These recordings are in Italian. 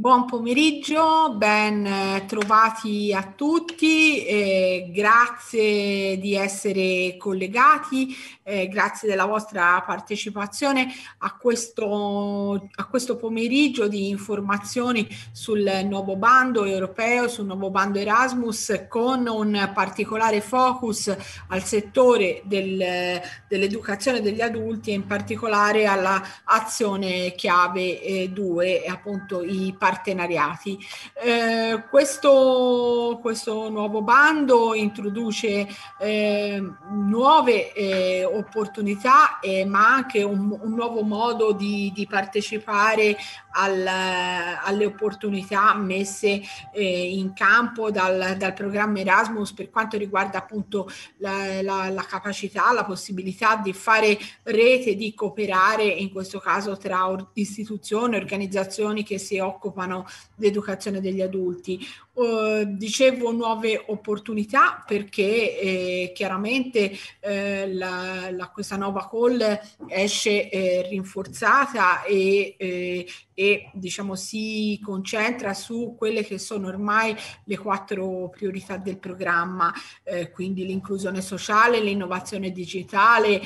Buon pomeriggio, ben eh, trovati a tutti, eh, grazie di essere collegati, eh, grazie della vostra partecipazione a questo, a questo, pomeriggio di informazioni sul nuovo bando europeo, sul nuovo bando Erasmus con un particolare focus al settore del, dell'educazione degli adulti e in particolare alla azione chiave eh, 2, appunto i partiti partenariati. Eh, questo, questo, nuovo bando introduce eh, nuove eh, opportunità, eh, ma anche un, un, nuovo modo di, di partecipare al, alle opportunità messe eh, in campo dal, dal, programma Erasmus per quanto riguarda appunto la, la, la capacità, la possibilità di fare rete, di cooperare in questo caso tra istituzioni, organizzazioni che si occupano occupano di educazione degli adulti eh, dicevo nuove opportunità perché eh, chiaramente eh, la, la, questa nuova call esce eh, rinforzata e, eh, e diciamo si concentra su quelle che sono ormai le quattro priorità del programma, eh, quindi l'inclusione sociale, l'innovazione digitale,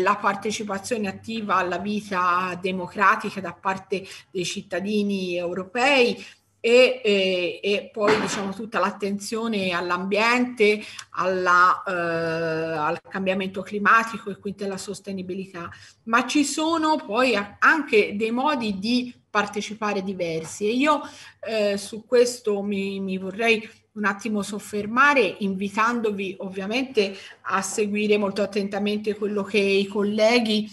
la partecipazione attiva alla vita democratica da parte dei cittadini europei e, e, e, poi diciamo tutta l'attenzione all'ambiente, alla, eh, al cambiamento climatico e quindi alla sostenibilità, ma ci sono poi anche dei modi di partecipare diversi e io eh, su questo mi, mi vorrei un attimo soffermare, invitandovi ovviamente a seguire molto attentamente quello che i colleghi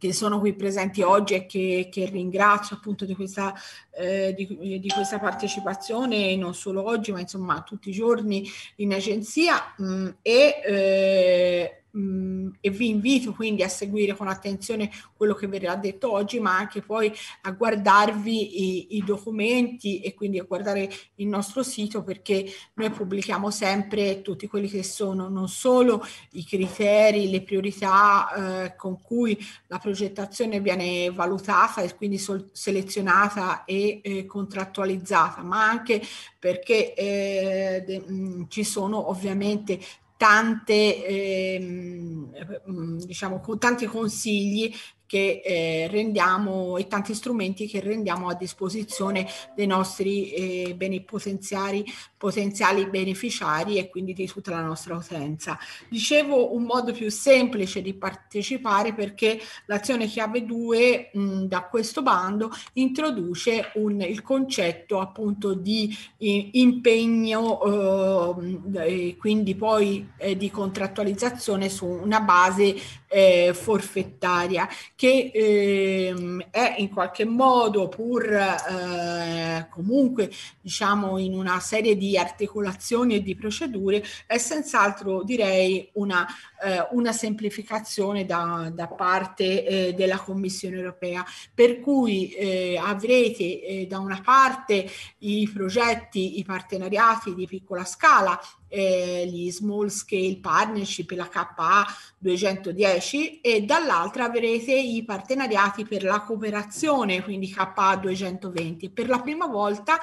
che sono qui presenti oggi e che, che ringrazio appunto di questa, eh, di, di questa, partecipazione, non solo oggi ma insomma tutti i giorni in agenzia mh, mm, e eh, Mm, e vi invito quindi a seguire con attenzione quello che verrà detto oggi, ma anche poi a guardarvi i, i documenti e quindi a guardare il nostro sito perché noi pubblichiamo sempre tutti quelli che sono non solo i criteri, le priorità eh, con cui la progettazione viene valutata e quindi sol- selezionata e eh, contrattualizzata, ma anche perché eh, de- mh, mm, ci sono ovviamente tante, ehm, eh, diciamo, tanti consigli che eh, rendiamo e tanti strumenti che rendiamo a disposizione dei nostri eh, bene potenziali, potenziali beneficiari e quindi di tutta la nostra utenza. Dicevo un modo più semplice di partecipare perché l'azione chiave 2 mm, da questo bando introduce un, il concetto appunto di eh, impegno eh, mm, quindi poi eh, di contrattualizzazione su una base eh, forfettaria che ehm, è in qualche modo pur eh, comunque diciamo in una serie di articolazioni e di procedure è senz'altro direi una, eh, una semplificazione da, da parte eh, della Commissione europea per cui eh, avrete eh, da una parte i progetti, i partenariati di piccola scala eh, gli small scale partnership, la KA 210 e dall'altra avrete i partenariati per la cooperazione, quindi KA 220. Per la prima volta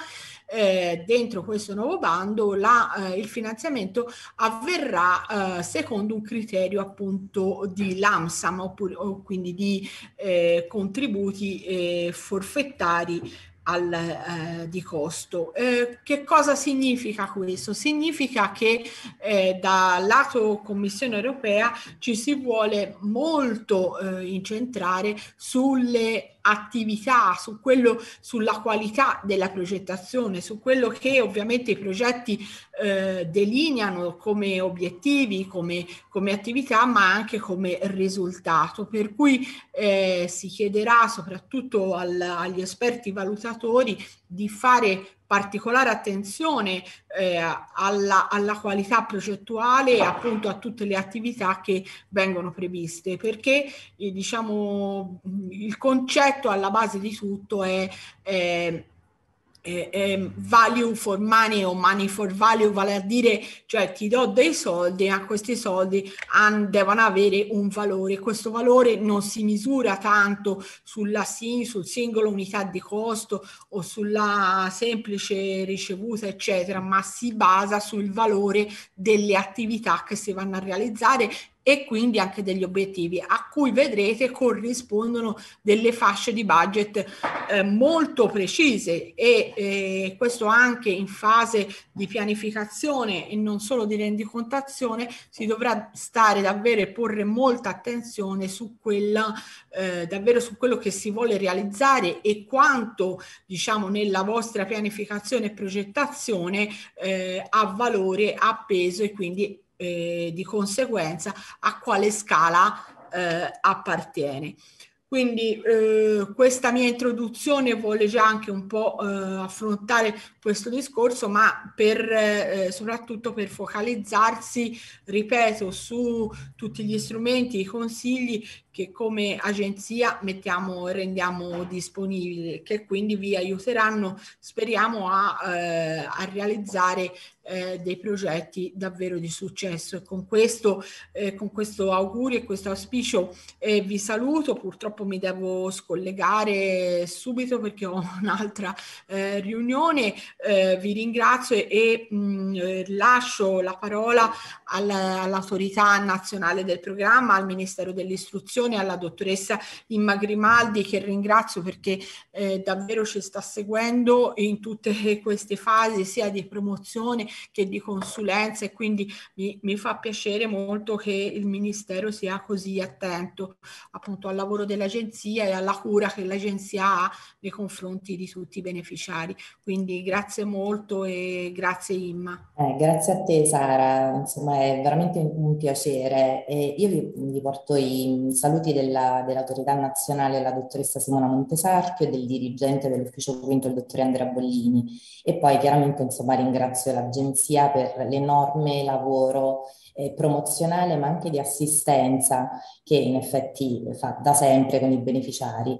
eh, dentro questo nuovo bando la, eh, il finanziamento avverrà eh, secondo un criterio appunto di LAMSAM, oppure, quindi di eh, contributi eh, forfettari al, eh, di costo. Eh, che cosa significa questo? Significa che eh, dal lato Commissione europea ci si vuole molto eh, incentrare sulle attività, su quello, sulla qualità della progettazione, su quello che ovviamente i progetti eh, delineano come obiettivi, come, come, attività, ma anche come risultato. Per cui eh, si chiederà soprattutto al, agli esperti valutatori di fare particolare attenzione eh, alla, alla, qualità progettuale e appunto a tutte le attività che vengono previste perché eh, diciamo il concetto alla base di tutto è, è eh, eh, value for money o money for value, vale a dire cioè ti do dei soldi a questi soldi an, devono avere un valore. Questo valore non si misura tanto sulla sin, sul singolo unità di costo o sulla semplice ricevuta, eccetera, ma si basa sul valore delle attività che si vanno a realizzare e quindi anche degli obiettivi a cui vedrete corrispondono delle fasce di budget eh, molto precise e eh, questo anche in fase di pianificazione e non solo di rendicontazione si dovrà stare davvero e porre molta attenzione su quella eh, davvero su quello che si vuole realizzare e quanto diciamo nella vostra pianificazione e progettazione eh, ha valore, ha peso e quindi e di conseguenza a quale scala eh, appartiene. Quindi eh, questa mia introduzione vuole già anche un po' eh, affrontare questo discorso, ma per, eh, soprattutto per focalizzarsi, ripeto, su tutti gli strumenti, i consigli che come agenzia mettiamo, rendiamo disponibili, che quindi vi aiuteranno, speriamo, a, eh, a realizzare eh, dei progetti davvero di successo. E con questo, eh, con questo augurio e questo auspicio eh, vi saluto, purtroppo mi devo scollegare subito perché ho un'altra eh, riunione, eh, vi ringrazio e, e mm, mh, lascio la parola all'autorità nazionale del programma, al Ministero dell'Istruzione trasmissione, alla dottoressa Imma Grimaldi che ringrazio perché eh, davvero ci sta seguendo in tutte queste fasi sia di promozione che di consulenza e quindi mi, mi fa piacere molto che il Ministero sia così attento appunto al lavoro dell'Agenzia e alla cura che l'Agenzia ha nei confronti di tutti i beneficiari. Quindi grazie molto e grazie Imma. Eh, grazie a te Sara, insomma è veramente un piacere. e io vi, vi porto i saluti saluti della, dell'autorità nazionale, la dottoressa Simona Montesarchio, e del dirigente dell'ufficio quinto, il dottore Andrea Bollini. E poi chiaramente insomma, ringrazio l'agenzia per l'enorme lavoro eh, promozionale ma anche di assistenza che in effetti fa da sempre con i beneficiari.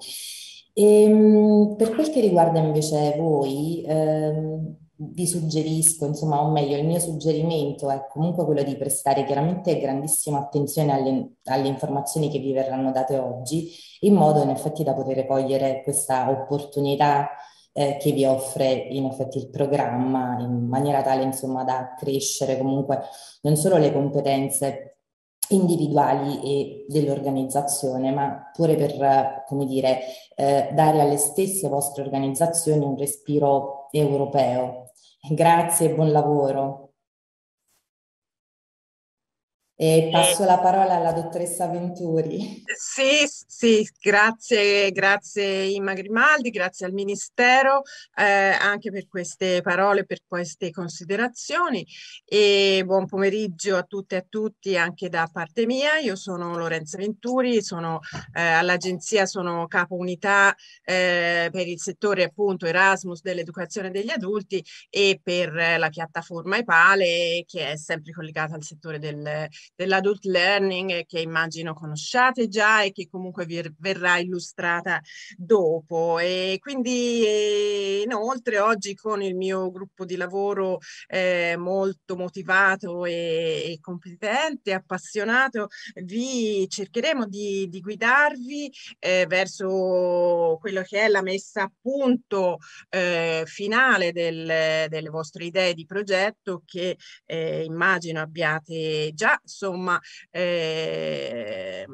E, ehm, per quel che riguarda invece voi, ehm, vi suggerisco, insomma, o meglio, il mio suggerimento è comunque quello di prestare chiaramente grandissima attenzione alle, alle, informazioni che vi verranno date oggi, in modo in effetti da poter cogliere questa opportunità eh, che vi offre in effetti il programma, in maniera tale insomma da crescere comunque non solo le competenze individuali e dell'organizzazione, ma pure per, come dire, eh, dare alle stesse vostre organizzazioni un respiro europeo Grazie e buon lavoro. E eh, passo la parola alla dottoressa Venturi. Sì, sì, grazie, grazie Imma Grimaldi, grazie al Ministero eh, anche per queste parole, per queste considerazioni e buon pomeriggio a tutte e a tutti anche da parte mia. Io sono Lorenza Venturi, sono eh, all'agenzia, sono capo unità eh, per il settore appunto Erasmus dell'educazione degli adulti e per eh, la piattaforma Epale che è sempre collegata al settore del dell'adult learning eh, che immagino conosciate già e che comunque vi verrà illustrata dopo. E quindi eh, inoltre oggi con il mio gruppo di lavoro eh, molto motivato e, e competente, appassionato, vi cercheremo di, di guidarvi eh, verso quello che è la messa a punto eh, finale del, delle vostre idee di progetto che eh, immagino abbiate già insomma, eh,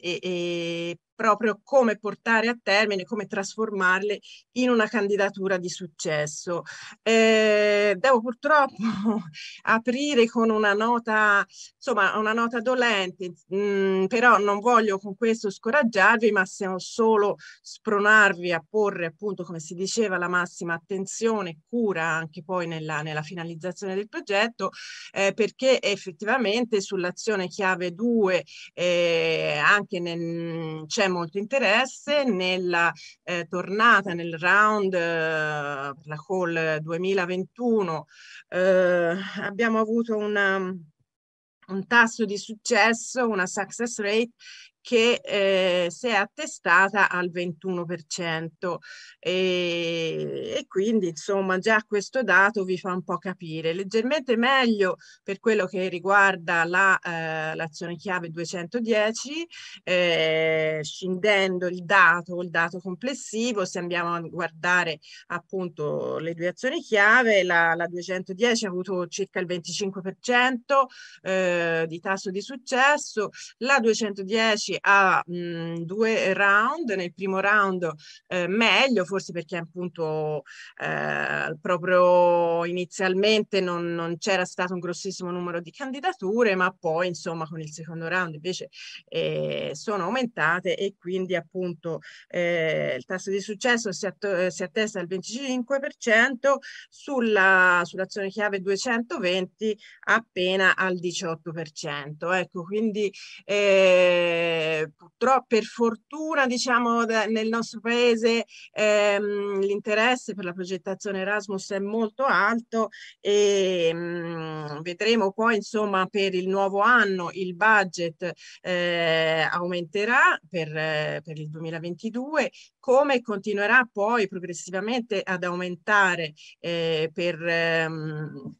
e, e proprio come portare a termine, come trasformarle in una candidatura di successo. Eh, devo purtroppo aprire con una nota, insomma, una nota dolente, mh, mm, però non voglio con questo scoraggiarvi, ma se non solo spronarvi a porre, appunto, come si diceva, la massima attenzione e cura anche poi nella, nella finalizzazione del progetto, eh, perché effettivamente sull'azione chiave 2 eh, anche nel, c'è c'è molto interesse. Nella eh, tornata, nel round eh, la call 2021, eh, abbiamo avuto una, un tasso di successo, una success rate che eh, si è attestata al 21% e, e quindi insomma già questo dato vi fa un po' capire leggermente meglio per quello che riguarda la, eh, l'azione chiave 210 eh, scindendo il dato il dato complessivo se andiamo a guardare appunto le due azioni chiave la, la 210 ha avuto circa il 25% eh, di tasso di successo la 210 a ah, mh, mhmm, due round, nel primo round eh, meglio, forse perché appunto eh, proprio inizialmente non, non c'era stato un grossissimo numero di candidature, ma poi insomma con il secondo round invece eh, sono aumentate e quindi appunto eh, il tasso di successo si, atto- eh, si attesta al 25%, sulla, sull'azione chiave 220 appena al 18%. Ecco, quindi eh, eh, purtroppo per fortuna diciamo da, nel nostro paese ehm, l'interesse per la progettazione Erasmus è molto alto e mh, mm, vedremo poi insomma per il nuovo anno il budget eh, aumenterà per, eh, per il 2022 come continuerà poi progressivamente ad aumentare eh, per ehm,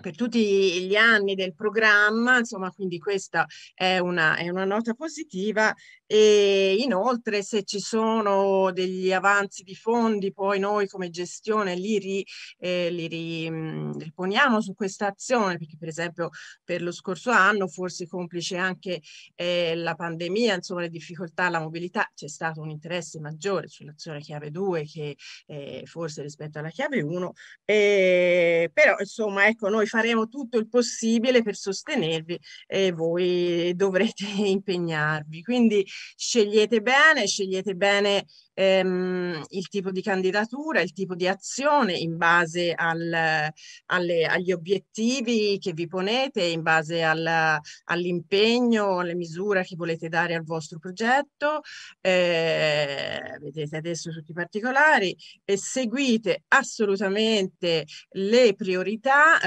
per tutti gli anni del programma, insomma, quindi questa è una, è una nota positiva e inoltre se ci sono degli avanzi di fondi, poi noi come gestione li, ri, eh, li ri, mh, mm, riponiamo su questa azione, perché per esempio per lo scorso anno, forse complice anche eh, la pandemia, insomma le difficoltà, alla mobilità, c'è stato un interesse maggiore sull'azione chiave 2 che eh, forse rispetto alla chiave 1, eh, però insomma ecco noi faremo tutto il possibile per sostenervi e voi dovrete impegnarvi. Quindi scegliete bene, scegliete bene ehm, il tipo di candidatura, il tipo di azione in base al, alle, agli obiettivi che vi ponete, in base al, all'impegno, alle misure che volete dare al vostro progetto. Eh, vedete adesso tutti i particolari e seguite assolutamente le priorità.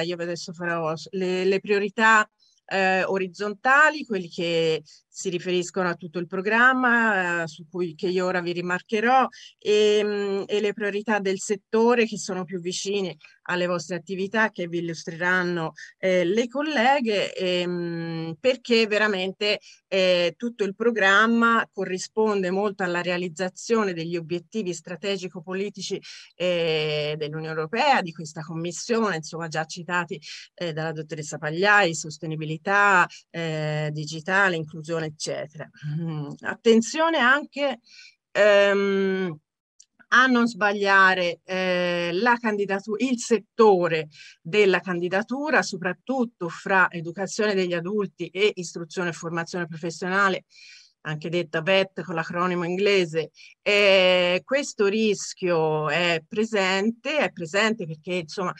Eh, io adesso farò le, le priorità eh, orizzontali, quelli che si riferiscono a tutto il programma eh, su cui che io ora vi rimarcherò e, ehm, e, le priorità del settore che sono più vicine alle vostre attività che vi illustreranno eh, le colleghe ehm, perché veramente eh, tutto il programma corrisponde molto alla realizzazione degli obiettivi strategico-politici eh, dell'Unione Europea, di questa commissione, insomma già citati eh, dalla dottoressa Pagliai, sostenibilità eh, digitale, inclusione eccetera. Mm, attenzione anche ehm, a non sbagliare eh, la candidatura, il settore della candidatura, soprattutto fra educazione degli adulti e istruzione e formazione professionale, anche detta VET con l'acronimo inglese, eh, questo rischio è presente, è presente perché insomma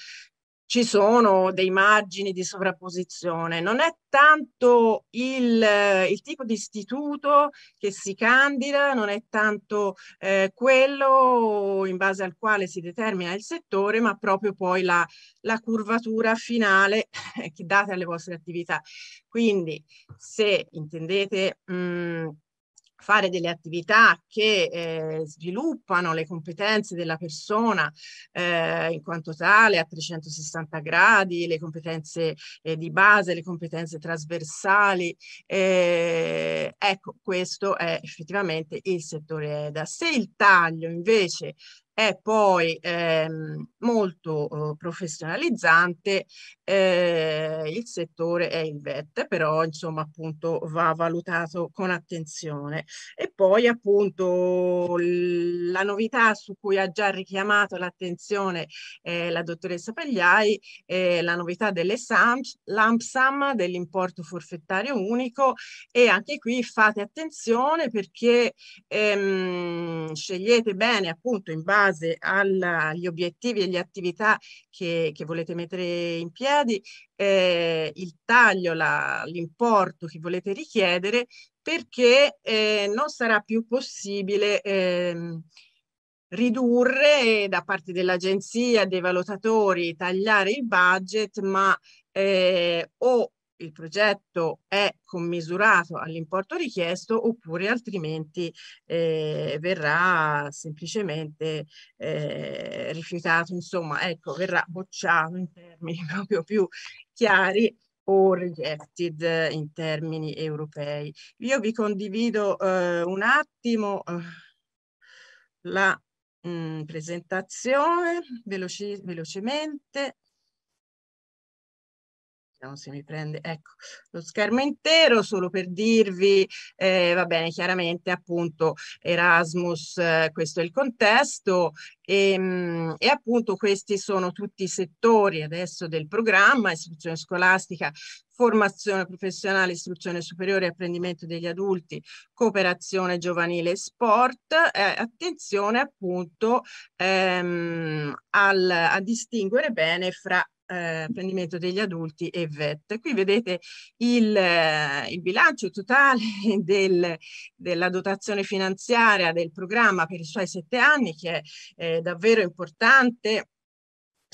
ci sono dei margini di sovrapposizione. Non è tanto il, il tipo di istituto che si candida, non è tanto eh, quello in base al quale si determina il settore, ma proprio poi la, la curvatura finale che date alle vostre attività. Quindi se intendete... Mh, mm, fare delle attività che eh, sviluppano le competenze della persona eh, in quanto tale a 360 gradi, le competenze eh, di base, le competenze trasversali. Eh, ecco, questo è effettivamente il settore da sé. Il taglio invece è poi ehm, molto eh, professionalizzante eh, il settore è il VET, però insomma appunto va valutato con attenzione. E poi appunto la novità su cui ha già richiamato l'attenzione eh, la dottoressa Pagliai è la novità delle SAMS, l'AMPSAM dell'importo forfettario unico e anche qui fate attenzione perché ehm, scegliete bene appunto in base base alla, agli obiettivi e alle attività che, che, volete mettere in piedi, eh, il taglio, l'importo che volete richiedere, perché eh, non sarà più possibile ehm, ridurre eh, da parte dell'agenzia, dei valutatori, tagliare il budget, ma eh, o il progetto è commisurato all'importo richiesto oppure altrimenti eh, verrà semplicemente eh, rifiutato, insomma, ecco, verrà bocciato in termini proprio più chiari o rejected in termini europei. Io vi condivido eh, un attimo eh, la mh, mm, presentazione veloci velocemente vediamo se mi prende, ecco, lo schermo intero solo per dirvi, eh, va bene, chiaramente appunto Erasmus, eh, questo è il contesto e, ehm, mh, e, appunto questi sono tutti i settori adesso del programma, istruzione scolastica, formazione professionale, istruzione superiore, apprendimento degli adulti, cooperazione giovanile e sport, eh, attenzione appunto ehm, al, a distinguere bene fra eh, apprendimento degli adulti e VET. Qui vedete il, eh, il bilancio totale del, della dotazione finanziaria del programma per i suoi sette anni che è eh, davvero importante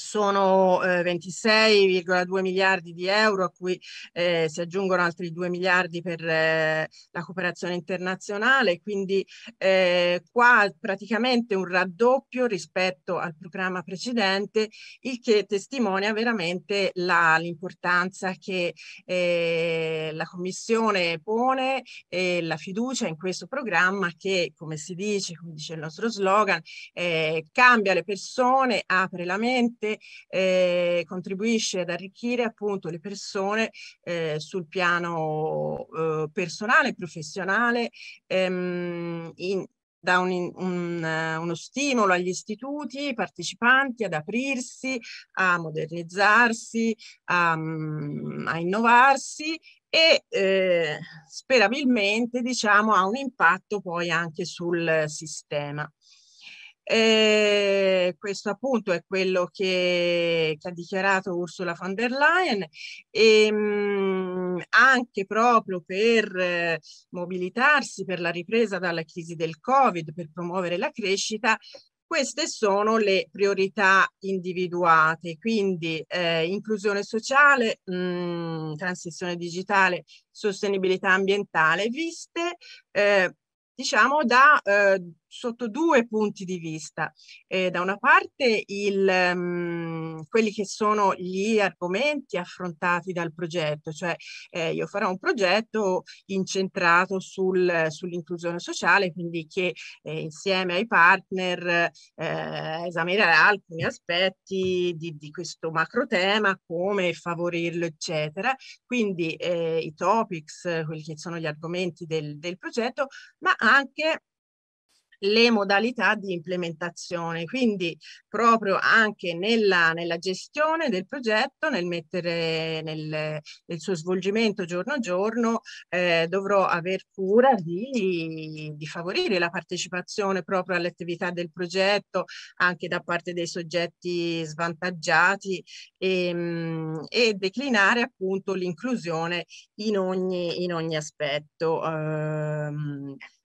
sono eh, 26,2 miliardi di euro, a cui eh, si aggiungono altri 2 miliardi per eh, la cooperazione internazionale, quindi eh, qua praticamente un raddoppio rispetto al programma precedente, il che testimonia veramente l'importanza che eh, la Commissione pone e la fiducia in questo programma che, come si dice, come dice il nostro slogan, eh, cambia le persone, apre la mente, che eh, contribuisce ad arricchire appunto le persone eh, sul piano eh, personale, professionale, ehm, in, dà un, un, eh, uno stimolo agli istituti partecipanti ad aprirsi, a modernizzarsi, a, mm, a innovarsi e eh, sperabilmente diciamo, ha un impatto poi anche sul sistema. E questo appunto è quello che, che, ha dichiarato Ursula von der Leyen e ehm, mh, anche proprio per eh, mobilitarsi per la ripresa dalla crisi del Covid, per promuovere la crescita, queste sono le priorità individuate, quindi eh, inclusione sociale, mh, mm, transizione digitale, sostenibilità ambientale, viste eh, diciamo da eh, sotto due punti di vista. Eh, da una parte il, um, quelli che sono gli argomenti affrontati dal progetto, cioè eh, io farò un progetto incentrato sul, sull'inclusione sociale, quindi che eh, insieme ai partner eh, esaminerà alcuni aspetti di, di, questo macro tema, come favorirlo, eccetera. Quindi eh, i topics, quelli che sono gli argomenti del, del progetto, ma anche le modalità di implementazione. Quindi proprio anche nella, nella gestione del progetto, nel mettere nel, nel suo svolgimento giorno a giorno, eh, dovrò aver cura di, di favorire la partecipazione proprio alle attività del progetto anche da parte dei soggetti svantaggiati e, ehm, e declinare appunto l'inclusione in ogni, in ogni aspetto. Eh,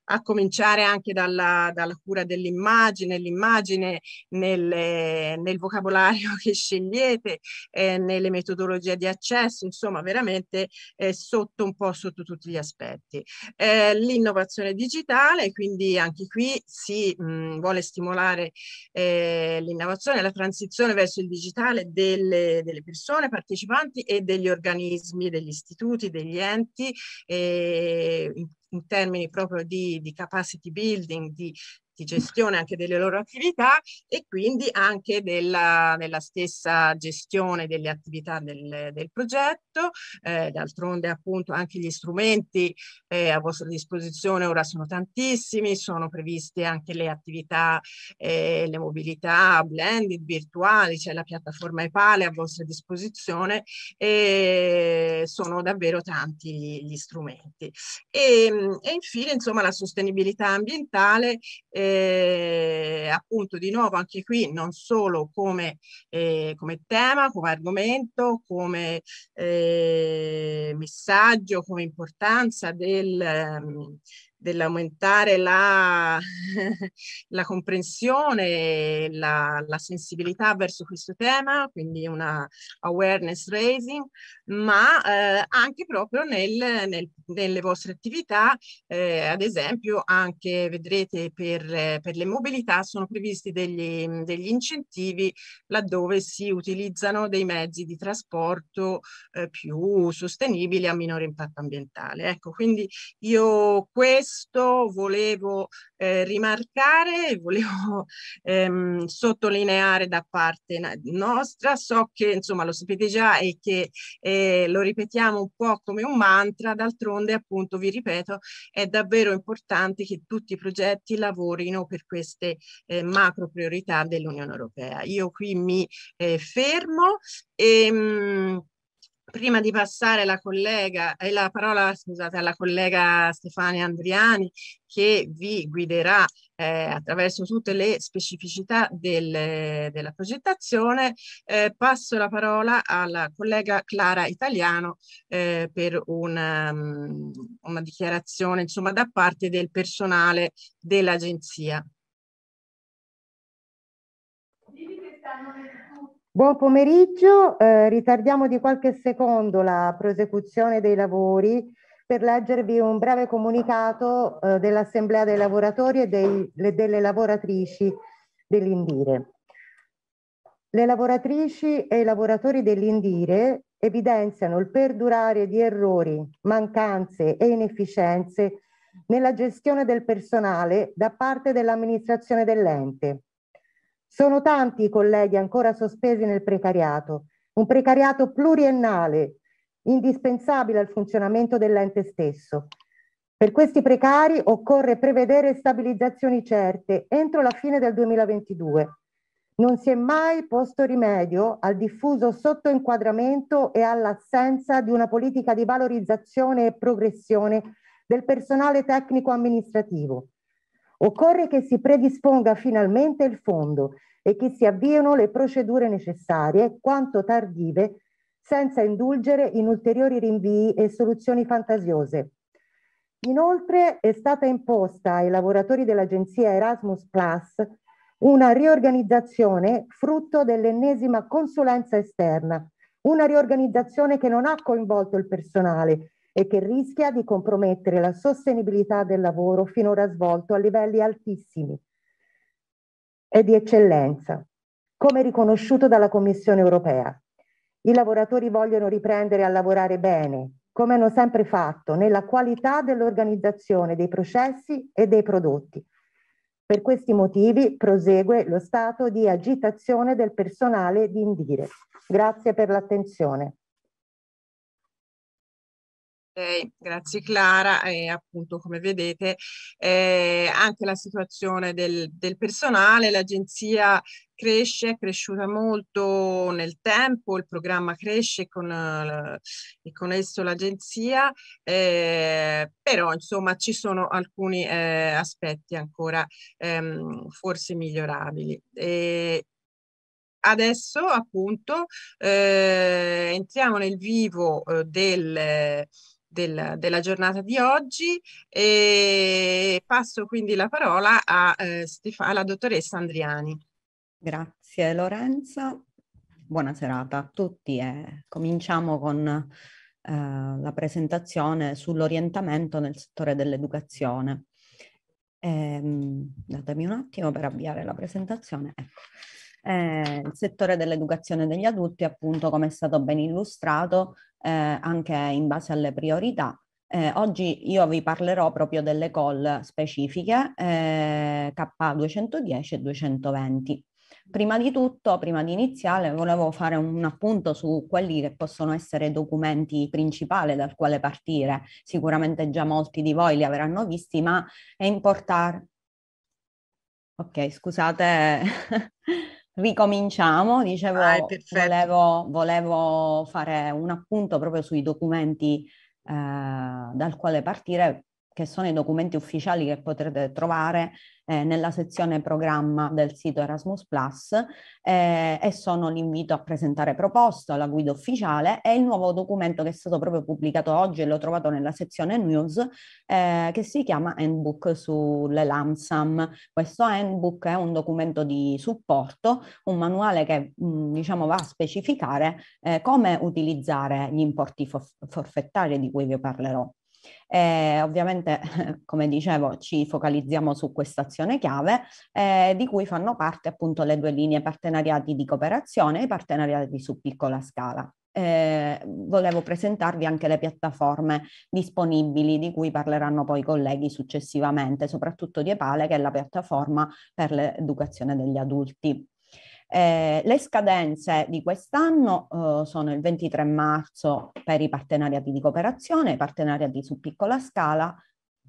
a cominciare anche dalla, dalla cura dell'immagine, l'immagine nel, nel, vocabolario che scegliete, eh, nelle metodologie di accesso, insomma veramente eh, sotto un po' sotto tutti gli aspetti. Eh, l'innovazione digitale, quindi anche qui si mh, vuole stimolare eh, l'innovazione, la transizione verso il digitale delle, delle, persone partecipanti e degli organismi, degli istituti, degli enti, in eh, in termini proprio di, di capacity building, di di gestione anche delle loro attività e quindi anche della, della stessa gestione delle attività del, del progetto. Eh, d'altronde appunto anche gli strumenti eh, a vostra disposizione ora sono tantissimi, sono previste anche le attività, eh, le mobilità blended virtuali, c'è cioè la piattaforma Epale a vostra disposizione e sono davvero tanti gli, gli strumenti. E, ehm, e infine insomma la sostenibilità ambientale eh, eh, appunto di nuovo anche qui non solo come, eh, come tema, come argomento, come eh, messaggio, come importanza del, ehm, dell'aumentare la, la, comprensione, la, la, sensibilità verso questo tema, quindi una awareness raising, ma eh, anche proprio nel, nel, nelle vostre attività, eh, ad esempio anche vedrete per, per le mobilità sono previsti degli, degli, incentivi laddove si utilizzano dei mezzi di trasporto eh, più sostenibili a minore impatto ambientale. Ecco, quindi io questo questo volevo eh, rimarcare e volevo ehm, sottolineare da parte nostra. So che insomma lo sapete già e che eh, lo ripetiamo un po' come un mantra, d'altronde appunto vi ripeto è davvero importante che tutti i progetti lavorino per queste eh, macro priorità dell'Unione Europea. Io qui mi eh, fermo e ehm, mh, prima di passare la, collega, eh, la parola scusate, alla collega Stefania Andriani che vi guiderà eh, attraverso tutte le specificità del, della progettazione, eh, passo la parola alla collega Clara Italiano eh, per una, mm, una dichiarazione insomma, da parte del personale dell'agenzia. Buon pomeriggio, eh, ritardiamo di qualche secondo la prosecuzione dei lavori per leggervi un breve comunicato eh, dell'Assemblea dei lavoratori e dei, le, delle lavoratrici dell'Indire. Le lavoratrici e i lavoratori dell'Indire evidenziano il perdurare di errori, mancanze e inefficienze nella gestione del personale da parte dell'amministrazione dell'ente sono tanti i colleghi ancora sospesi nel precariato, un precariato pluriennale, indispensabile al funzionamento dell'ente stesso. Per questi precari occorre prevedere stabilizzazioni certe entro la fine del 2022. Non si è mai posto rimedio al diffuso sottoinquadramento e all'assenza di una politica di valorizzazione e progressione del personale tecnico amministrativo. Occorre che si predisponga finalmente il fondo e che si avviino le procedure necessarie, quanto tardive, senza indulgere in ulteriori rinvii e soluzioni fantasiose. Inoltre è stata imposta ai lavoratori dell'agenzia Erasmus Plus una riorganizzazione frutto dell'ennesima consulenza esterna, una riorganizzazione che non ha coinvolto il personale e che rischia di compromettere la sostenibilità del lavoro finora svolto a livelli altissimi e di eccellenza, come riconosciuto dalla Commissione europea. I lavoratori vogliono riprendere a lavorare bene, come hanno sempre fatto, nella qualità dell'organizzazione dei processi e dei prodotti. Per questi motivi prosegue lo stato di agitazione del personale di Indire. Grazie per l'attenzione. Okay, grazie Clara. E appunto, come vedete, eh, anche la situazione del, del personale, l'agenzia cresce, è cresciuta molto nel tempo, il programma cresce con, eh, e con esso l'agenzia, eh, però insomma ci sono alcuni eh, aspetti ancora ehm, forse migliorabili. E, adesso appunto eh, entriamo nel vivo eh, del del, della giornata di oggi e passo quindi la parola a, eh, Stef- alla dottoressa Andriani. Grazie Lorenza, buona serata a tutti e cominciamo con eh, la presentazione sull'orientamento nel settore dell'educazione. Ehm, datemi un attimo per avviare la presentazione. Ecco. Eh, il settore dell'educazione degli adulti, appunto, come è stato ben illustrato, eh, anche in base alle priorità. Eh, oggi io vi parlerò proprio delle call specifiche eh, K210 e 220. Prima di tutto, prima di iniziare, volevo fare un appunto su quelli che possono essere i documenti principali dal quale partire. Sicuramente già molti di voi li avranno visti, ma è importante... Ok, scusate. Ricominciamo, dicevo, ah, volevo, volevo, fare un appunto proprio sui documenti eh, dal quale partire che sono i documenti ufficiali che potrete trovare eh, nella sezione programma del sito Erasmus Plus eh, e sono l'invito a presentare proposta, la guida ufficiale e il nuovo documento che è stato proprio pubblicato oggi e l'ho trovato nella sezione news eh, che si chiama Handbook sulle LAMSAM. Questo handbook è un documento di supporto, un manuale che mh, mm, diciamo va a specificare eh, come utilizzare gli importi forfettari di cui vi parlerò. Eh, ovviamente, come dicevo, ci focalizziamo su questa azione chiave, eh, di cui fanno parte appunto le due linee partenariati di cooperazione e i partenariati su piccola scala. Eh, volevo presentarvi anche le piattaforme disponibili di cui parleranno poi i colleghi successivamente, soprattutto di Epale che è la piattaforma per l'educazione degli adulti. Eh, le scadenze di quest'anno eh, sono il 23 marzo per i partenariati di cooperazione, i partenariati su piccola scala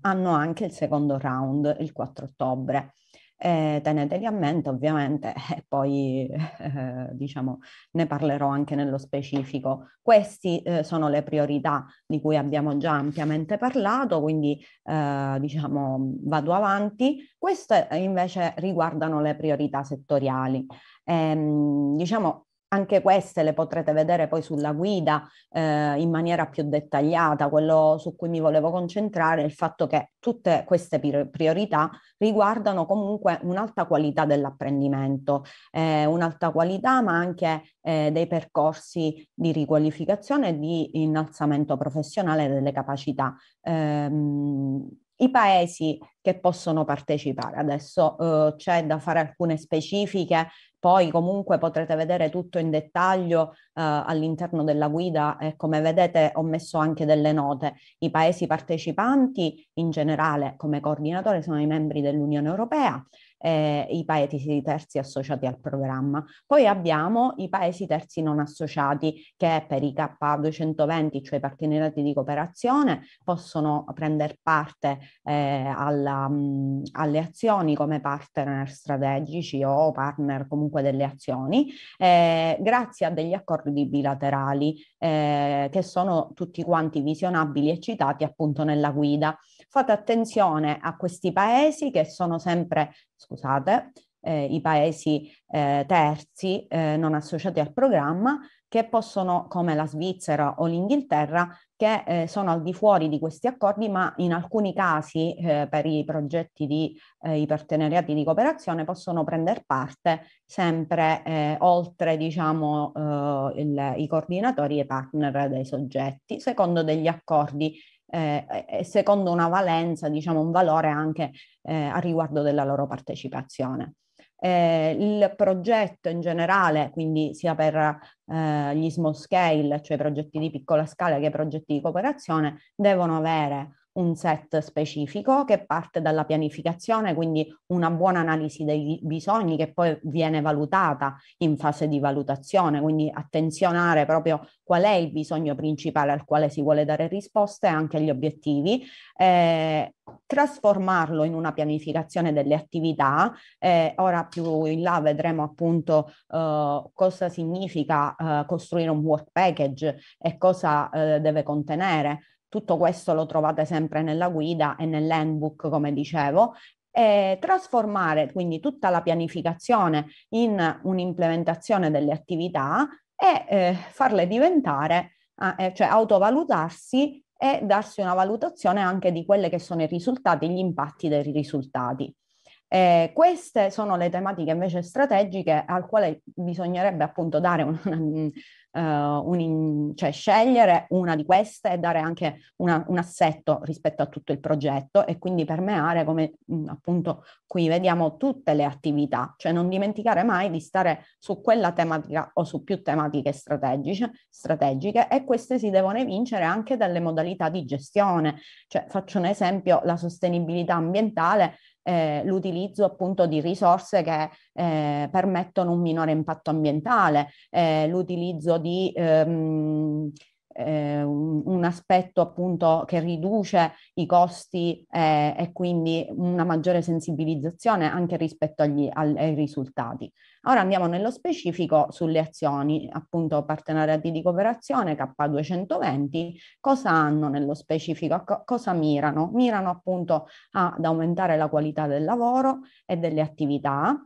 hanno anche il secondo round il 4 ottobre eh, teneteli a mente ovviamente e poi eh, diciamo ne parlerò anche nello specifico. Queste eh, sono le priorità di cui abbiamo già ampiamente parlato, quindi eh, diciamo vado avanti. Queste eh, invece riguardano le priorità settoriali. Ehm, diciamo anche queste le potrete vedere poi sulla guida eh, in maniera più dettagliata. Quello su cui mi volevo concentrare è il fatto che tutte queste priorità riguardano comunque un'alta qualità dell'apprendimento, eh, un'alta qualità ma anche eh, dei percorsi di riqualificazione e di innalzamento professionale delle capacità. Ehm, I paesi che possono partecipare. Adesso eh, c'è da fare alcune specifiche poi comunque potrete vedere tutto in dettaglio eh, all'interno della guida e come vedete ho messo anche delle note. I paesi partecipanti in generale come coordinatore sono i membri dell'Unione Europea, eh, i paesi terzi associati al programma. Poi abbiamo i paesi terzi non associati che per i K220, cioè i partenariati di cooperazione, possono prendere parte eh, alla, mh, alle azioni come partner strategici o partner comunque delle azioni, eh, grazie a degli accordi bilaterali eh, che sono tutti quanti visionabili e citati appunto nella guida fate attenzione a questi paesi che sono sempre, scusate, eh, i paesi eh, terzi eh, non associati al programma che possono, come la Svizzera o l'Inghilterra, che eh, sono al di fuori di questi accordi, ma in alcuni casi eh, per i progetti di eh, i partenariati di cooperazione possono prendere parte sempre eh, oltre diciamo, il, i coordinatori e partner dei soggetti, secondo degli accordi eh, secondo una valenza, diciamo un valore anche eh, a riguardo della loro partecipazione. Eh, il progetto in generale, quindi sia per eh, gli small scale, cioè progetti di piccola scala che progetti di cooperazione, devono avere un set specifico che parte dalla pianificazione, quindi una buona analisi dei bisogni che poi viene valutata in fase di valutazione, quindi attenzionare proprio qual è il bisogno principale al quale si vuole dare risposte e anche gli obiettivi, eh, trasformarlo in una pianificazione delle attività, eh, ora più in là vedremo appunto eh, cosa significa eh, costruire un work package e cosa eh, deve contenere, tutto questo lo trovate sempre nella guida e nell'handbook, come dicevo, e trasformare quindi tutta la pianificazione in un'implementazione delle attività e eh, farle diventare, ah, eh, cioè autovalutarsi e darsi una valutazione anche di quelli che sono i risultati, gli impatti dei risultati. Eh, queste sono le tematiche invece strategiche al quale bisognerebbe appunto dare una, eh, un, cioè scegliere una di queste e dare anche una, un assetto rispetto a tutto il progetto e quindi permeare, come mh, mm, appunto qui vediamo, tutte le attività, cioè non dimenticare mai di stare su quella tematica o su più tematiche strategiche, strategiche e queste si devono evincere anche dalle modalità di gestione. Cioè, faccio un esempio, la sostenibilità ambientale eh, l'utilizzo appunto di risorse che eh, permettono un minore impatto ambientale, eh, l'utilizzo di ehm, eh, un, aspetto appunto che riduce i costi eh, e quindi una maggiore sensibilizzazione anche rispetto agli, al, ai risultati. Ora andiamo nello specifico sulle azioni, appunto partenariati di cooperazione K220, cosa hanno nello specifico, co- cosa mirano? Mirano appunto ad aumentare la qualità del lavoro e delle attività,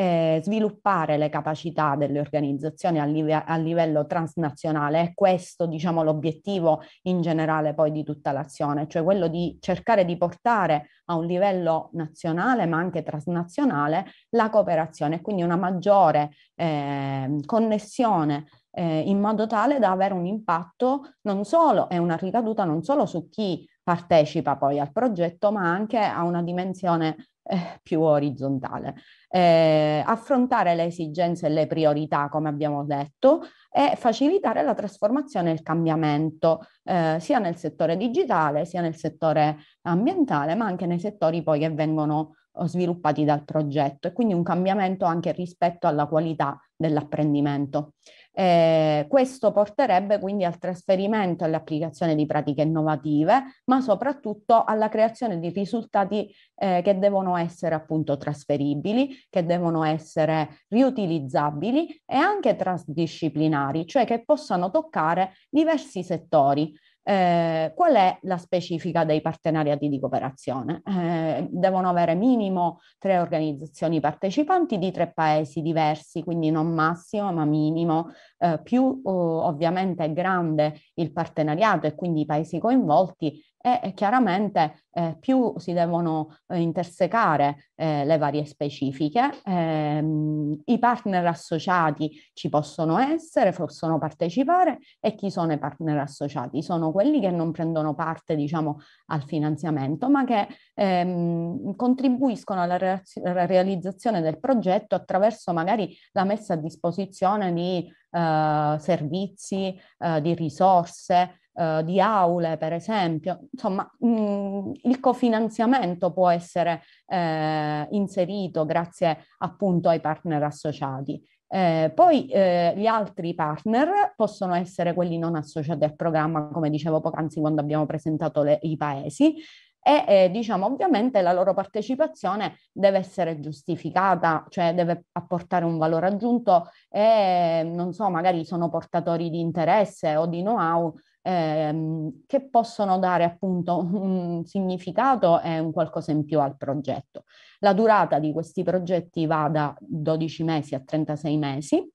eh, sviluppare le capacità delle organizzazioni a, live- a livello transnazionale. È questo, diciamo, l'obiettivo in generale poi di tutta l'azione, cioè quello di cercare di portare a un livello nazionale ma anche transnazionale la cooperazione e quindi una maggiore eh, connessione eh, in modo tale da avere un impatto non solo e una ricaduta non solo su chi partecipa poi al progetto, ma anche a una dimensione eh, più orizzontale. Eh, affrontare le esigenze e le priorità, come abbiamo detto, e facilitare la trasformazione e il cambiamento, eh, sia nel settore digitale, sia nel settore ambientale, ma anche nei settori poi che vengono eh, sviluppati dal progetto e quindi un cambiamento anche rispetto alla qualità dell'apprendimento. Eh, questo porterebbe quindi al trasferimento e all'applicazione di pratiche innovative, ma soprattutto alla creazione di risultati eh, che devono essere appunto trasferibili, che devono essere riutilizzabili e anche transdisciplinari, cioè che possano toccare diversi settori. Eh, qual è la specifica dei partenariati di cooperazione? Eh, devono avere minimo tre organizzazioni partecipanti di tre paesi diversi, quindi non massimo ma minimo eh, più oh, ovviamente è grande il partenariato e quindi i paesi coinvolti e, e chiaramente eh, più si devono eh, intersecare eh, le varie specifiche. Ehm, I partner associati ci possono essere, possono partecipare e chi sono i partner associati? Sono quelli che non prendono parte diciamo, al finanziamento ma che ehm, contribuiscono alla, re- alla realizzazione del progetto attraverso magari la messa a disposizione di eh, servizi, eh, di risorse, eh, di aule per esempio. Insomma, mh, mm, il cofinanziamento può essere eh, inserito grazie appunto ai partner associati. Eh, poi eh, gli altri partner possono essere quelli non associati al programma, come dicevo poc'anzi quando abbiamo presentato le, i paesi, e eh, diciamo ovviamente la loro partecipazione deve essere giustificata, cioè deve apportare un valore aggiunto e non so, magari sono portatori di interesse o di know-how ehm, che possono dare appunto un significato e un qualcosa in più al progetto. La durata di questi progetti va da 12 mesi a 36 mesi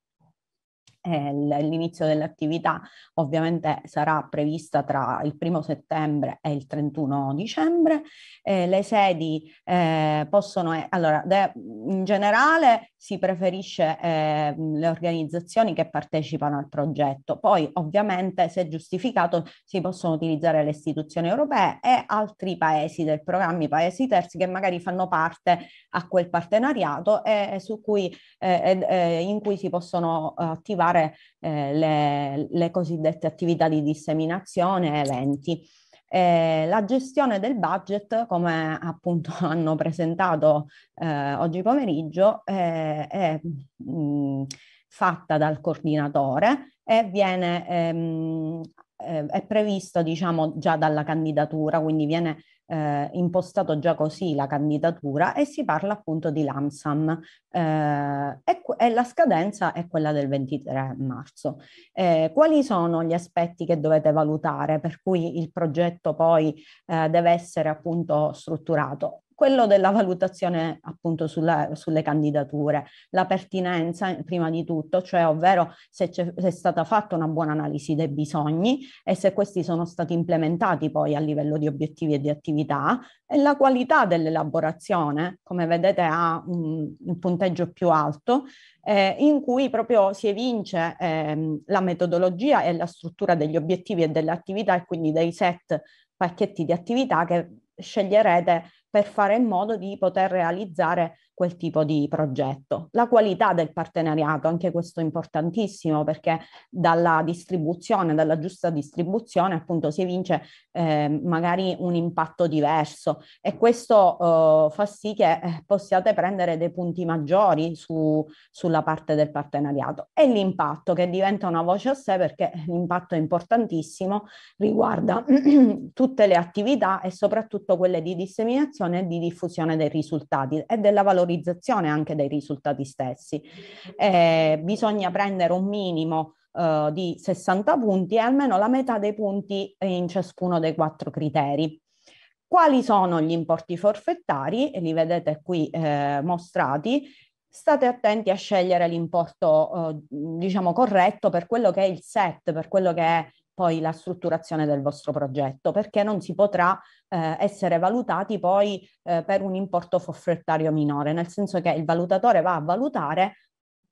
L'inizio dell'attività ovviamente sarà prevista tra il primo settembre e il 31 dicembre. Eh, le sedi eh, possono, allora, de, in generale si preferisce eh, le organizzazioni che partecipano al progetto, poi ovviamente se giustificato si possono utilizzare le istituzioni europee e altri paesi del programma, i paesi terzi che magari fanno parte a quel partenariato e, e su cui, eh, eh, in cui si possono eh, attivare effettuare eh, le, le, cosiddette attività di disseminazione e eventi. Eh, la gestione del budget, come appunto hanno presentato eh, oggi pomeriggio, eh, è mh, mm, fatta dal coordinatore e viene ehm, eh, è previsto diciamo già dalla candidatura, quindi viene eh, impostato già così la candidatura e si parla appunto di l'AMSAM eh, e, e, la scadenza è quella del 23 marzo. Eh, quali sono gli aspetti che dovete valutare per cui il progetto poi eh, deve essere appunto strutturato? quello della valutazione appunto sulla, sulle candidature, la pertinenza eh, prima di tutto, cioè ovvero se, se è stata fatta una buona analisi dei bisogni e se questi sono stati implementati poi a livello di obiettivi e di attività e la qualità dell'elaborazione, come vedete ha un, un punteggio più alto, eh, in cui proprio si evince eh, la metodologia e la struttura degli obiettivi e delle attività e quindi dei set pacchetti di attività che sceglierete per fare in modo di poter realizzare quel tipo di progetto. La qualità del partenariato, anche questo è importantissimo perché dalla distribuzione, dalla giusta distribuzione appunto si evince eh, magari un impatto diverso e questo eh, fa sì che eh, possiate prendere dei punti maggiori su, sulla parte del partenariato. E l'impatto che diventa una voce a sé perché l'impatto è importantissimo, riguarda tutte le attività e soprattutto quelle di disseminazione e di diffusione dei risultati e della valorizzazione valorizzazione anche dei risultati stessi. Eh, bisogna prendere un minimo eh, di 60 punti e almeno la metà dei punti in ciascuno dei quattro criteri. Quali sono gli importi forfettari? Li vedete qui eh, mostrati state attenti a scegliere l'importo eh, diciamo corretto per quello che è il set, per quello che è poi la strutturazione del vostro progetto, perché non si potrà eh, essere valutati poi eh, per un importo forfettario minore, nel senso che il valutatore va a valutare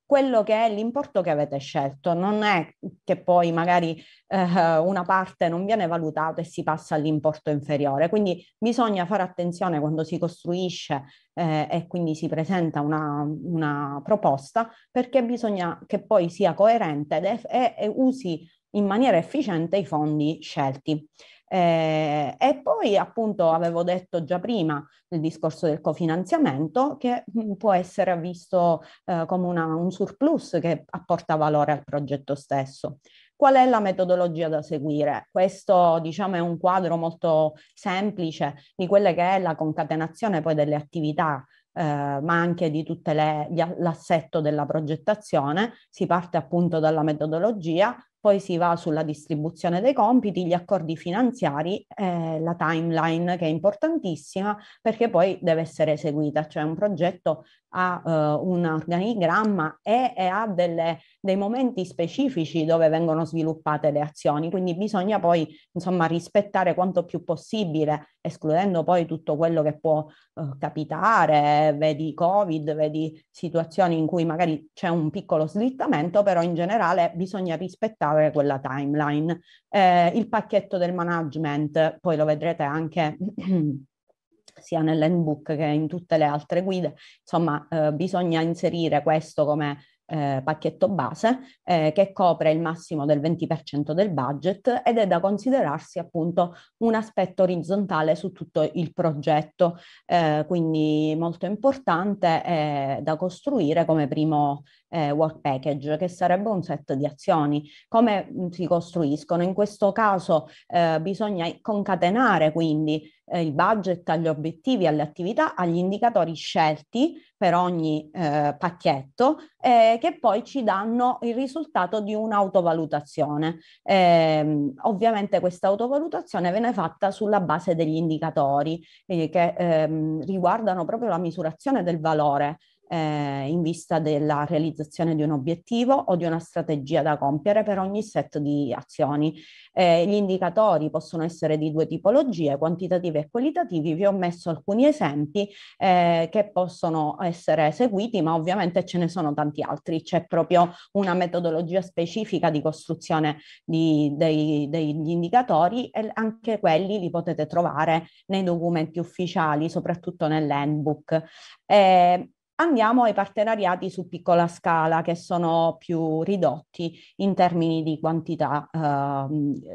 quello che è l'importo che avete scelto, non è che poi magari eh, una parte non viene valutata e si passa all'importo inferiore, quindi bisogna fare attenzione quando si costruisce eh, e quindi si presenta una, una, proposta perché bisogna che poi sia coerente e, e, e usi in maniera efficiente i fondi scelti. Eh, e poi appunto avevo detto già prima nel discorso del cofinanziamento che mh, mm, può essere visto eh, come una, un surplus che apporta valore al progetto stesso. Qual è la metodologia da seguire? Questo diciamo è un quadro molto semplice di quella che è la concatenazione poi delle attività eh, ma anche di tutto l'assetto della progettazione. Si parte appunto dalla metodologia, poi si va sulla distribuzione dei compiti, gli accordi finanziari, eh, la timeline che è importantissima perché poi deve essere eseguita, cioè un progetto ha uh, un organigramma e, e ha delle, dei momenti specifici dove vengono sviluppate le azioni, quindi bisogna poi insomma rispettare quanto più possibile, escludendo poi tutto quello che può uh, capitare, vedi Covid, vedi situazioni in cui magari c'è un piccolo slittamento, però in generale bisogna rispettare avere quella timeline. Eh, il pacchetto del management, poi lo vedrete anche sia nell'handbook che in tutte le altre guide, insomma eh, bisogna inserire questo come eh, pacchetto base eh, che copre il massimo del 20% del budget ed è da considerarsi appunto un aspetto orizzontale su tutto il progetto, eh, quindi molto importante eh, da costruire come primo eh, work package che sarebbe un set di azioni. Come mm, si costruiscono? In questo caso eh, bisogna concatenare quindi eh, il budget, agli obiettivi, alle attività, agli indicatori scelti per ogni eh, pacchetto eh, che poi ci danno il risultato di un'autovalutazione. Ehm, ovviamente questa autovalutazione viene fatta sulla base degli indicatori eh, che ehm, riguardano proprio la misurazione del valore eh, in vista della realizzazione di un obiettivo o di una strategia da compiere per ogni set di azioni. Eh, gli indicatori possono essere di due tipologie, quantitativi e qualitativi. Vi ho messo alcuni esempi eh, che possono essere eseguiti, ma ovviamente ce ne sono tanti altri. C'è proprio una metodologia specifica di costruzione di, dei, degli indicatori e anche quelli li potete trovare nei documenti ufficiali, soprattutto nell'handbook. Eh, Andiamo ai partenariati su piccola scala che sono più ridotti in termini di quantità eh,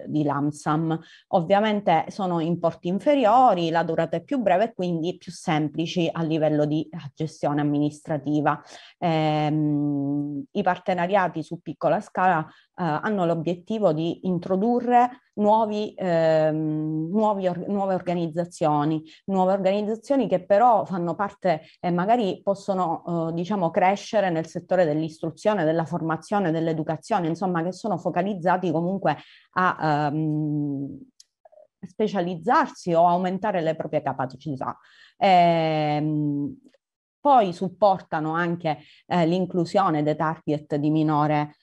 di l'AMSAM. Ovviamente sono importi inferiori, la durata è più breve e quindi più semplici a livello di eh, gestione amministrativa. Eh, I partenariati su piccola scala eh, hanno l'obiettivo di introdurre nuovi, ehm, nuovi or- nuove organizzazioni, nuove organizzazioni che però fanno parte e eh, magari possono eh, diciamo crescere nel settore dell'istruzione, della formazione, dell'educazione, insomma che sono focalizzati comunque a ehm, specializzarsi o aumentare le proprie capacità. Ehm, poi supportano anche eh, l'inclusione dei target di minore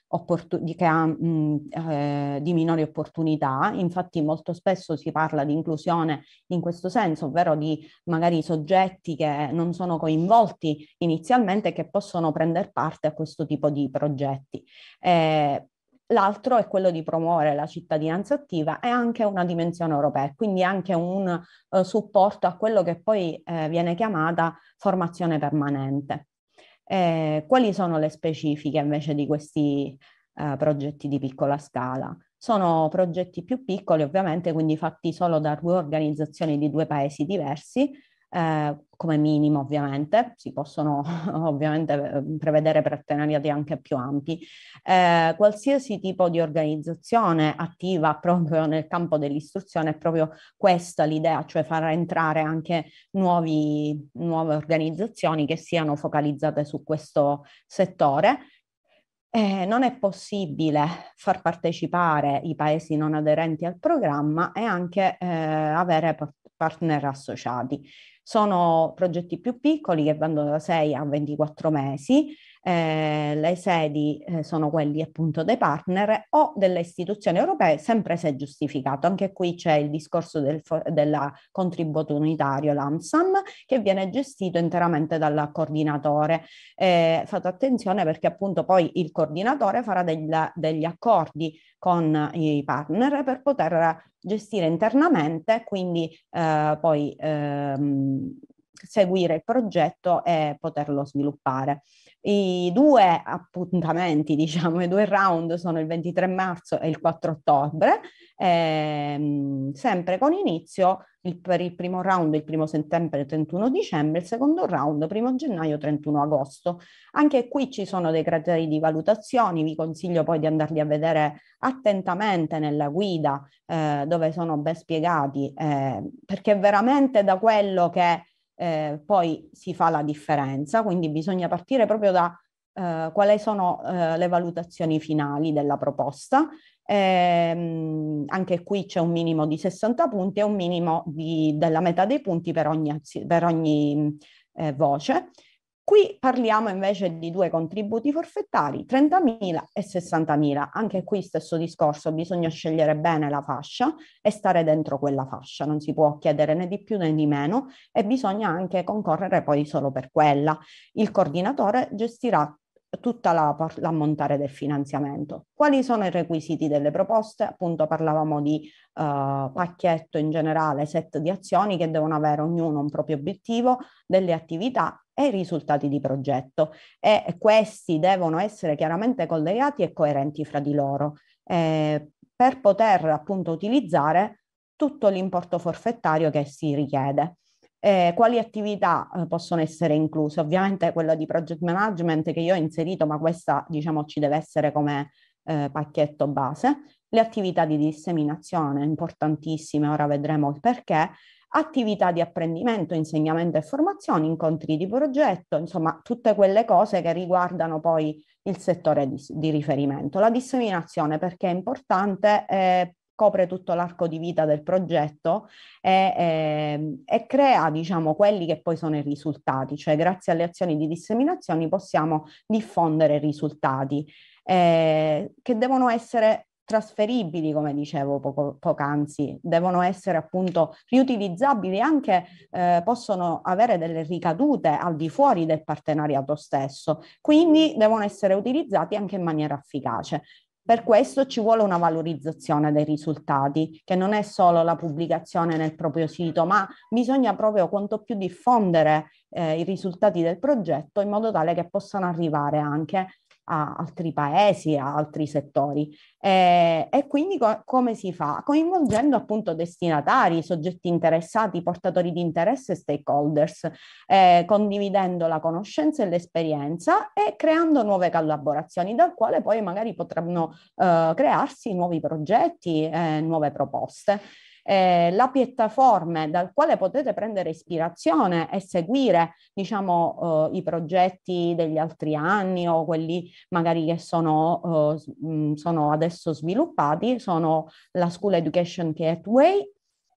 di, che ha, mh, mhmm, eh, di minori opportunità. Infatti molto spesso si parla di inclusione in questo senso, ovvero di magari soggetti che non sono coinvolti inizialmente e che possono prendere parte a questo tipo di progetti. Eh, L'altro è quello di promuovere la cittadinanza attiva e anche una dimensione europea, quindi anche un uh, supporto a quello che poi eh, viene chiamata formazione permanente. Eh, quali sono le specifiche invece di questi eh, progetti di piccola scala? Sono progetti più piccoli ovviamente, quindi fatti solo da due organizzazioni di due paesi diversi, eh, come minimo ovviamente, si possono ovviamente ehm, prevedere partenariati anche più ampi, eh, qualsiasi tipo di organizzazione attiva proprio nel campo dell'istruzione è proprio questa l'idea, cioè far entrare anche nuovi, nuove organizzazioni che siano focalizzate su questo settore. Eh, non è possibile far partecipare i paesi non aderenti al programma e anche eh, avere partner associati. Sono progetti più piccoli che vanno da 6 a 24 mesi eh, le sedi eh, sono quelli appunto dei partner o delle istituzioni europee, sempre se giustificato. Anche qui c'è il discorso del, della contributo unitario, l'AMSAM, che viene gestito interamente dal coordinatore. Eh, fate attenzione perché appunto poi il coordinatore farà degli, degli accordi con i partner per poter gestire internamente, quindi eh, poi ehm, seguire il progetto e poterlo sviluppare. I due appuntamenti, diciamo, i due round sono il 23 marzo e il 4 ottobre, ehm, sempre con inizio il, per il primo round il primo settembre 31 dicembre, il secondo round 1 gennaio 31 agosto. Anche qui ci sono dei criteri di valutazioni, vi consiglio poi di andarli a vedere attentamente nella guida eh, dove sono ben spiegati, eh, perché veramente da quello che eh, poi si fa la differenza, quindi bisogna partire proprio da eh, quali sono eh, le valutazioni finali della proposta. Ehm, anche qui c'è un minimo di 60 punti e un minimo di, della metà dei punti per ogni, per ogni eh, voce. Qui parliamo invece di due contributi forfettari, 30.000 e 60.000. Anche qui stesso discorso, bisogna scegliere bene la fascia e stare dentro quella fascia, non si può chiedere né di più né di meno e bisogna anche concorrere poi solo per quella. Il coordinatore gestirà tutta la, l'ammontare del finanziamento. Quali sono i requisiti delle proposte? Appunto parlavamo di uh, pacchetto in generale, set di azioni che devono avere ognuno un proprio obiettivo, delle attività e i risultati di progetto e questi devono essere chiaramente collegati e coerenti fra di loro eh, per poter appunto utilizzare tutto l'importo forfettario che si richiede eh, quali attività eh, possono essere incluse? Ovviamente quella di project management che io ho inserito, ma questa diciamo ci deve essere come eh, pacchetto base. Le attività di disseminazione, importantissime, ora vedremo il perché, attività di apprendimento, insegnamento e formazione, incontri di progetto, insomma tutte quelle cose che riguardano poi il settore di, di riferimento. La disseminazione perché è importante eh, copre tutto l'arco di vita del progetto e, e, ehm, e, crea diciamo quelli che poi sono i risultati, cioè grazie alle azioni di disseminazione possiamo diffondere risultati eh, che devono essere trasferibili, come dicevo poco, poc'anzi, devono essere appunto riutilizzabili e anche eh, possono avere delle ricadute al di fuori del partenariato stesso, quindi devono essere utilizzati anche in maniera efficace. Per questo ci vuole una valorizzazione dei risultati, che non è solo la pubblicazione nel proprio sito, ma bisogna proprio quanto più diffondere eh, i risultati del progetto in modo tale che possano arrivare anche a altri paesi, a altri settori. Eh, e quindi co- come si fa? Coinvolgendo appunto destinatari, soggetti interessati, portatori di interesse e stakeholders, eh, condividendo la conoscenza e l'esperienza e creando nuove collaborazioni, dal quale poi magari potranno eh, crearsi nuovi progetti, eh, nuove proposte eh, la piattaforma dal quale potete prendere ispirazione e seguire diciamo, eh, i progetti degli altri anni o quelli magari che sono, eh, mm, sono adesso sviluppati sono la School Education Gateway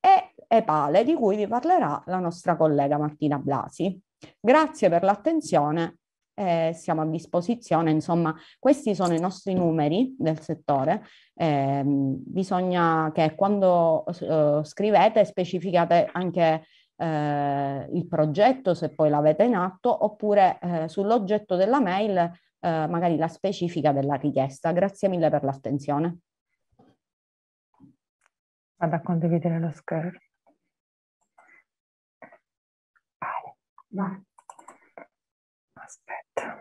e Epale di cui vi parlerà la nostra collega Martina Blasi. Grazie per l'attenzione eh, siamo a disposizione. Insomma, questi sono i nostri numeri del settore. Eh, bisogna che quando eh, scrivete specificate anche eh, il progetto, se poi l'avete in atto, oppure eh, sull'oggetto della mail eh, magari la specifica della richiesta. Grazie mille per l'attenzione. Vado a condividere lo schermo. Vale. Aspetta.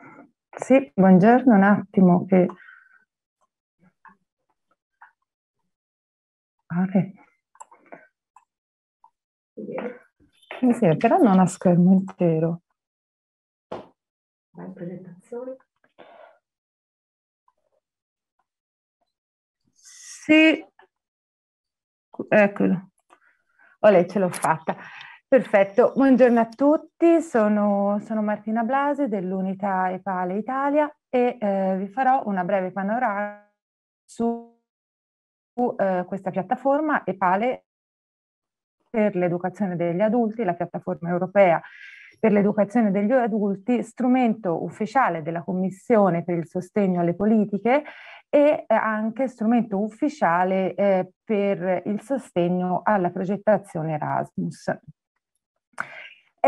Sì, buongiorno, un attimo che... Ale. Sì, sì, però non a schermo intero. Vai, presentazione. Sì, eccolo. Olè, ce l'ho fatta. Perfetto, buongiorno a tutti, sono, sono Martina Blasi dell'Unità Epale Italia e eh, vi farò una breve panorama su eh, questa piattaforma Epale per l'educazione degli adulti, la piattaforma europea per l'educazione degli adulti, strumento ufficiale della Commissione per il sostegno alle politiche e eh, anche strumento ufficiale eh, per il sostegno alla progettazione Erasmus.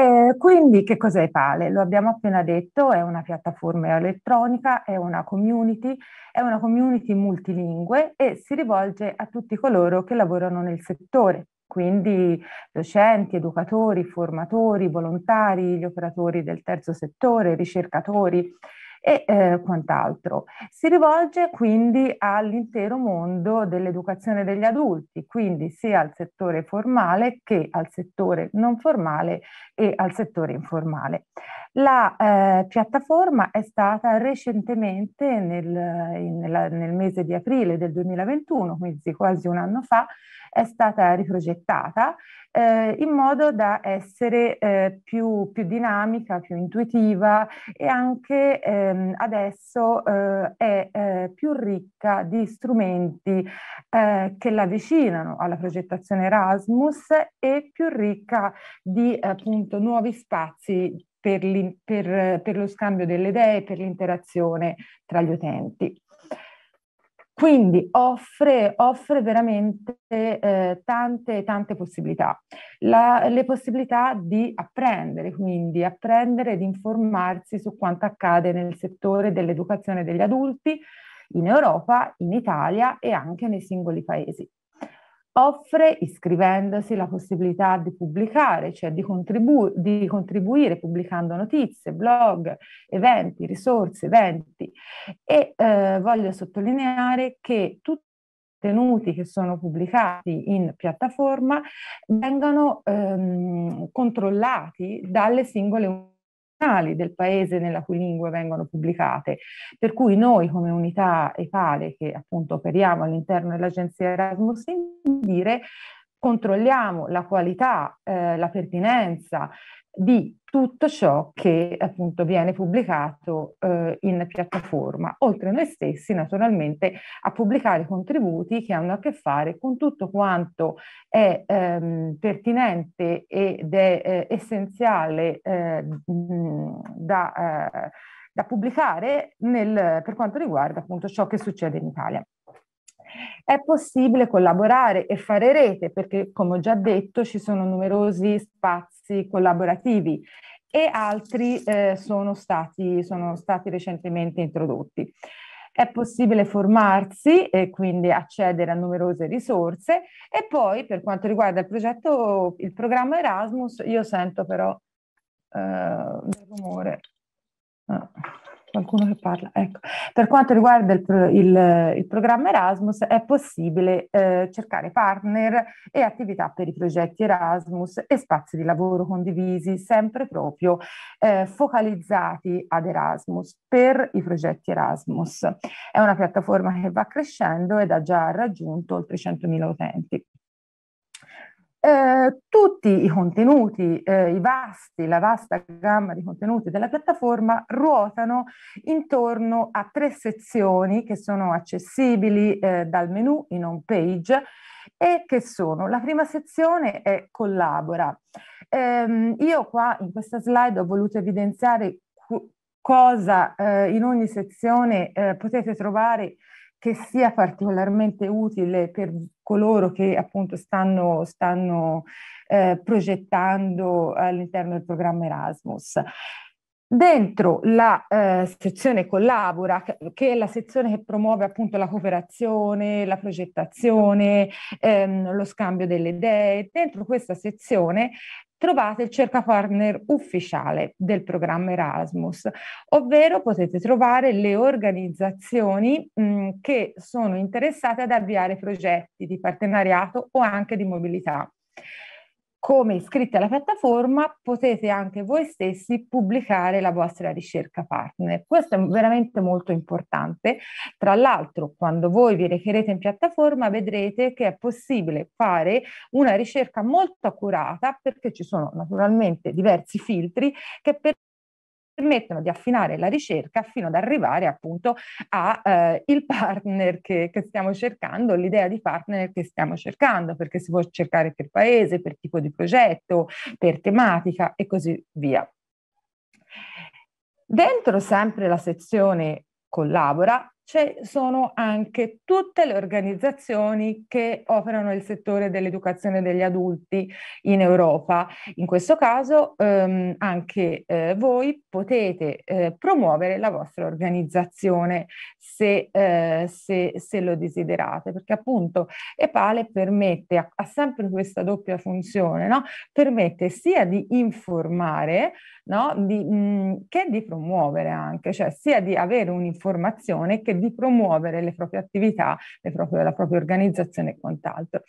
Eh, quindi che cos'è Pale? Lo abbiamo appena detto, è una piattaforma elettronica, è una community, è una community multilingue e si rivolge a tutti coloro che lavorano nel settore, quindi docenti, educatori, formatori, volontari, gli operatori del terzo settore, ricercatori e eh, quant'altro. Si rivolge quindi all'intero mondo dell'educazione degli adulti, quindi sia al settore formale che al settore non formale e al settore informale. La eh, piattaforma è stata recentemente, nel, nella, nel, mese di aprile del 2021, quindi quasi un anno fa, è stata riprogettata eh, in modo da essere eh, più, più, dinamica, più intuitiva e anche ehm, adesso eh, è eh, più ricca di strumenti eh, che l'avvicinano alla progettazione Erasmus e più ricca di appunto nuovi spazi per, per, per lo scambio delle idee, per l'interazione tra gli utenti. Quindi offre, offre veramente eh, tante, tante possibilità. La, le possibilità di apprendere, quindi apprendere ed informarsi su quanto accade nel settore dell'educazione degli adulti in Europa, in Italia e anche nei singoli paesi offre iscrivendosi la possibilità di pubblicare, cioè di, contribu- di, contribuire pubblicando notizie, blog, eventi, risorse, eventi. E eh, voglio sottolineare che tutti i contenuti che sono pubblicati in piattaforma vengano ehm, controllati dalle singole del paese nella cui lingua vengono pubblicate. Per cui noi come unità EPARE che appunto operiamo all'interno dell'agenzia Erasmus Indire controlliamo la qualità, eh, la pertinenza di tutto ciò che appunto viene pubblicato eh, in piattaforma, oltre noi stessi naturalmente a pubblicare contributi che hanno a che fare con tutto quanto è ehm, pertinente ed è eh, essenziale eh, da, eh, da, pubblicare nel, per quanto riguarda appunto ciò che succede in Italia è possibile collaborare e fare rete perché, come ho già detto, ci sono numerosi spazi collaborativi e altri eh, sono, stati, sono stati recentemente introdotti. È possibile formarsi e quindi accedere a numerose risorse e poi per quanto riguarda il progetto, il programma Erasmus, io sento però eh, del rumore. Ah qualcuno che parla. Ecco. Per quanto riguarda il, il, il programma Erasmus, è possibile eh, cercare partner e attività per i progetti Erasmus e spazi di lavoro condivisi, sempre proprio eh, focalizzati ad Erasmus, per i progetti Erasmus. È una piattaforma che va crescendo ed ha già raggiunto oltre 100.000 utenti. Ehm, tutti i contenuti, eh, i vasti, la vasta gamma di contenuti della piattaforma ruotano intorno a tre sezioni che sono accessibili eh, dal menu in home page e che sono la prima sezione è collabora. Ehm, io qua in questa slide ho voluto evidenziare cosa eh, in ogni sezione eh, potete trovare che sia particolarmente utile per coloro che appunto stanno, stanno eh, progettando all'interno del programma Erasmus. Dentro la eh, sezione collabora, che è la sezione che promuove appunto la cooperazione, la progettazione, ehm, lo scambio delle idee, dentro questa sezione trovate il cerca partner ufficiale del programma Erasmus, ovvero potete trovare le organizzazioni mh, mm, che sono interessate ad avviare progetti di partenariato o anche di mobilità come iscritti alla piattaforma potete anche voi stessi pubblicare la vostra ricerca partner. Questo è veramente molto importante. Tra l'altro, quando voi vi recherete in piattaforma vedrete che è possibile fare una ricerca molto accurata perché ci sono naturalmente diversi filtri che per permettono di affinare la ricerca fino ad arrivare appunto al eh, partner che, che, stiamo cercando, l'idea di partner che stiamo cercando, perché si può cercare per paese, per tipo di progetto, per tematica e così via. Dentro sempre la sezione collabora ci sono anche tutte le organizzazioni che operano nel settore dell'educazione degli adulti in Europa. In questo caso ehm, anche eh, voi potete eh, promuovere la vostra organizzazione se, eh, se, se, lo desiderate, perché appunto EPALE permette, ha, ha sempre questa doppia funzione, no? permette sia di informare no? di, mh, mm, che di promuovere anche, cioè sia di avere un'informazione che di promuovere le proprie attività, le proprie, la propria organizzazione e quant'altro.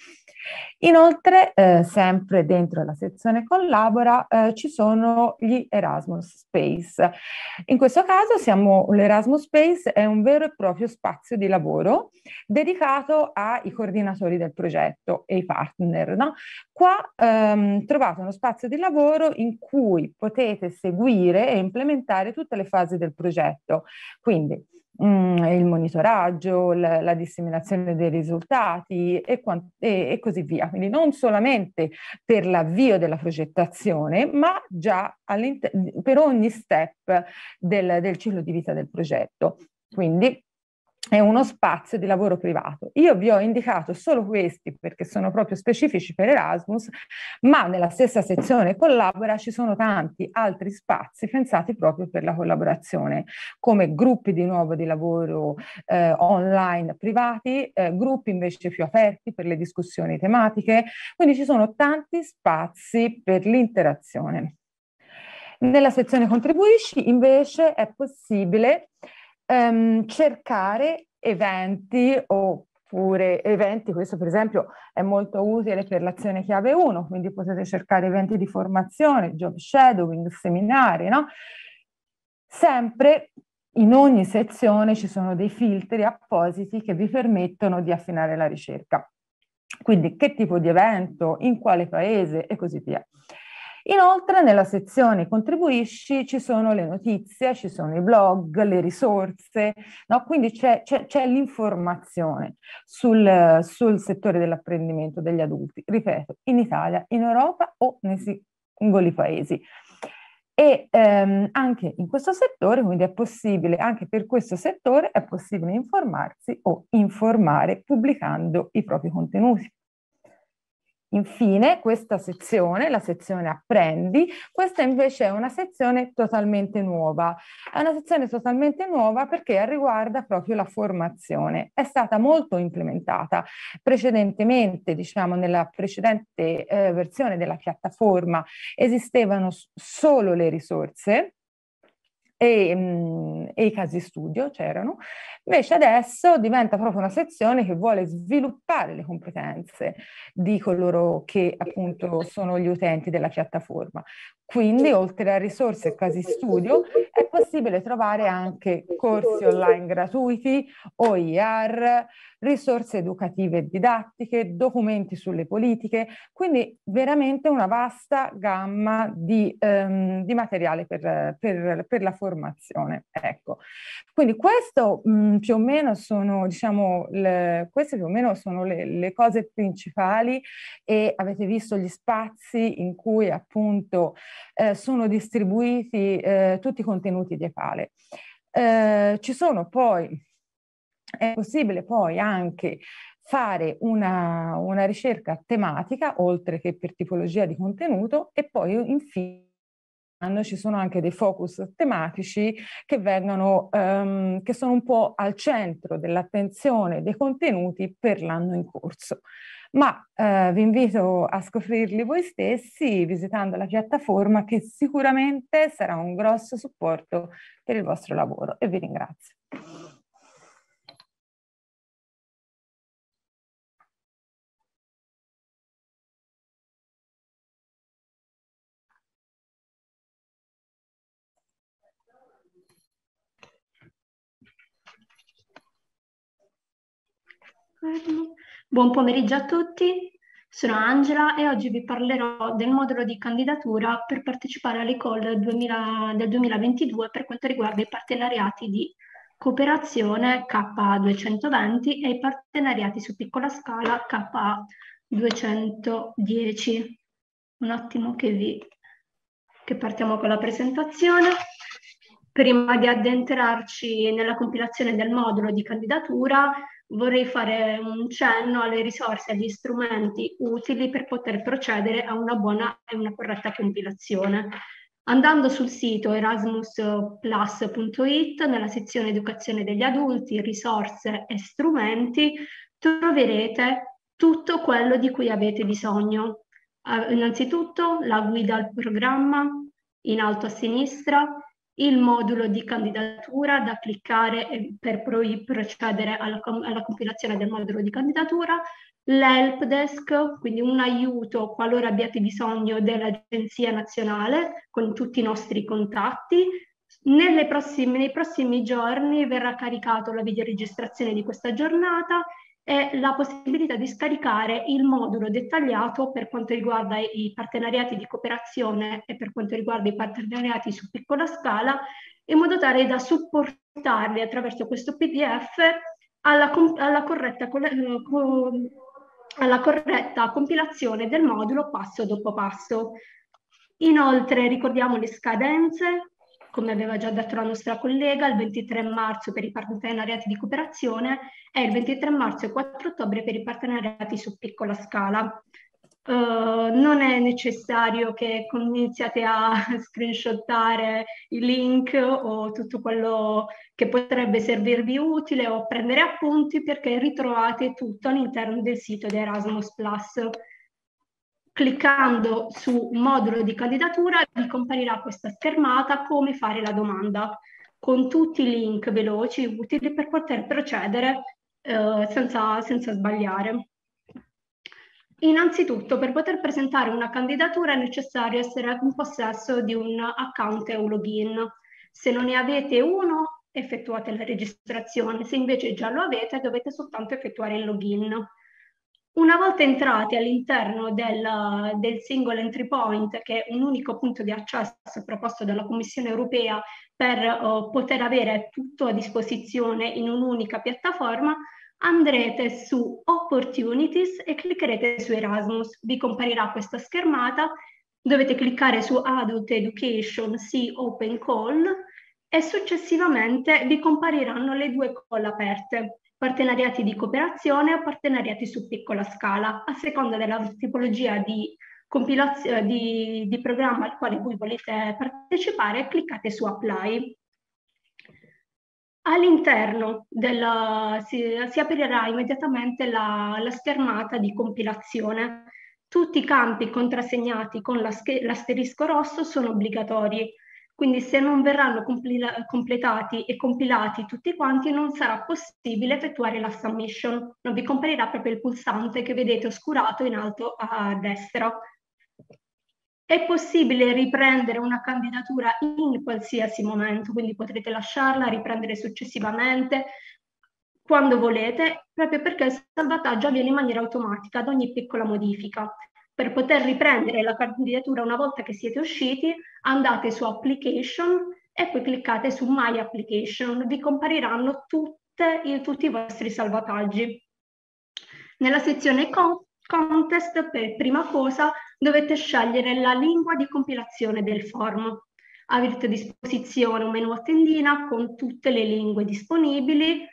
Inoltre, eh, sempre dentro la sezione collabora, eh, ci sono gli Erasmus Space. In questo caso siamo, l'Erasmus Space è un vero e proprio spazio di lavoro dedicato ai coordinatori del progetto e ai partner. No? Qua ehm, trovate uno spazio di lavoro in cui potete seguire e implementare tutte le fasi del progetto. Quindi mm, il monitoraggio, la, la, disseminazione dei risultati e, quant- e, e così via. Quindi non solamente per l'avvio della progettazione, ma già per ogni step del, del ciclo di vita del progetto. Quindi è uno spazio di lavoro privato. Io vi ho indicato solo questi perché sono proprio specifici per Erasmus, ma nella stessa sezione collabora ci sono tanti altri spazi pensati proprio per la collaborazione, come gruppi di nuovo di lavoro eh, online privati, eh, gruppi invece più aperti per le discussioni tematiche, quindi ci sono tanti spazi per l'interazione. Nella sezione contribuisci invece è possibile ehm, cercare eventi oppure eventi, questo per esempio è molto utile per l'azione chiave 1, quindi potete cercare eventi di formazione, job shadowing, seminari, no? Sempre in ogni sezione ci sono dei filtri appositi che vi permettono di affinare la ricerca. Quindi che tipo di evento, in quale paese e così via. Inoltre nella sezione contribuisci ci sono le notizie, ci sono i blog, le risorse, no? quindi c'è, c'è, c'è l'informazione sul, sul, settore dell'apprendimento degli adulti, ripeto, in Italia, in Europa o nei singoli paesi. E ehm, anche in questo settore, quindi è possibile, anche per questo settore è possibile informarsi o informare pubblicando i propri contenuti. Infine, questa sezione, la sezione Apprendi, questa invece è una sezione totalmente nuova. È una sezione totalmente nuova perché riguarda proprio la formazione. È stata molto implementata precedentemente, diciamo nella precedente eh, versione della piattaforma esistevano solo le risorse e, mh, mhmm, e i casi studio c'erano. Invece adesso diventa proprio una sezione che vuole sviluppare le competenze di coloro che appunto sono gli utenti della piattaforma. Quindi, oltre a risorse e casi studio, è possibile trovare anche corsi online gratuiti, OIR, risorse educative e didattiche, documenti sulle politiche, quindi veramente una vasta gamma di, ehm, di materiale per, per, per, la formazione. Ecco. Quindi questo mh, mm, più o meno sono, diciamo, le, queste più o meno sono le, le cose principali e avete visto gli spazi in cui appunto eh, sono distribuiti eh, tutti i contenuti di Epale. Eh, ci sono poi, è possibile poi anche fare una, una ricerca tematica, oltre che per tipologia di contenuto, e poi infine ci sono anche dei focus tematici che, vengono, ehm, che sono un po' al centro dell'attenzione dei contenuti per l'anno in corso. Ma eh, vi invito a scoprirli voi stessi visitando la piattaforma che sicuramente sarà un grosso supporto per il vostro lavoro e vi ringrazio. Buon pomeriggio a tutti, sono Angela e oggi vi parlerò del modulo di candidatura per partecipare all'ECOL 2000, del 2022 per quanto riguarda i partenariati di cooperazione K220 e i partenariati su piccola scala K210. Un attimo che, vi, che partiamo con la presentazione. Prima di addentrarci nella compilazione del modulo di candidatura, vorrei fare un cenno alle risorse agli strumenti utili per poter procedere a una buona e una corretta compilazione. Andando sul sito erasmusplus.it, nella sezione Educazione degli adulti, risorse e strumenti, troverete tutto quello di cui avete bisogno. Eh, innanzitutto la guida al programma in alto a sinistra, il modulo di candidatura da cliccare per procedere alla, alla compilazione del modulo di candidatura, l'help desk, quindi un aiuto qualora abbiate bisogno dell'Agenzia Nazionale con tutti i nostri contatti. Prossime, nei prossimi giorni verrà caricato la videoregistrazione di questa giornata è la possibilità di scaricare il modulo dettagliato per quanto riguarda i partenariati di cooperazione e per quanto riguarda i partenariati su piccola scala, in modo tale da supportarli attraverso questo PDF alla, alla, corretta, eh, alla corretta compilazione del modulo passo dopo passo. Inoltre ricordiamo le scadenze, come aveva già detto la nostra collega, il 23 marzo per i partenariati di cooperazione e il 23 marzo e 4 ottobre per i partenariati su piccola scala. Uh, non è necessario che iniziate a screenshottare i link o tutto quello che potrebbe servirvi utile o prendere appunti perché ritrovate tutto all'interno del sito di Erasmus cliccando su modulo di candidatura vi comparirà questa schermata come fare la domanda con tutti i link veloci utili per poter procedere eh, senza, senza sbagliare. Innanzitutto, per poter presentare una candidatura è necessario essere in possesso di un account e un login. Se non ne avete uno, effettuate la registrazione, se invece già lo avete, dovete soltanto effettuare il login. Una volta entrati all'interno del, del, single entry point, che è un unico punto di accesso proposto dalla Commissione europea per oh, poter avere tutto a disposizione in un'unica piattaforma, andrete su Opportunities e cliccherete su Erasmus. Vi comparirà questa schermata, dovete cliccare su Adult Education, See Open Call, e successivamente vi compariranno le due call aperte, partenariati di cooperazione o partenariati su piccola scala, a seconda della tipologia di, di, di programma al quale voi volete partecipare, cliccate su Apply. All'interno della, si, si, aprirà immediatamente la, la schermata di compilazione. Tutti i campi contrassegnati con l'asterisco rosso sono obbligatori, quindi se non verranno compila- completati e compilati tutti quanti non sarà possibile effettuare la submission, non vi comparirà proprio il pulsante che vedete oscurato in alto a destra. È possibile riprendere una candidatura in qualsiasi momento, quindi potrete lasciarla, riprendere successivamente, quando volete, proprio perché il salvataggio avviene in maniera automatica ad ogni piccola modifica per poter riprendere la candidatura una volta che siete usciti, andate su application e poi cliccate su My Application, vi compariranno tutte, i, tutti i vostri salvataggi. Nella sezione con, contest, per prima cosa, dovete scegliere la lingua di compilazione del form. Avete a disposizione un menu a tendina con tutte le lingue disponibili,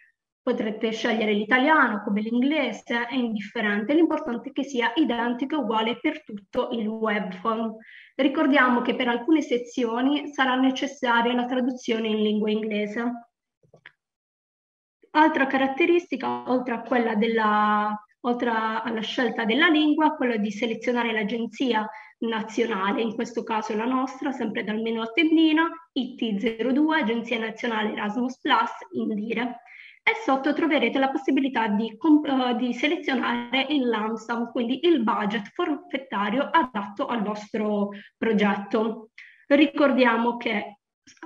Potrete scegliere l'italiano come l'inglese, è indifferente, l'importante è che sia identico e uguale per tutto il web form. Ricordiamo che per alcune sezioni sarà necessaria la traduzione in lingua inglese. Altra caratteristica, oltre, a quella della, oltre alla scelta della lingua, è quella di selezionare l'agenzia nazionale, in questo caso la nostra, sempre dal menu a tendina, IT02, Agenzia Nazionale Erasmus Plus, Indire e sotto troverete la possibilità di, uh, di selezionare il LAMSAM, quindi il budget forfettario adatto al vostro progetto. Ricordiamo che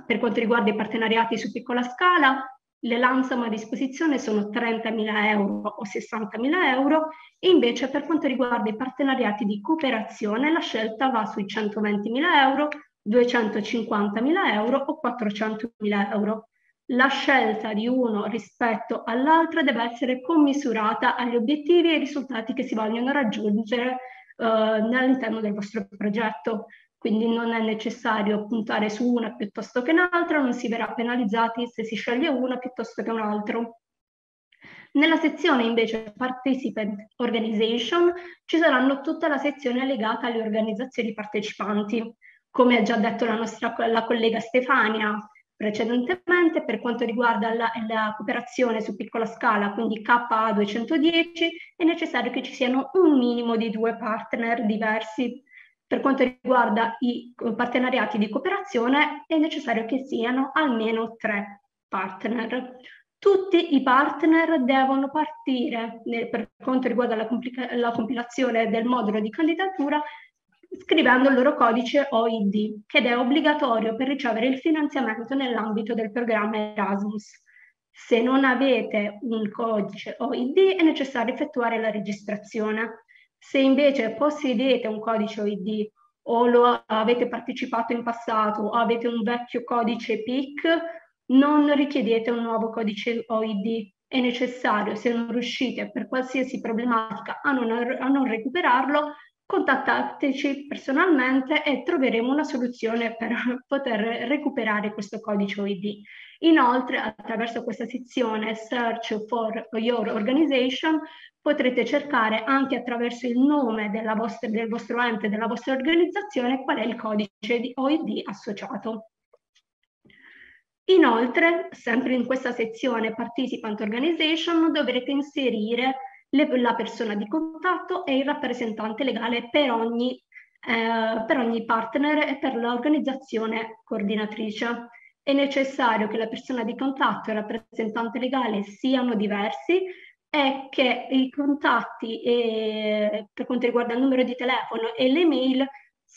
per quanto riguarda i partenariati su piccola scala, le LAMSAM a disposizione sono 30.000 euro o 60.000 euro, invece per quanto riguarda i partenariati di cooperazione la scelta va sui 120.000 euro, 250.000 euro o 400.000 euro la scelta di uno rispetto all'altro deve essere commisurata agli obiettivi e ai risultati che si vogliono raggiungere eh, all'interno del vostro progetto. Quindi non è necessario puntare su una piuttosto che un'altra, non si verrà penalizzati se si sceglie una piuttosto che un altro. Nella sezione invece Participant Organization ci saranno tutta la sezione legata alle organizzazioni partecipanti. Come ha già detto la nostra la collega Stefania, precedentemente per quanto riguarda la, la, cooperazione su piccola scala, quindi KA210, è necessario che ci siano un minimo di due partner diversi. Per quanto riguarda i partenariati di cooperazione è necessario che siano almeno tre partner. Tutti i partner devono partire, eh, per quanto riguarda la, complica- la compilazione del modulo di candidatura, scrivendo il loro codice OID, che è obbligatorio per ricevere il finanziamento nell'ambito del programma Erasmus. Se non avete un codice OID è necessario effettuare la registrazione. Se invece possiedete un codice OID o lo avete partecipato in passato o avete un vecchio codice PIC, non richiedete un nuovo codice OID. È necessario, se non riuscite per qualsiasi problematica a non, a non recuperarlo, contattateci personalmente e troveremo una soluzione per poter recuperare questo codice OID. Inoltre, attraverso questa sezione Search for Your Organization, potrete cercare anche attraverso il nome vostra, del vostro ente, della vostra organizzazione, qual è il codice di OID associato. Inoltre, sempre in questa sezione Participant Organization, dovrete inserire le, la persona di contatto e il rappresentante legale per ogni, eh, per ogni partner e per l'organizzazione coordinatrice. È necessario che la persona di contatto e il rappresentante legale siano diversi e che i contatti eh, per quanto riguarda il numero di telefono e le mail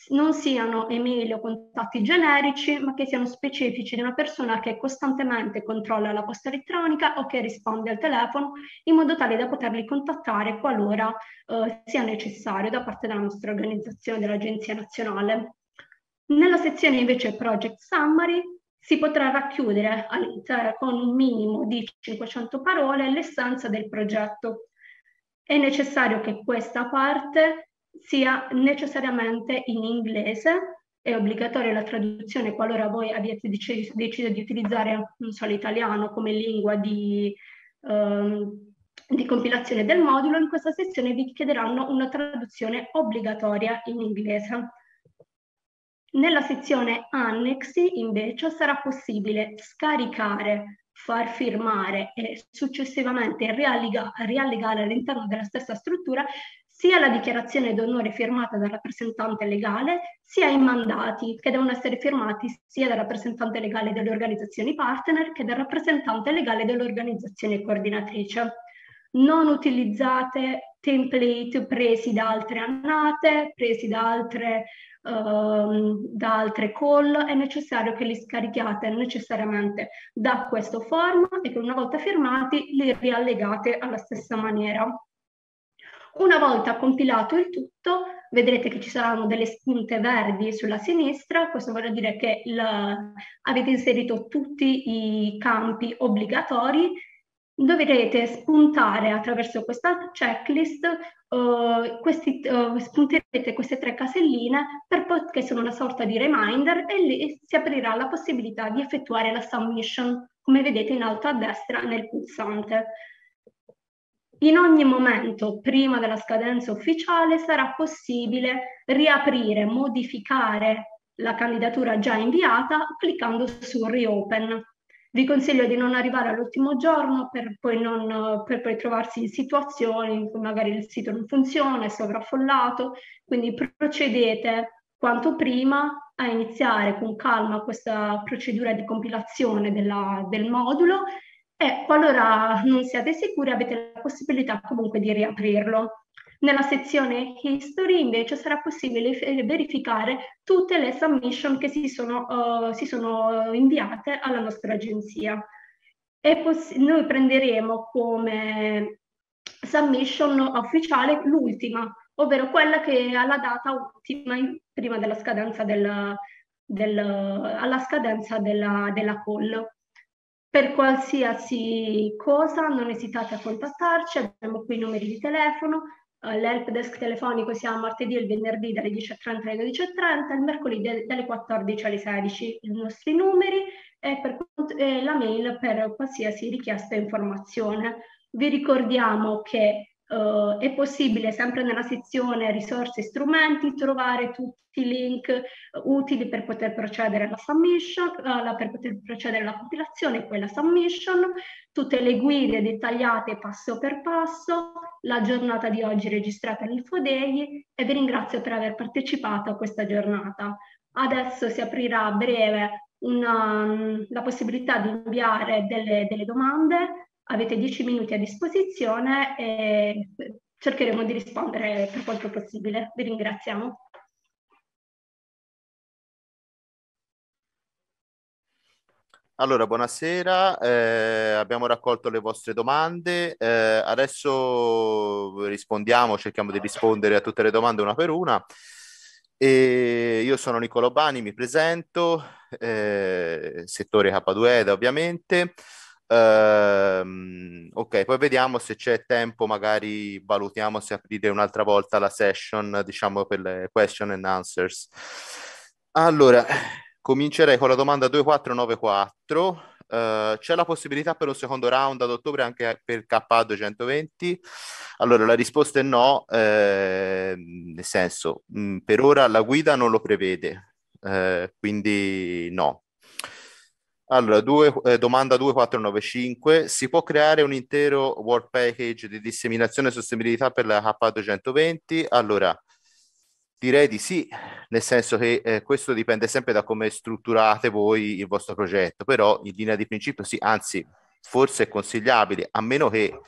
non siano email o contatti generici, ma che siano specifici di una persona che costantemente controlla la posta elettronica o che risponde al telefono, in modo tale da poterli contattare qualora eh, sia necessario da parte della nostra organizzazione, dell'Agenzia Nazionale. Nella sezione invece Project Summary si potrà racchiudere con un minimo di 500 parole l'essenza del progetto. È necessario che questa parte sia necessariamente in inglese, è obbligatoria la traduzione qualora voi abbiate dec- deciso di utilizzare, so, l'italiano come lingua di, ehm, di compilazione del modulo, in questa sezione vi chiederanno una traduzione obbligatoria in inglese. Nella sezione annexi invece sarà possibile scaricare, far firmare e successivamente riallega- riallegare all'interno della stessa struttura sia la dichiarazione d'onore firmata dal rappresentante legale, sia i mandati che devono essere firmati sia dal rappresentante legale delle organizzazioni partner che dal rappresentante legale dell'organizzazione coordinatrice. Non utilizzate template presi da altre annate, presi da altre, uh, da altre call, è necessario che li scarichiate necessariamente da questo form e che una volta firmati li riallegate alla stessa maniera. Una volta compilato il tutto, vedrete che ci saranno delle spunte verdi sulla sinistra, questo vuol dire che la, avete inserito tutti i campi obbligatori dovrete spuntare attraverso questa checklist, uh, questi, uh, spunterete queste tre caselline per pot- che sono una sorta di reminder e lì si aprirà la possibilità di effettuare la submission, come vedete in alto a destra nel pulsante. In ogni momento, prima della scadenza ufficiale, sarà possibile riaprire, modificare la candidatura già inviata cliccando su Reopen. Vi consiglio di non arrivare all'ultimo giorno per poi, non, per poi trovarsi in situazioni in cui magari il sito non funziona, è sovraffollato, quindi procedete quanto prima a iniziare con calma questa procedura di compilazione della, del modulo e ecco, qualora non siate sicuri avete la possibilità comunque di riaprirlo. Nella sezione History invece sarà possibile eh, verificare tutte le submission che si sono, uh, si sono eh, inviate alla nostra agenzia. E poss- noi prenderemo come submission ufficiale l'ultima, ovvero quella che è alla data ultima prima della scadenza della, del, alla scadenza della, della call. Per qualsiasi cosa non esitate a contattarci, abbiamo qui i numeri di telefono, eh, l'help desk telefonico sia martedì e il venerdì dalle 10.30 alle 12.30, il mercoledì dalle 14 alle 16 i nostri numeri e, per, e la mail per qualsiasi richiesta e informazione. Vi ricordiamo che Uh, è possibile sempre nella sezione risorse e strumenti trovare tutti i link eh, utili per poter procedere alla submission, uh, per poter procedere alla compilazione e poi alla submission, tutte le guide dettagliate passo per passo, la giornata di oggi registrata nell'Infodegli e vi ringrazio per aver partecipato a questa giornata. Adesso si aprirà a breve una, la possibilità di inviare delle, delle domande avete dieci minuti a disposizione e cercheremo di rispondere per quanto possibile. Vi ringraziamo. Allora, buonasera, eh, abbiamo raccolto le vostre domande, eh, adesso rispondiamo, cerchiamo di rispondere a tutte le domande una per una. E io sono Nicolo Bani, mi presento, eh, settore K2ED ovviamente. Ehm, ok, poi vediamo se c'è tempo, magari valutiamo se aprire un'altra volta la session, diciamo, per le question and answers. Allora, comincerei con la domanda 2494. Uh, eh, c'è la possibilità per lo secondo round ad ottobre anche per K220? Allora, la risposta è no, eh, nel senso, mh, mm, per ora la guida non lo prevede, eh, quindi no. Allora, due, eh, domanda 2495, si può creare un intero work package di disseminazione e sostenibilità per la K220? Allora, direi di sì, nel senso che eh, questo dipende sempre da come strutturate voi il vostro progetto, però in linea di principio sì, anzi forse è consigliabile, a meno che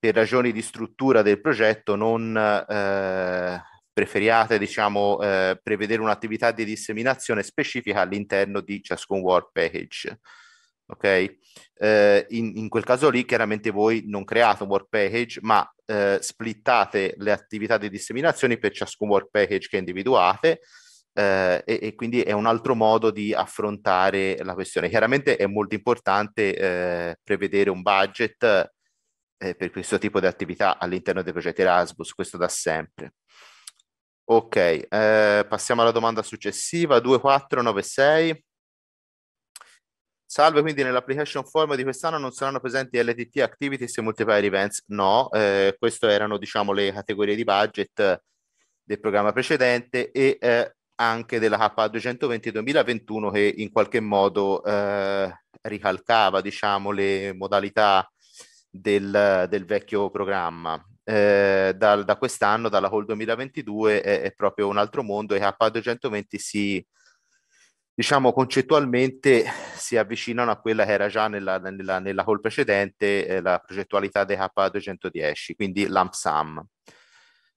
per ragioni di struttura del progetto non... Eh, preferiate diciamo, eh, prevedere un'attività di disseminazione specifica all'interno di ciascun work package. Okay? Eh, in, in, quel caso lì chiaramente voi non create un work package, ma eh, splittate le attività di disseminazione per ciascun work package che individuate. Eh, e, e, quindi è un altro modo di affrontare la questione. Chiaramente è molto importante eh, prevedere un budget eh, per questo tipo di attività all'interno dei progetti Erasmus, questo da sempre. Ok, eh, passiamo alla domanda successiva, 2496. Salve, quindi nell'application form di quest'anno non saranno presenti LTT activities e multiplier events? No, eh, queste erano diciamo le categorie di budget del programma precedente e eh, anche della K220 2021 che in qualche modo eh, ricalcava diciamo le modalità del, del vecchio programma. Eh, dal, da quest'anno, dalla Hall 2022, è, è, proprio un altro mondo e K220 si, diciamo, concettualmente si avvicinano a quella che era già nella, nella, nella Hall precedente, eh, la progettualità di K210, quindi l'AMP SAM.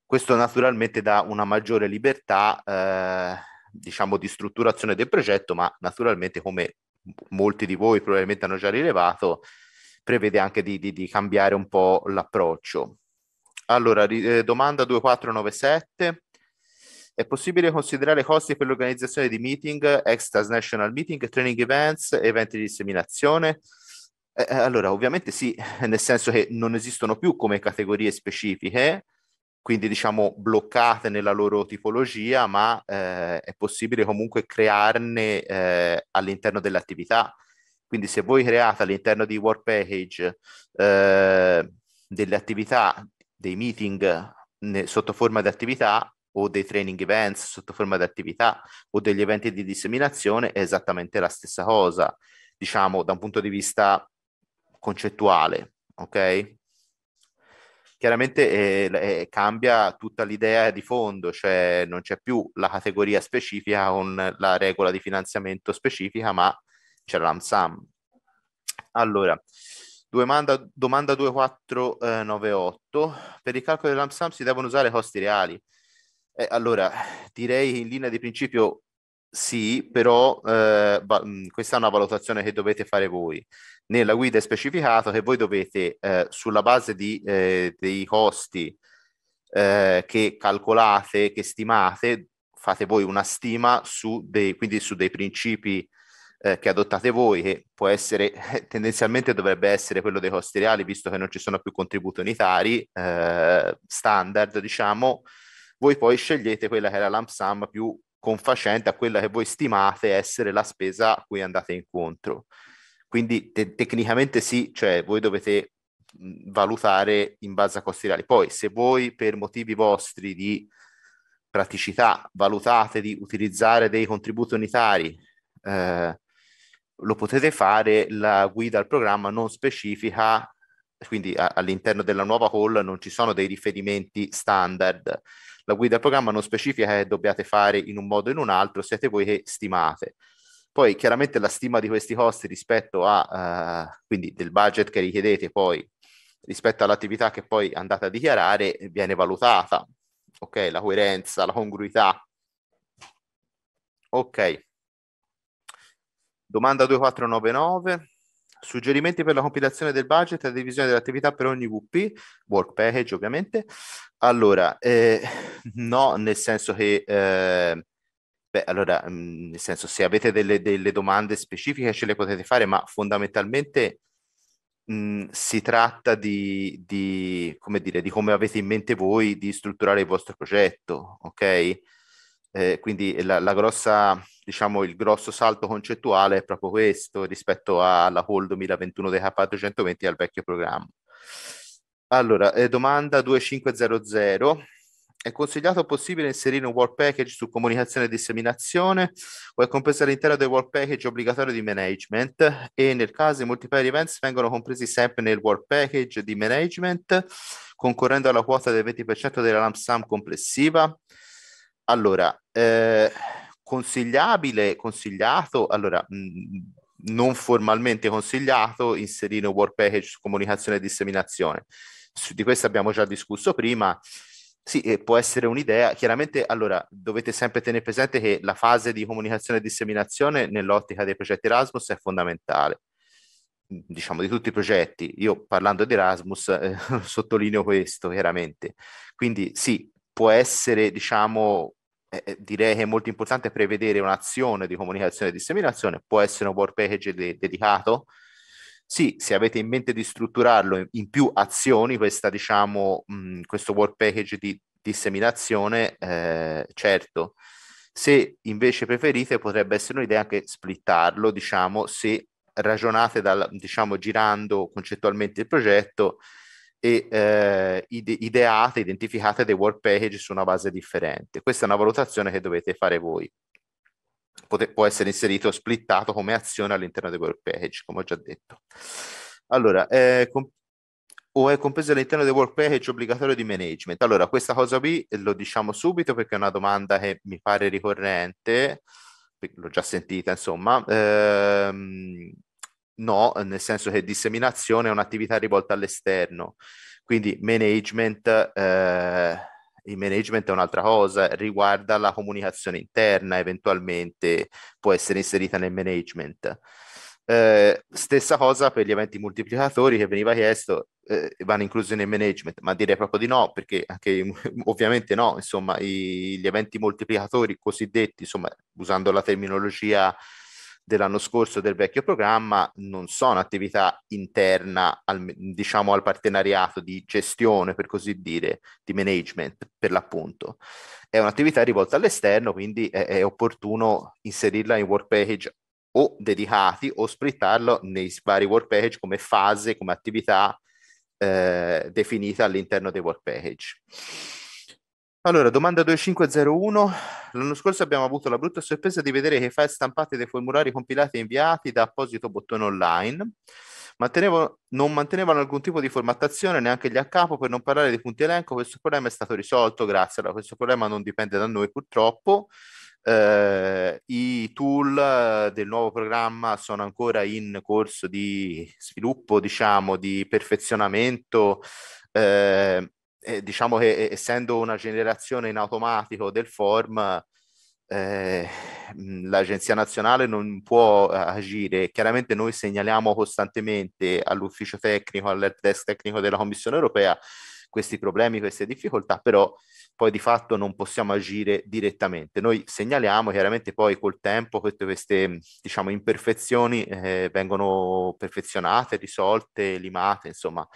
Questo naturalmente dà una maggiore libertà, eh, diciamo, di strutturazione del progetto, ma naturalmente come molti di voi probabilmente hanno già rilevato, prevede anche di, di, di cambiare un po' l'approccio. Allora, eh, domanda 2497. È possibile considerare costi per l'organizzazione di meeting, extras national meeting, training events, eventi di disseminazione? Eh, eh allora, ovviamente sì, nel senso che non esistono più come categorie specifiche, quindi diciamo bloccate nella loro tipologia, ma eh, è possibile comunque crearne eh, all'interno dell'attività. Quindi se voi create all'interno di Warpackage eh, delle attività, dei meeting ne, sotto forma di attività o dei training events sotto forma di attività o degli eventi di disseminazione è esattamente la stessa cosa, diciamo da un punto di vista concettuale, ok? Chiaramente eh, eh, cambia tutta l'idea di fondo, cioè non c'è più la categoria specifica con la regola di finanziamento specifica, ma c'era l'AMSAM. Allora, domanda, domanda eh, 2498. Per il calcolo dell'AMSAM si devono usare costi reali? Eh, allora, direi in linea di principio sì, però eh, questa è una valutazione che dovete fare voi. Nella guida è specificato che voi dovete, eh, sulla base di, eh, dei costi eh, che calcolate, che stimate, fate voi una stima su dei, quindi su dei principi eh, che adottate voi, che può essere, tendenzialmente dovrebbe essere quello dei costi reali, visto che non ci sono più contributi unitari, eh, standard, diciamo, voi poi scegliete quella che è la lump sum più confacente a quella che voi stimate essere la spesa a cui andate incontro. Quindi te- tecnicamente sì, cioè voi dovete valutare in base a costi reali. Poi se voi per motivi vostri di praticità valutate di utilizzare dei contributi unitari eh, lo potete fare, la guida al programma non specifica, quindi all'interno della nuova call non ci sono dei riferimenti standard. La guida al programma non specifica che dobbiate fare in un modo o in un altro, siete voi che stimate. Poi chiaramente la stima di questi costi rispetto a, uh, quindi del budget che richiedete poi, rispetto all'attività che poi andate a dichiarare, viene valutata. Ok, la coerenza, la congruità. Ok. Domanda 2499. Suggerimenti per la compilazione del budget e la divisione dell'attività per ogni VP, work package ovviamente. Allora, eh, no, nel senso che... Eh, Beh, allora, mm, nel senso, se avete delle, delle, domande specifiche ce le potete fare, ma fondamentalmente mh, mm, si tratta di, di, come dire, di come avete in mente voi di strutturare il vostro progetto, ok? Eh, quindi la, la, grossa, diciamo, il grosso salto concettuale è proprio questo rispetto alla Hall 2021 dei K420 e al vecchio programma. Allora, eh, domanda 2500. È consigliato possibile inserire un work package su comunicazione e disseminazione o è compresa l'intero del work package obbligatorio di management e nel caso i multiplayer events vengono compresi sempre nel work package di management concorrendo alla quota del 20% della lump sum complessiva? Allora, eh, consigliabile, consigliato, allora, mh, mm, non formalmente consigliato inserire un work package su comunicazione e disseminazione. Su, di questo abbiamo già discusso prima. Sì, può essere un'idea. Chiaramente, allora, dovete sempre tenere presente che la fase di comunicazione e disseminazione nell'ottica dei progetti Erasmus è fondamentale. Mm, diciamo di tutti i progetti. Io parlando di Erasmus eh, sottolineo questo chiaramente. Quindi sì, può essere, diciamo, eh, eh, direi che è molto importante prevedere un'azione di comunicazione e disseminazione, può essere un board package de- dedicato. Sì, se avete in mente di strutturarlo in, in più azioni, questa, diciamo, mh, questo work package di disseminazione, eh, certo. Se invece preferite, potrebbe essere un'idea anche splittarlo, diciamo, se ragionate dal, diciamo, girando concettualmente il progetto, e eh, ide- ideate, identificate dei work package su una base differente. Questa è una valutazione che dovete fare voi. Pot- può essere inserito o splittato come azione all'interno dei work package, come ho già detto. Allora, eh, com- o è compreso all'interno del work package obbligatorio di management? Allora, questa cosa qui eh, lo diciamo subito perché è una domanda che mi pare ricorrente, l'ho già sentita, insomma. Ehm, No, nel senso che disseminazione è un'attività rivolta all'esterno, quindi management, eh, il management è un'altra cosa, riguarda la comunicazione interna, eventualmente può essere inserita nel management. Eh, stessa cosa per gli eventi moltiplicatori che veniva chiesto, eh, vanno inclusi nel management, ma direi proprio di no, perché anche ovviamente no, insomma, i, gli eventi moltiplicatori cosiddetti, insomma, usando la terminologia dell'anno scorso del vecchio programma non sono attività interna al, diciamo al partenariato di gestione per così dire di management per l'appunto è un'attività rivolta all'esterno quindi è, è opportuno inserirla in work package o dedicati o splittarlo nei vari work package come fase come attività eh, definita all'interno dei work package allora, domanda 2501. L'anno scorso abbiamo avuto la brutta sorpresa di vedere che i file stampati dei formulari compilati e inviati da apposito bottone online Mantenevo, non mantenevano alcun tipo di formattazione, neanche gli a capo, per non parlare dei punti elenco. Questo problema è stato risolto, grazie. Allora, questo problema non dipende da noi purtroppo. Eh, I tool eh, del nuovo programma sono ancora in corso di sviluppo, diciamo, di perfezionamento. Eh, eh, diciamo che essendo una generazione in automatico del form, eh, l'Agenzia Nazionale non può eh, agire. Chiaramente noi segnaliamo costantemente all'ufficio tecnico, all'help desk tecnico della Commissione europea questi problemi, queste difficoltà, però poi di fatto non possiamo agire direttamente. Noi segnaliamo, chiaramente poi col tempo queste, queste diciamo, imperfezioni eh, vengono perfezionate, risolte, limate, insomma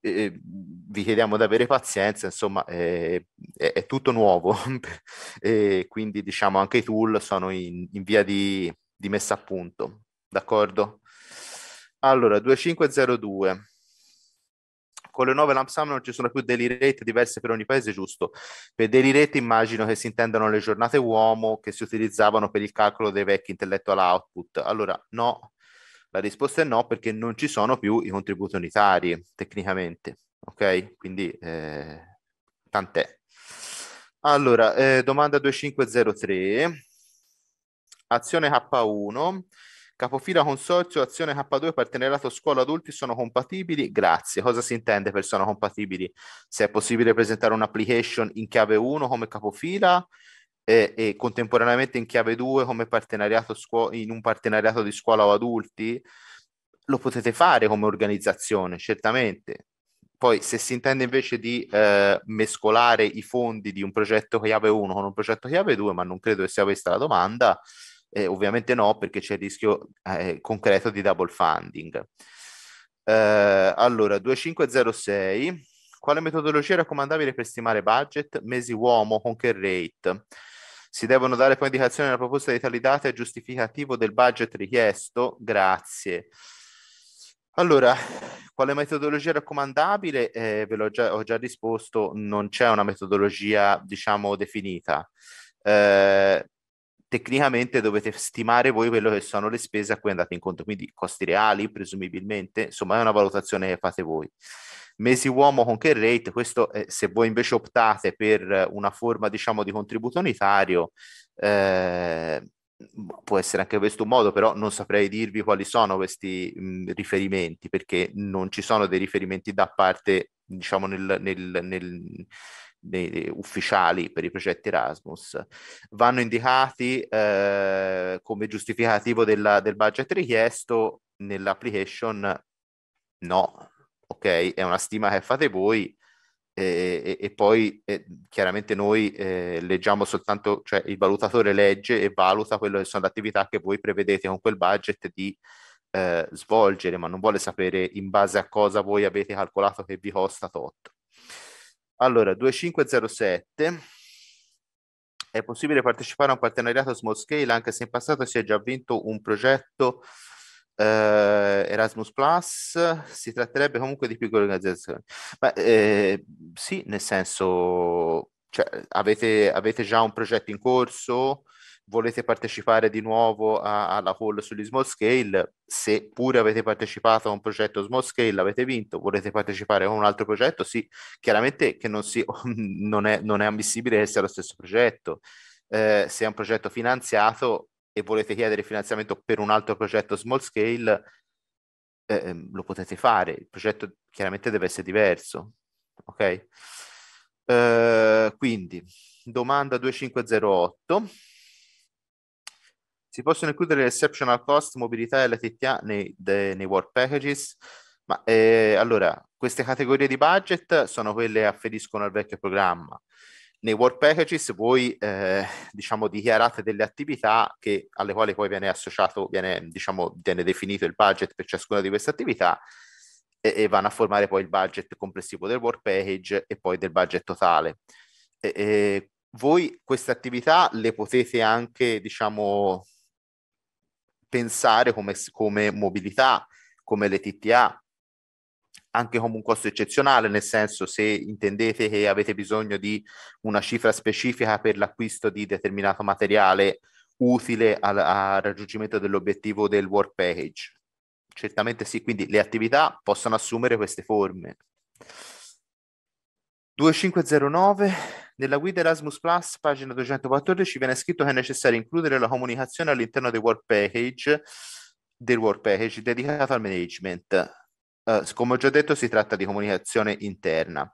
eh, vi chiediamo di avere pazienza, insomma eh, è, è, tutto nuovo e quindi diciamo anche i tool sono in, in via di, di, messa a punto, d'accordo? Allora, 2502. Con le nuove lump sum non ci sono più daily rate diverse per ogni paese, giusto? Per daily rate immagino che si intendano le giornate uomo che si utilizzavano per il calcolo dei vecchi intellectual output. Allora, no, la risposta è no perché non ci sono più i contributi unitari tecnicamente, ok? Quindi eh, tant'è. Allora, eh, domanda 2503, azione K1, capofila consorzio, azione K2, partenariato scuola adulti sono compatibili? Grazie. Cosa si intende per sono compatibili? Se è possibile presentare un'application in chiave 1 come capofila e, e contemporaneamente in chiave 2 come partenariato scuo- in un partenariato di scuola o adulti, lo potete fare come organizzazione, certamente. Poi se si intende invece di eh, mescolare i fondi di un progetto chiave 1 con un progetto chiave 2, ma non credo che sia questa la domanda, eh, ovviamente no, perché c'è il rischio eh, concreto di double funding. Eh, allora, 2506, quale metodologia è raccomandabile per stimare budget, mesi uomo, con che rate? Si devono dare poi indicazioni alla proposta di tali date e giustificativo del budget richiesto. Grazie. Allora, quale metodologia raccomandabile? Eh, ve l'ho già, ho già risposto, non c'è una metodologia, diciamo, definita. Eh, tecnicamente dovete stimare voi quello che sono le spese a cui andate incontro, quindi costi reali, presumibilmente, insomma è una valutazione che fate voi mesi uomo con che rate, questo eh, se voi invece optate per una forma diciamo di contributo unitario, eh, può essere anche questo un modo, però non saprei dirvi quali sono questi mh, mm, riferimenti, perché non ci sono dei riferimenti da parte, diciamo, nel, nel, nel dei, ufficiali per i progetti Erasmus vanno indicati eh, come giustificativo della, del budget richiesto nell'application no ok? È una stima che fate voi e, e, e poi eh, chiaramente noi eh, leggiamo soltanto, cioè il valutatore legge e valuta quelle che sono le attività che voi prevedete con quel budget di eh, svolgere, ma non vuole sapere in base a cosa voi avete calcolato che vi costa tot. Allora, 2507 è possibile partecipare a un partenariato small scale anche se in passato si è già vinto un progetto eh, Erasmus Plus, si tratterebbe comunque di piccole organizzazioni. Ma eh, sì, nel senso, cioè, avete, avete, già un progetto in corso, volete partecipare di nuovo a, alla call sugli small scale, se pure avete partecipato a un progetto small scale, avete vinto, volete partecipare a un altro progetto, sì, chiaramente che non, si, non, è, non è ammissibile che sia lo stesso progetto. Eh, se è un progetto finanziato, e volete chiedere finanziamento per un altro progetto small scale, eh, ehm, lo potete fare. Il progetto chiaramente deve essere diverso. Ok? Eh, quindi, domanda 2508. Si possono includere exceptional cost, mobilità e LTTA nei, de, nei work packages? Ma eh, allora, queste categorie di budget sono quelle che afferiscono al vecchio programma nei work packages voi eh, diciamo, dichiarate delle attività che, alle quali poi viene associato, viene, diciamo, viene definito il budget per ciascuna di queste attività e, e, vanno a formare poi il budget complessivo del work package e poi del budget totale. E, e voi queste attività le potete anche diciamo, pensare come, come mobilità, come le TTA, anche come un costo eccezionale, nel senso se intendete che avete bisogno di una cifra specifica per l'acquisto di determinato materiale utile al, al raggiungimento dell'obiettivo del work package. Certamente sì, quindi le attività possono assumere queste forme. 2509 nella guida Erasmus Plus, pagina 214, viene scritto che è necessario includere la comunicazione all'interno del work package, del work package dedicato al management. Uh, come ho già detto, si tratta di comunicazione interna.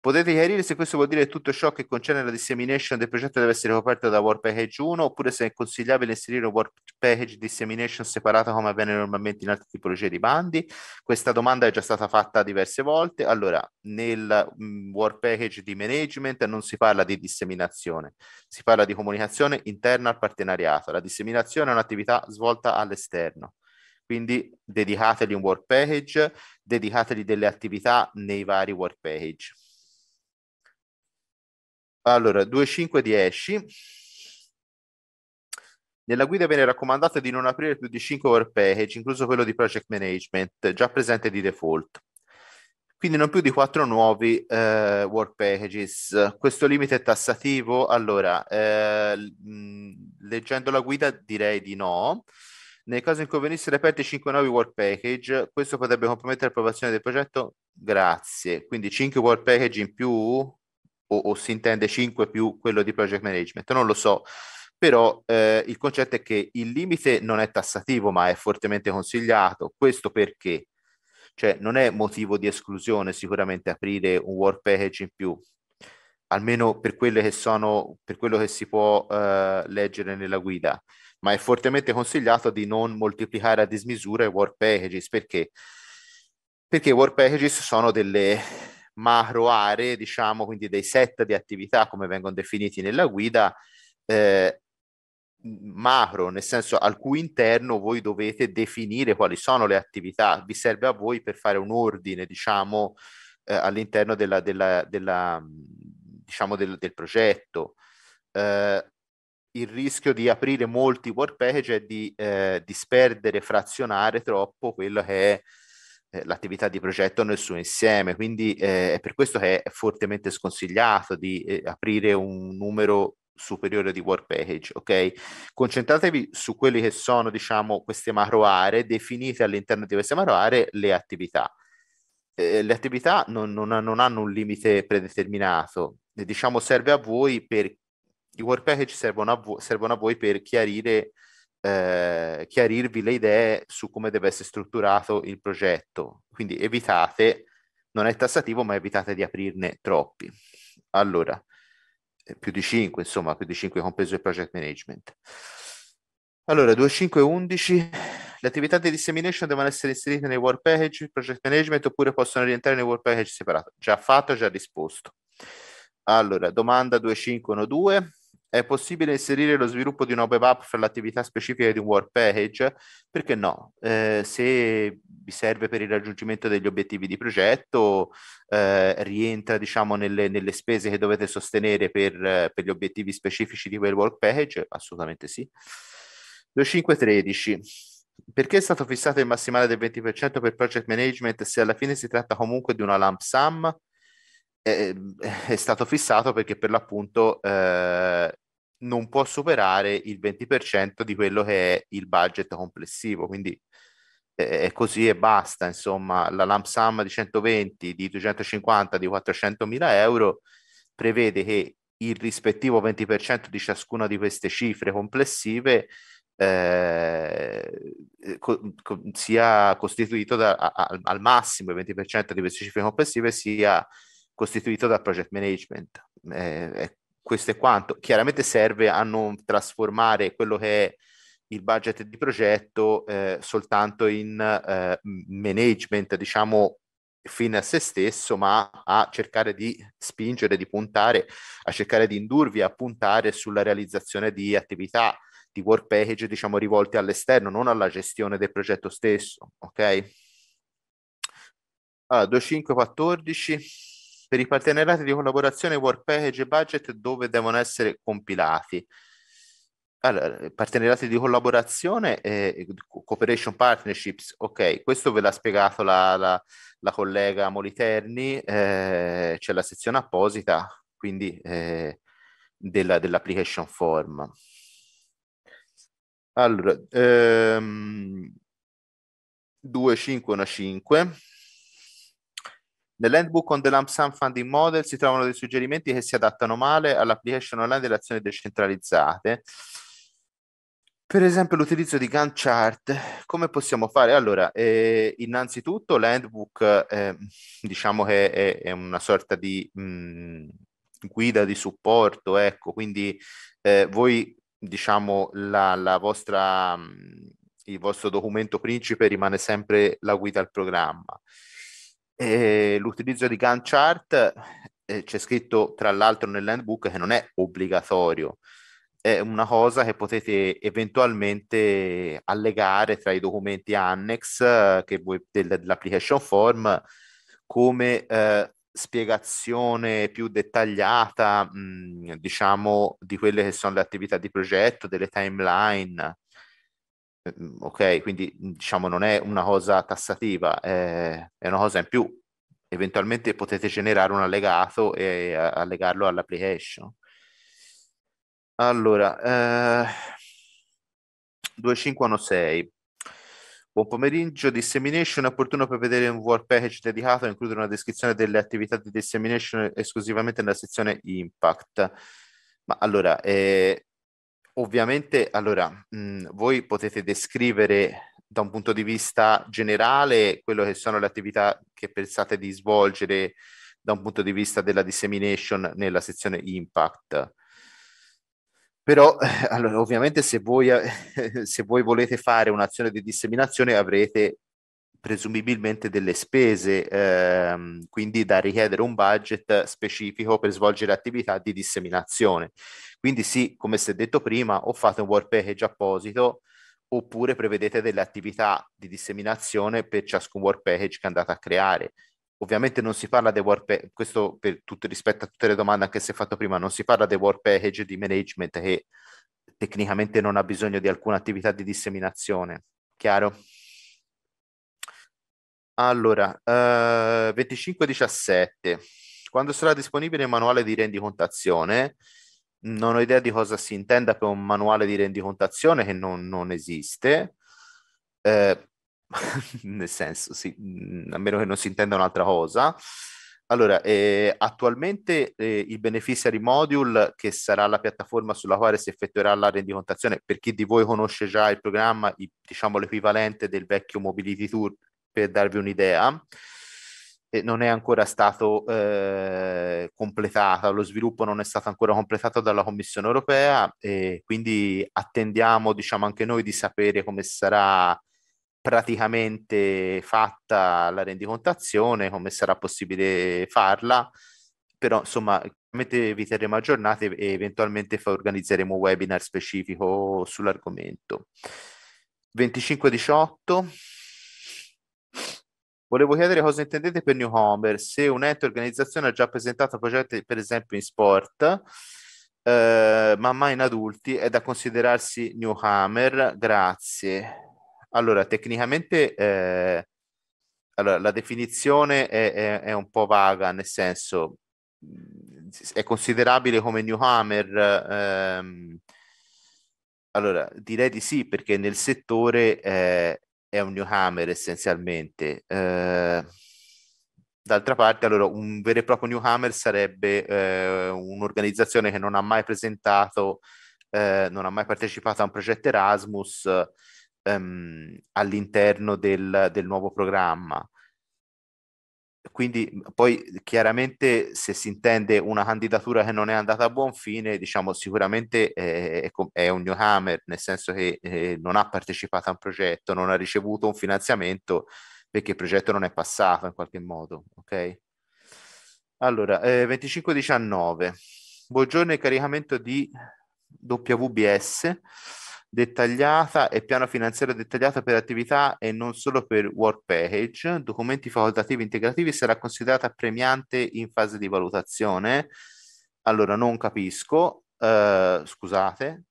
Potete chiarire se questo vuol dire che tutto ciò che concerne la dissemination del progetto deve essere coperto da War Package 1 oppure se è consigliabile inserire un War Package Dissemination separato come avviene normalmente in altre tipologie di bandi. Questa domanda è già stata fatta diverse volte. Allora, nel mh, mm, War Package di management non si parla di disseminazione, si parla di comunicazione interna al partenariato. La disseminazione è un'attività svolta all'esterno. Quindi dedicateli un work package, dedicateli delle attività nei vari work package. Allora, 2.5 di esci. Nella guida viene raccomandato di non aprire più di 5 work package, incluso quello di project management, già presente di default. Quindi non più di 4 nuovi eh, work packages. Questo limite è tassativo? Allora, eh, leggendo la guida direi di no. Nel caso in cui venisse reperti 5 nuovi work package, questo potrebbe compromettere l'approvazione del progetto? Grazie. Quindi 5 work package in più o, o si intende 5 più quello di project management? Non lo so però eh, il concetto è che il limite non è tassativo ma è fortemente consigliato. Questo perché? Cioè non è motivo di esclusione sicuramente aprire un work package in più, almeno per, che sono, per quello che si può eh, leggere nella guida ma è fortemente consigliato di non moltiplicare a dismisura i work packages perché? Perché i work packages sono delle macro aree, diciamo, quindi dei set di attività come vengono definiti nella guida, eh, macro, nel senso al cui interno voi dovete definire quali sono le attività, vi serve a voi per fare un ordine, diciamo, eh, all'interno della, della, della, diciamo del, del progetto. Eh, il rischio di aprire molti war package è di eh, disperdere, frazionare troppo quello che è eh, l'attività di progetto nel suo insieme. Quindi eh, è per questo che è fortemente sconsigliato di eh, aprire un numero superiore di work package, ok? Concentratevi su quelli che sono, diciamo, queste macro aree, definite all'interno di queste macro aree le attività. Eh, le attività non, non, non hanno un limite predeterminato, diciamo serve a voi per i work package servono a, vo- servono a voi per chiarire, eh, chiarirvi le idee su come deve essere strutturato il progetto. Quindi evitate, non è tassativo, ma evitate di aprirne troppi. Allora, eh, più di 5, insomma, più di 5 compreso il project management. Allora, 2, 5, 11. Le attività di dissemination devono essere inserite nei work package, project management, oppure possono rientrare nei work package separato. Già fatto, già risposto. Allora, domanda 2512. È possibile inserire lo sviluppo di una web app fra l'attività specifica di un work package? Perché no? Eh, se vi serve per il raggiungimento degli obiettivi di progetto, eh, rientra diciamo nelle, nelle, spese che dovete sostenere per, per gli obiettivi specifici di quel work package? Assolutamente sì. 2513. Perché è stato fissato il massimale del 20% per project management se alla fine si tratta comunque di una lump sum? È, eh, eh, è stato fissato perché per l'appunto eh, non può superare il 20% di quello che è il budget complessivo. Quindi è così e basta, insomma, la lump sum di 120, di 250, di 400 mila euro prevede che il rispettivo 20% di ciascuna di queste cifre complessive eh, co- sia costituito da, a- al massimo il 20% di queste cifre complessive sia costituito dal project management. Eh, questo è quanto. Chiaramente serve a non trasformare quello che è il budget di progetto eh, soltanto in eh, management, diciamo, fine a se stesso, ma a cercare di spingere, di puntare, a cercare di indurvi a puntare sulla realizzazione di attività, di work package, diciamo, rivolte all'esterno, non alla gestione del progetto stesso, ok? Allora, 2514 per i partenariati di collaborazione, work package e budget dove devono essere compilati. Allora, partenariati di collaborazione, e cooperation partnerships, ok, questo ve l'ha spiegato la, la, la collega Moliterni, eh, c'è la sezione apposita, quindi eh, della, dell'application form. Allora, ehm, 2, Nell'handbook on the lump sum funding model si trovano dei suggerimenti che si adattano male all'application online delle azioni decentralizzate. Per esempio l'utilizzo di Gantt chart, come possiamo fare? Allora, eh, innanzitutto l'handbook eh, diciamo che è, è, una sorta di mh, mm, guida di supporto, ecco, quindi eh, voi diciamo la, la vostra, mm, il vostro documento principe rimane sempre la guida al programma l'utilizzo di Gantt chart eh, c'è scritto tra l'altro nell'handbook che non è obbligatorio, è una cosa che potete eventualmente allegare tra i documenti annex che voi, dell'application form come eh, spiegazione più dettagliata, mh, mm, diciamo, di quelle che sono le attività di progetto, delle timeline, Ehm, ok? Quindi mhmm, diciamo non è una cosa tassativa, è, eh, è una cosa in più. Eventualmente potete generare un allegato e eh, allegarlo all'application. Allora, eh, 2516. Buon pomeriggio, Dissemination è opportuno per vedere un work package dedicato a includere una descrizione delle attività di Dissemination esclusivamente nella sezione Impact. Ma allora, eh, Ovviamente, allora, mh, mm, voi potete descrivere da un punto di vista generale quello che sono le attività che pensate di svolgere da un punto di vista della dissemination nella sezione impact. Però, allora, ovviamente, se voi, se voi volete fare un'azione di disseminazione avrete presumibilmente delle spese, ehm, quindi da richiedere un budget specifico per svolgere attività di disseminazione. Quindi sì, come si è detto prima, o fate un work package apposito oppure prevedete delle attività di disseminazione per ciascun work package che andate a creare. Ovviamente non si parla dei work package, questo per tutto, rispetto a tutte le domande che si è fatto prima, non si parla dei work package di management che tecnicamente non ha bisogno di alcuna attività di disseminazione. Chiaro? Allora, eh, 25-17. Quando sarà disponibile il manuale di rendicontazione? Non ho idea di cosa si intenda per un manuale di rendicontazione che non, non esiste. Eh, nel senso, sì, mm, a meno che non si intenda un'altra cosa. Allora, eh, attualmente eh, il Beneficiary Module, che sarà la piattaforma sulla quale si effettuerà la rendicontazione, per chi di voi conosce già il programma, diciamo l'equivalente del vecchio Mobility Tool per darvi un'idea non è ancora stato eh, completato, lo sviluppo non è stato ancora completato dalla Commissione europea e quindi attendiamo diciamo, anche noi di sapere come sarà praticamente fatta la rendicontazione, come sarà possibile farla, però insomma vi terremo aggiornati e eventualmente organizzeremo un webinar specifico sull'argomento. 25-18 Volevo chiedere cosa intendete per newcomer, se un ente organizzazione ha già presentato progetti, per esempio in sport, eh, ma mai in adulti, è da considerarsi newcomer? Grazie. Allora, tecnicamente eh, allora, la definizione è, è, è, un po' vaga, nel senso è considerabile come newcomer. Ehm, allora, direi di sì, perché nel settore eh, è un new essenzialmente. Eh, d'altra parte, allora, un vero e proprio new sarebbe eh, un'organizzazione che non ha mai presentato, eh, non ha mai partecipato a un progetto Erasmus ehm, all'interno del, del, nuovo programma quindi mhmm, poi mhmm, chiaramente se si intende una candidatura che non è andata a buon fine, diciamo sicuramente eh, è un newcomer, nel senso che eh, non ha partecipato a un progetto, non ha ricevuto un finanziamento perché il progetto non è passato in qualche modo, ok? Allora, eh, 25-19, buongiorno e caricamento di WBS dettagliata e piano finanziario dettagliato per attività e non solo per work package, documenti facoltativi integrativi sarà considerata premiante in fase di valutazione. Allora, non capisco, eh, scusate,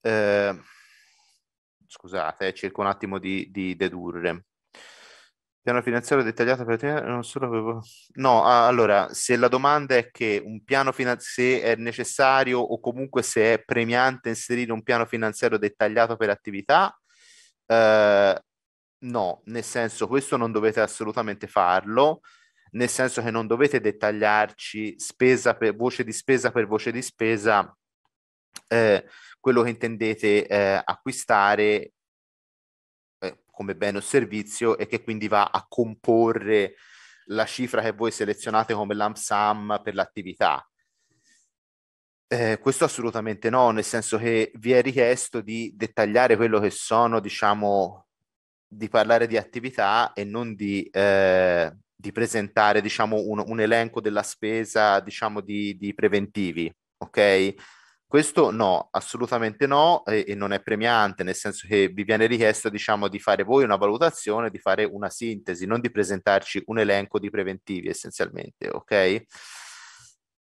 eh, scusate, cerco un attimo di, di dedurre. Piano finanziario dettagliato per te non solo avevo... No, allora, se la domanda è che un piano finanziario, se è necessario o comunque se è premiante inserire un piano finanziario dettagliato per attività, eh, no, nel senso questo non dovete assolutamente farlo, nel senso che non dovete dettagliarci spesa per voce di spesa per voce di spesa eh, quello che intendete eh, acquistare come bene o servizio e che quindi va a comporre la cifra che voi selezionate come lump sum per l'attività. Eh, questo assolutamente no, nel senso che vi è richiesto di dettagliare quello che sono, diciamo, di parlare di attività e non di, eh, di presentare, diciamo, un, un, elenco della spesa, diciamo, di, di preventivi, ok? Questo no, assolutamente no, e, e, non è premiante, nel senso che vi viene richiesto diciamo, di fare voi una valutazione, di fare una sintesi, non di presentarci un elenco di preventivi essenzialmente, ok?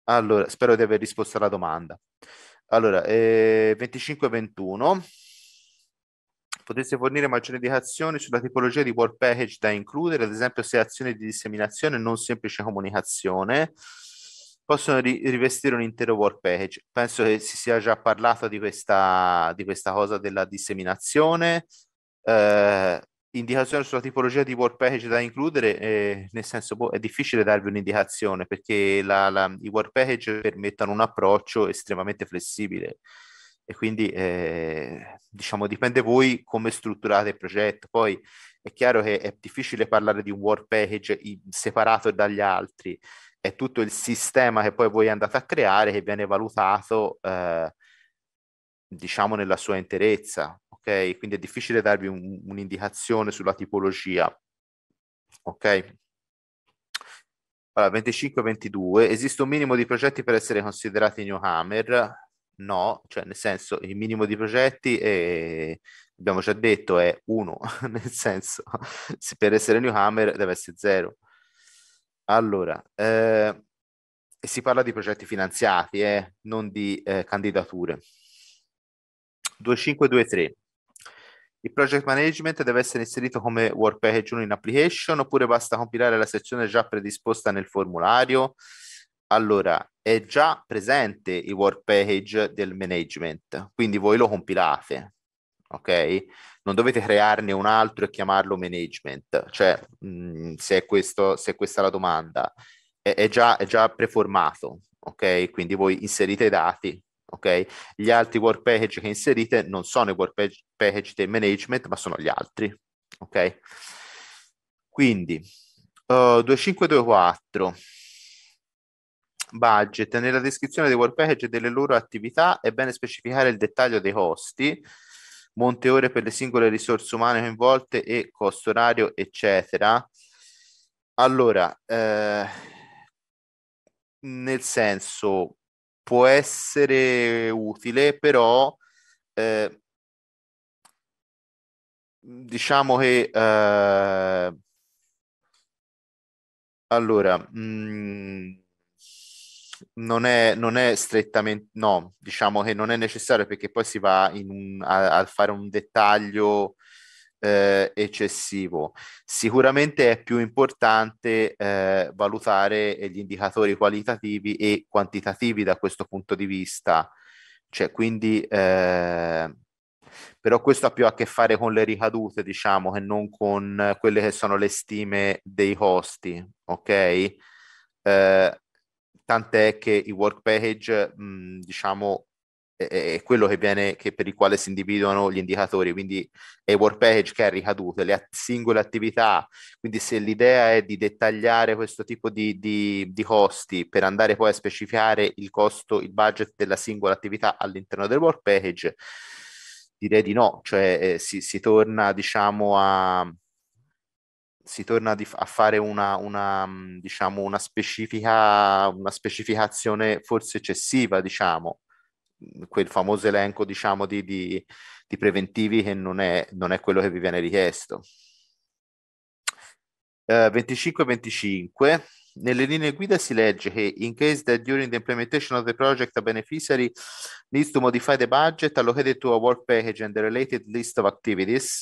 Allora, spero di aver risposto alla domanda. Allora, eh, 25-21, potreste fornire maggiori indicazioni sulla tipologia di work package da includere, ad esempio se azioni di disseminazione, e non semplice comunicazione possono ri- rivestire un intero work package. Penso che si sia già parlato di questa, di questa cosa della disseminazione, eh, indicazione sulla tipologia di work package da includere, eh, nel senso boh, è difficile darvi un'indicazione perché la, la, i work package permettono un approccio estremamente flessibile e quindi eh, diciamo dipende voi come strutturate il progetto. Poi è chiaro che è difficile parlare di un work package separato dagli altri è tutto il sistema che poi voi andate a creare che viene valutato eh, diciamo nella sua interezza, ok? Quindi è difficile darvi un, un'indicazione sulla tipologia, ok? Allora, 25-22, esiste un minimo di progetti per essere considerati new hammer? No, cioè nel senso il minimo di progetti è, abbiamo già detto è uno, nel senso se per essere new hammer deve essere zero. Allora, eh, si parla di progetti finanziati, eh, non di eh, candidature. 2523. Il project management deve essere inserito come work package 1 in application oppure basta compilare la sezione già predisposta nel formulario? Allora, è già presente il work package del management, quindi voi lo compilate, ok? non dovete crearne un altro e chiamarlo management, cioè mh, mm, se, è questo, se, è questa la domanda, è, è, già, è già preformato, ok? Quindi voi inserite i dati, ok? Gli altri work package che inserite non sono i work package del management, ma sono gli altri, ok? Quindi, uh, eh, 2524, budget, nella descrizione dei work package e delle loro attività è bene specificare il dettaglio dei costi, monte ore per le singole risorse umane coinvolte e costo orario, eccetera. Allora, eh, nel senso, può essere utile, però eh, diciamo che eh, allora mh, mm, non è, non è, strettamente, no, diciamo che non è necessario perché poi si va un, a, a, fare un dettaglio eh, eccessivo. Sicuramente è più importante eh, valutare gli indicatori qualitativi e quantitativi da questo punto di vista, cioè quindi... Eh, però questo ha più a che fare con le ricadute, diciamo, che non con quelle che sono le stime dei costi, ok? Eh, tant'è che i work package, mh, diciamo, è, è quello che viene, che per il quale si individuano gli indicatori, quindi è il work package che ha ricadute, le at- singole attività, quindi se l'idea è di dettagliare questo tipo di, di, di costi per andare poi a specificare il costo, il budget della singola attività all'interno del work package, direi di no, cioè eh, si, si torna diciamo a si torna a fare una, una, mm, diciamo, una, specifica, una specificazione forse eccessiva, diciamo, mm, quel famoso elenco diciamo, di, di, di, preventivi che non è, non è, quello che vi viene richiesto. Uh, eh, 25-25. Nelle linee guida si legge che in case that during the implementation of the project a beneficiary needs to modify the budget allocated to a work package and the related list of activities,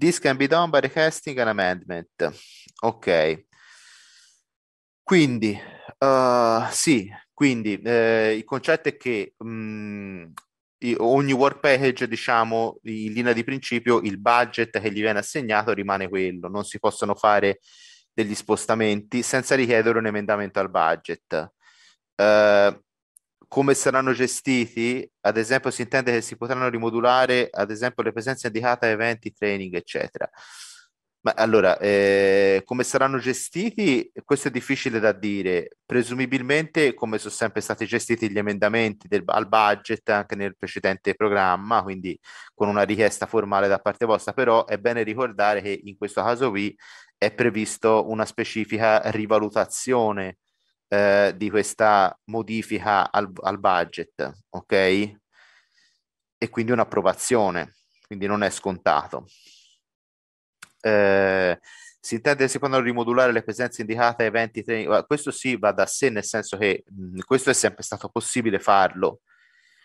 This can be done by requesting an amendment. Ok. Quindi, uh, sì, quindi eh, il concetto è che mh, mm, ogni work package, diciamo, in linea di principio, il budget che gli viene assegnato rimane quello, non si possono fare degli spostamenti senza richiedere un emendamento al budget. Uh, come saranno gestiti, ad esempio si intende che si potranno rimodulare, ad esempio, le presenze indicate a eventi, training, eccetera. Ma allora, eh, come saranno gestiti? Questo è difficile da dire. Presumibilmente, come sono sempre stati gestiti gli emendamenti del, al budget anche nel precedente programma, quindi con una richiesta formale da parte vostra, però è bene ricordare che in questo caso qui è previsto una specifica rivalutazione eh, di questa modifica al, al budget, ok? E quindi un'approvazione, quindi non è scontato. Eh, si intende secondo possono rimodulare le presenze indicate ai 23 questo sì va da sé nel senso che mh, mm, questo è sempre stato possibile farlo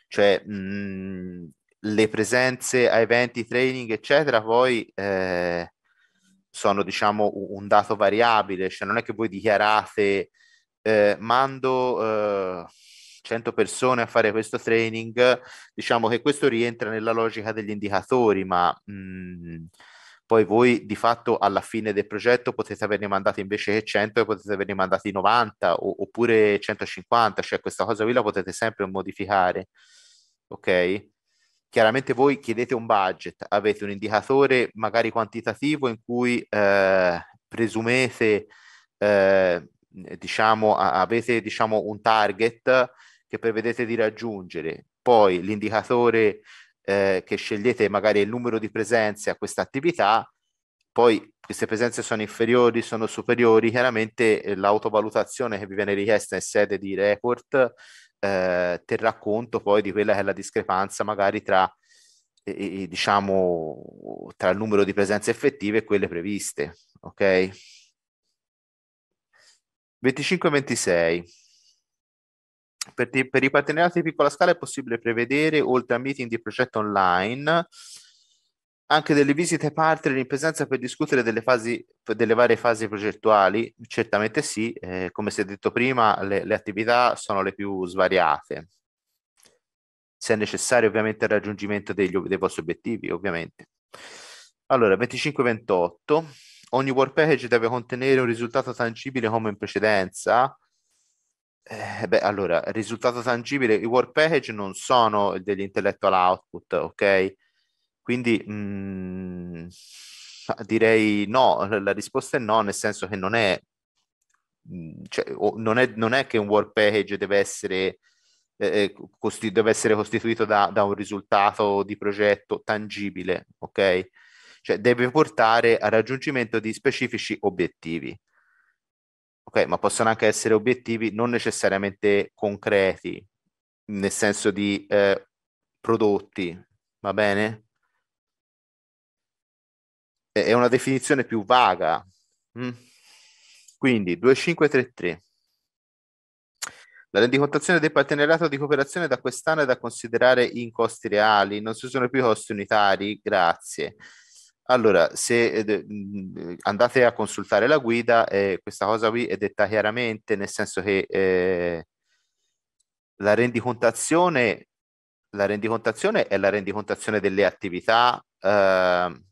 cioè mh, mm, le presenze a eventi training eccetera poi eh, sono diciamo un dato variabile cioè non è che voi dichiarate eh, mando eh, 100 persone a fare questo training, diciamo che questo rientra nella logica degli indicatori, ma mh, mm, poi voi di fatto alla fine del progetto potete averne mandati invece che 100, potete averne mandati 90 o, oppure 150, cioè questa cosa qui la potete sempre modificare, ok? Chiaramente voi chiedete un budget, avete un indicatore magari quantitativo in cui eh, presumete eh, diciamo, avete diciamo, un target che prevedete di raggiungere, poi l'indicatore eh, che scegliete magari il numero di presenze a questa attività, poi queste presenze sono inferiori, sono superiori, chiaramente eh, l'autovalutazione che vi viene richiesta in sede di report eh, terrà conto poi di quella che è la discrepanza magari tra, eh, diciamo, tra il numero di presenze effettive e quelle previste. Okay? 25-26. Per, per i partenariati di piccola scala è possibile prevedere, oltre a meeting di progetto online, anche delle visite partner in presenza per discutere delle, fasi, delle varie fasi progettuali? Certamente sì, eh, come si è detto prima, le, le attività sono le più svariate. Se è necessario ovviamente il raggiungimento degli, dei vostri obiettivi, ovviamente. Allora, 25-28 ogni work package deve contenere un risultato tangibile come in precedenza, eh, beh, allora, risultato tangibile, i work package non sono degli intellectual output, ok? Quindi mh, mm, direi no, la risposta è no, nel senso che non è, mm, cioè, non è, non è che un work package deve essere, eh, eh, costi- deve essere costituito da, da un risultato di progetto tangibile, ok? cioè deve portare al raggiungimento di specifici obiettivi. Ok, ma possono anche essere obiettivi non necessariamente concreti, nel senso di eh, prodotti, va bene? È una definizione più vaga. Mm. Quindi 2533. La rendicontazione del partenariato di cooperazione da quest'anno è da considerare in costi reali, non si usano più costi unitari, grazie. Allora, se andate a consultare la guida, eh, questa cosa qui è detta chiaramente, nel senso che eh, la, rendicontazione, la rendicontazione è la rendicontazione delle attività, ehm,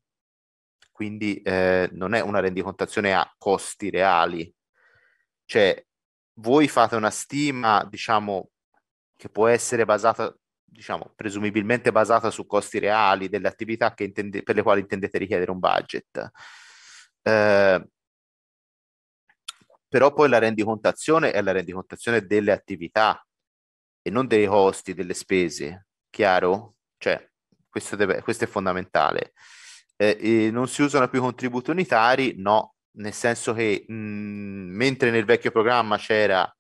quindi eh, non è una rendicontazione a costi reali. Cioè, voi fate una stima, diciamo, che può essere basata diciamo, presumibilmente basata su costi reali delle attività intende, per le quali intendete richiedere un budget. Eh, però poi la rendicontazione è la rendicontazione delle attività e non dei costi, delle spese, chiaro? Cioè, questo, deve, questo è fondamentale. Eh, non si usano più i contributi unitari? No, nel senso che mh, mm, mentre nel vecchio programma c'era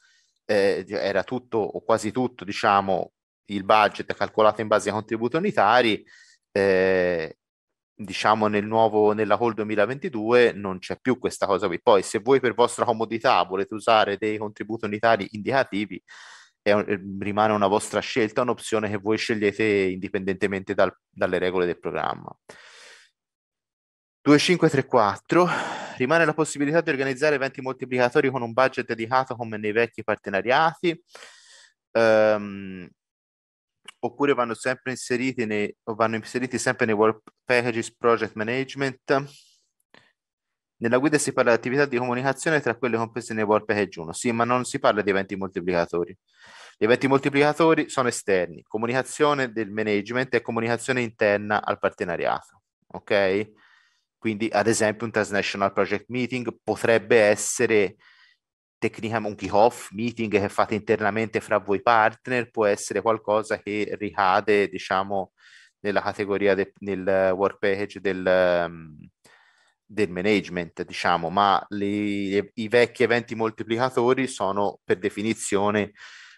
eh, era tutto o quasi tutto, diciamo, il budget calcolato in base ai contributi unitari, eh, diciamo nel nuovo, nella call 2022 non c'è più questa cosa qui. Poi se voi per vostra comodità volete usare dei contributi unitari indicativi, un, eh, rimane una vostra scelta, un'opzione che voi scegliete indipendentemente dal, dalle regole del programma. 2534 rimane la possibilità di organizzare eventi moltiplicatori con un budget dedicato come nei vecchi partenariati. Um, oppure vanno sempre inseriti nei, o vanno inseriti sempre nei Work Packages Project Management. Nella guida si parla di attività di comunicazione tra quelle comprese nei Work Package 1, sì, ma non si parla di eventi moltiplicatori. Gli eventi moltiplicatori sono esterni, comunicazione del management e comunicazione interna al partenariato, ok? Quindi ad esempio un transnational project meeting potrebbe essere tecnicamente un kick-off meeting che fate internamente fra voi partner può essere qualcosa che ricade, diciamo, nella categoria del work package del, del management, diciamo, ma le, i vecchi eventi moltiplicatori sono per definizione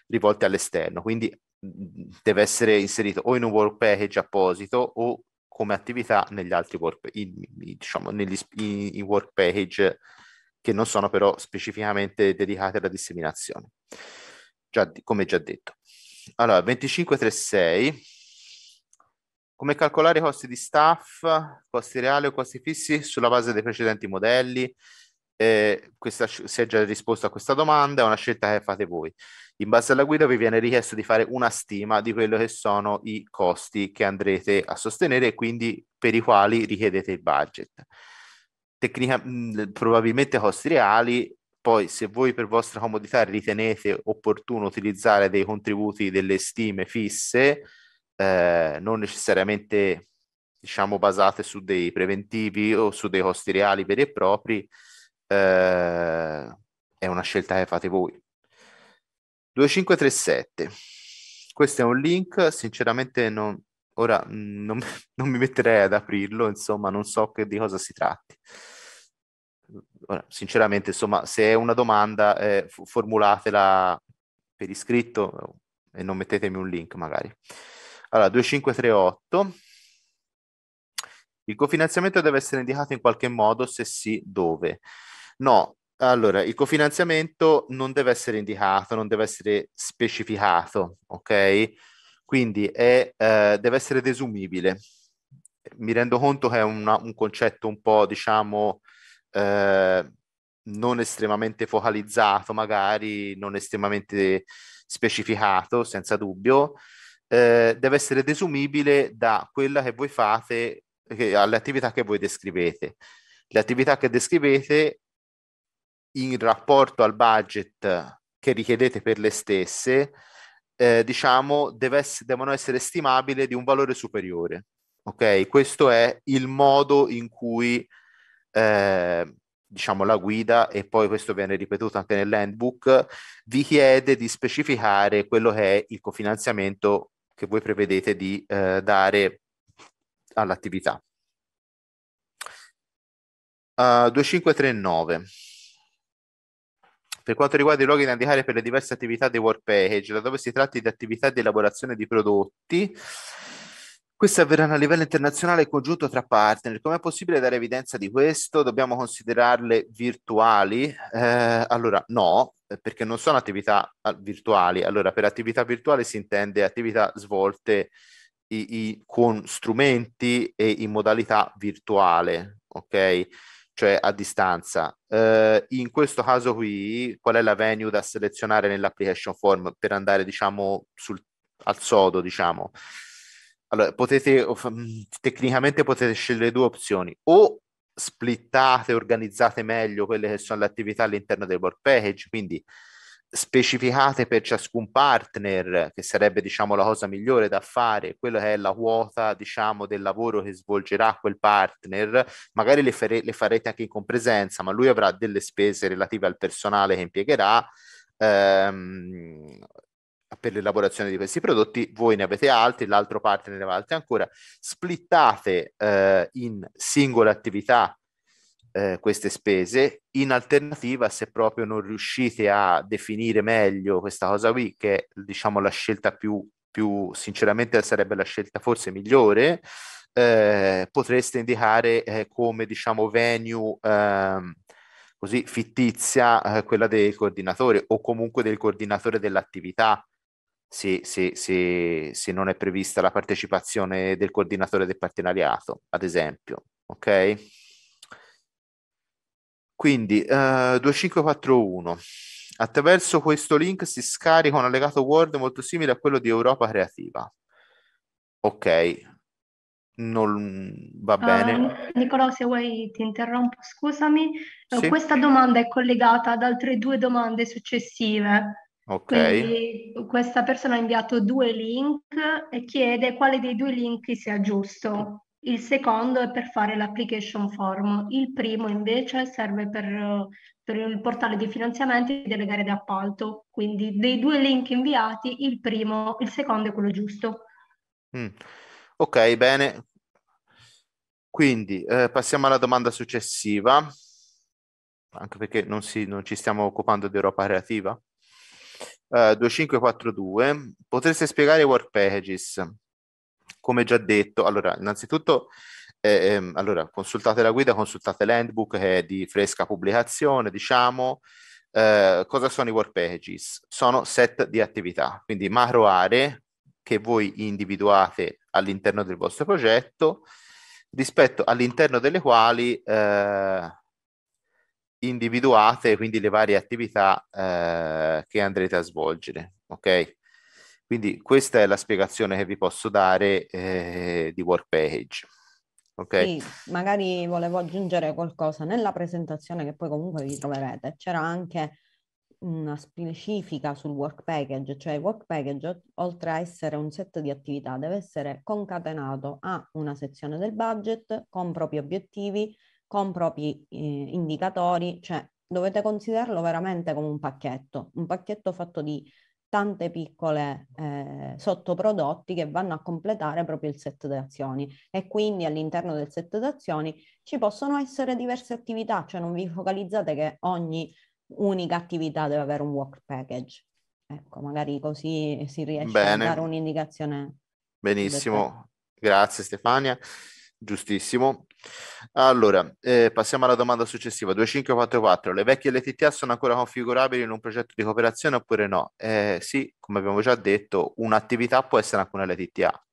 rivolti all'esterno, quindi mm, deve essere inserito o in un work package apposito o come attività negli altri work, in, diciamo, negli, in, in work package che non sono però specificamente dedicate alla disseminazione, già, come già detto. Allora, 2536, come calcolare i costi di staff, costi reali o costi fissi sulla base dei precedenti modelli? Eh, questa, si è già risposto a questa domanda, è una scelta che fate voi. In base alla guida vi viene richiesto di fare una stima di quello che sono i costi che andrete a sostenere e quindi per i quali richiedete il budget tecnica, mh, mm, probabilmente costi reali. Poi, se voi per vostra comodità ritenete opportuno utilizzare dei contributi delle stime fisse, eh, non necessariamente diciamo basate su dei preventivi o su dei costi reali veri e propri, eh, è una scelta che fate voi. 2537. Questo è un link, sinceramente non, Ora mm, non, non, mi metterei ad aprirlo, insomma, non so che, di cosa si tratti. Ora, sinceramente, insomma, se è una domanda, eh, formulatela per iscritto eh, e non mettetemi un link magari. Allora, 2538. Il cofinanziamento deve essere indicato in qualche modo, se sì, dove? No, allora, il cofinanziamento non deve essere indicato, non deve essere specificato, ok? Quindi è, eh, deve essere desumibile. Mi rendo conto che è una, un concetto un po', diciamo, eh, non estremamente focalizzato, magari non estremamente specificato, senza dubbio, eh, deve essere desumibile da quella che voi fate, che, alle attività che voi descrivete. Le attività che descrivete in rapporto al budget che richiedete per le stesse eh, diciamo, ess- devono essere stimabili di un valore superiore. Ok? Questo è il modo in cui eh, diciamo, la guida, e poi questo viene ripetuto anche nell'handbook, vi chiede di specificare quello che è il cofinanziamento che voi prevedete di eh, dare all'attività. Uh, ah, 2539. Per quanto riguarda i luoghi da indicare per le diverse attività dei work package, laddove si tratti di attività di elaborazione di prodotti, queste avverranno a livello internazionale congiunto tra partner. Com'è possibile dare evidenza di questo? Dobbiamo considerarle virtuali? Eh, allora, no, perché non sono attività ah, virtuali. Allora, per attività virtuale si intende attività svolte i, i, con strumenti e in modalità virtuale, ok? cioè a distanza. Eh, in questo caso qui, qual è la venue da selezionare nell'application form per andare, diciamo, sul, al sodo, diciamo? Allora, potete, mm, tecnicamente potete scegliere due opzioni, o splittate, organizzate meglio quelle che sono le attività all'interno del work package, quindi specificate per ciascun partner, che sarebbe diciamo la cosa migliore da fare, quello che è la quota diciamo del lavoro che svolgerà quel partner, magari le, fare, le farete anche in compresenza, ma lui avrà delle spese relative al personale che impiegherà. Ehm, per l'elaborazione di questi prodotti, voi ne avete altri, l'altro partner ne avete altri ancora, splittate eh, in singole attività eh, queste spese. In alternativa, se proprio non riuscite a definire meglio questa cosa qui, che è diciamo la scelta più, più sinceramente sarebbe la scelta forse migliore, eh, potreste indicare eh, come diciamo venue ehm, così fittizia eh, quella del coordinatore o comunque del coordinatore dell'attività. Se, se, se, se non è prevista la partecipazione del coordinatore del partenariato, ad esempio, ok? Quindi eh, 2541. Attraverso questo link si scarica un allegato Word molto simile a quello di Europa Creativa. Ok, non va eh, bene. Uh, Nicolò, se vuoi ti interrompo, scusami. Eh, sì. Questa domanda è collegata ad altre due domande successive. Ok. Quindi questa persona ha inviato due link e chiede quale dei due link sia giusto il secondo è per fare l'application form, il primo invece serve per, per il portale di finanziamenti e delle gare d'appalto, quindi dei due link inviati il primo, il secondo è quello giusto. Mm. Ok, bene. Quindi eh, passiamo alla domanda successiva, anche perché non, si, non ci stiamo occupando di Europa creativa. Uh, eh, 2542, potreste spiegare i work packages? come già detto, allora, innanzitutto, eh, ehm, allora, consultate la guida, consultate l'handbook che è di fresca pubblicazione, diciamo. Eh, cosa sono i work packages? Sono set di attività, quindi macro aree che voi individuate all'interno del vostro progetto, rispetto all'interno delle quali eh, individuate quindi le varie attività eh, che andrete a svolgere. Ok? Quindi questa è la spiegazione che vi posso dare eh, di Workpage. Okay. Sì, magari volevo aggiungere qualcosa. Nella presentazione che poi comunque vi troverete c'era anche una specifica sul work package, cioè il work package oltre a essere un set di attività deve essere concatenato a una sezione del budget con propri obiettivi, con propri eh, indicatori, cioè dovete considerarlo veramente come un pacchetto, un pacchetto fatto di tante piccole eh, sottoprodotti che vanno a completare proprio il set d'azioni e quindi all'interno del set d'azioni ci possono essere diverse attività, cioè non vi focalizzate che ogni unica attività deve avere un work package. Ecco, magari così si riesce Bene. a dare un'indicazione. Benissimo, grazie Stefania. Giustissimo. Allora, eh, passiamo alla domanda successiva. 2544. Le vecchie LTTA sono ancora configurabili in un progetto di cooperazione oppure no? Eh, sì, come abbiamo già detto, un'attività può essere anche una LTTA,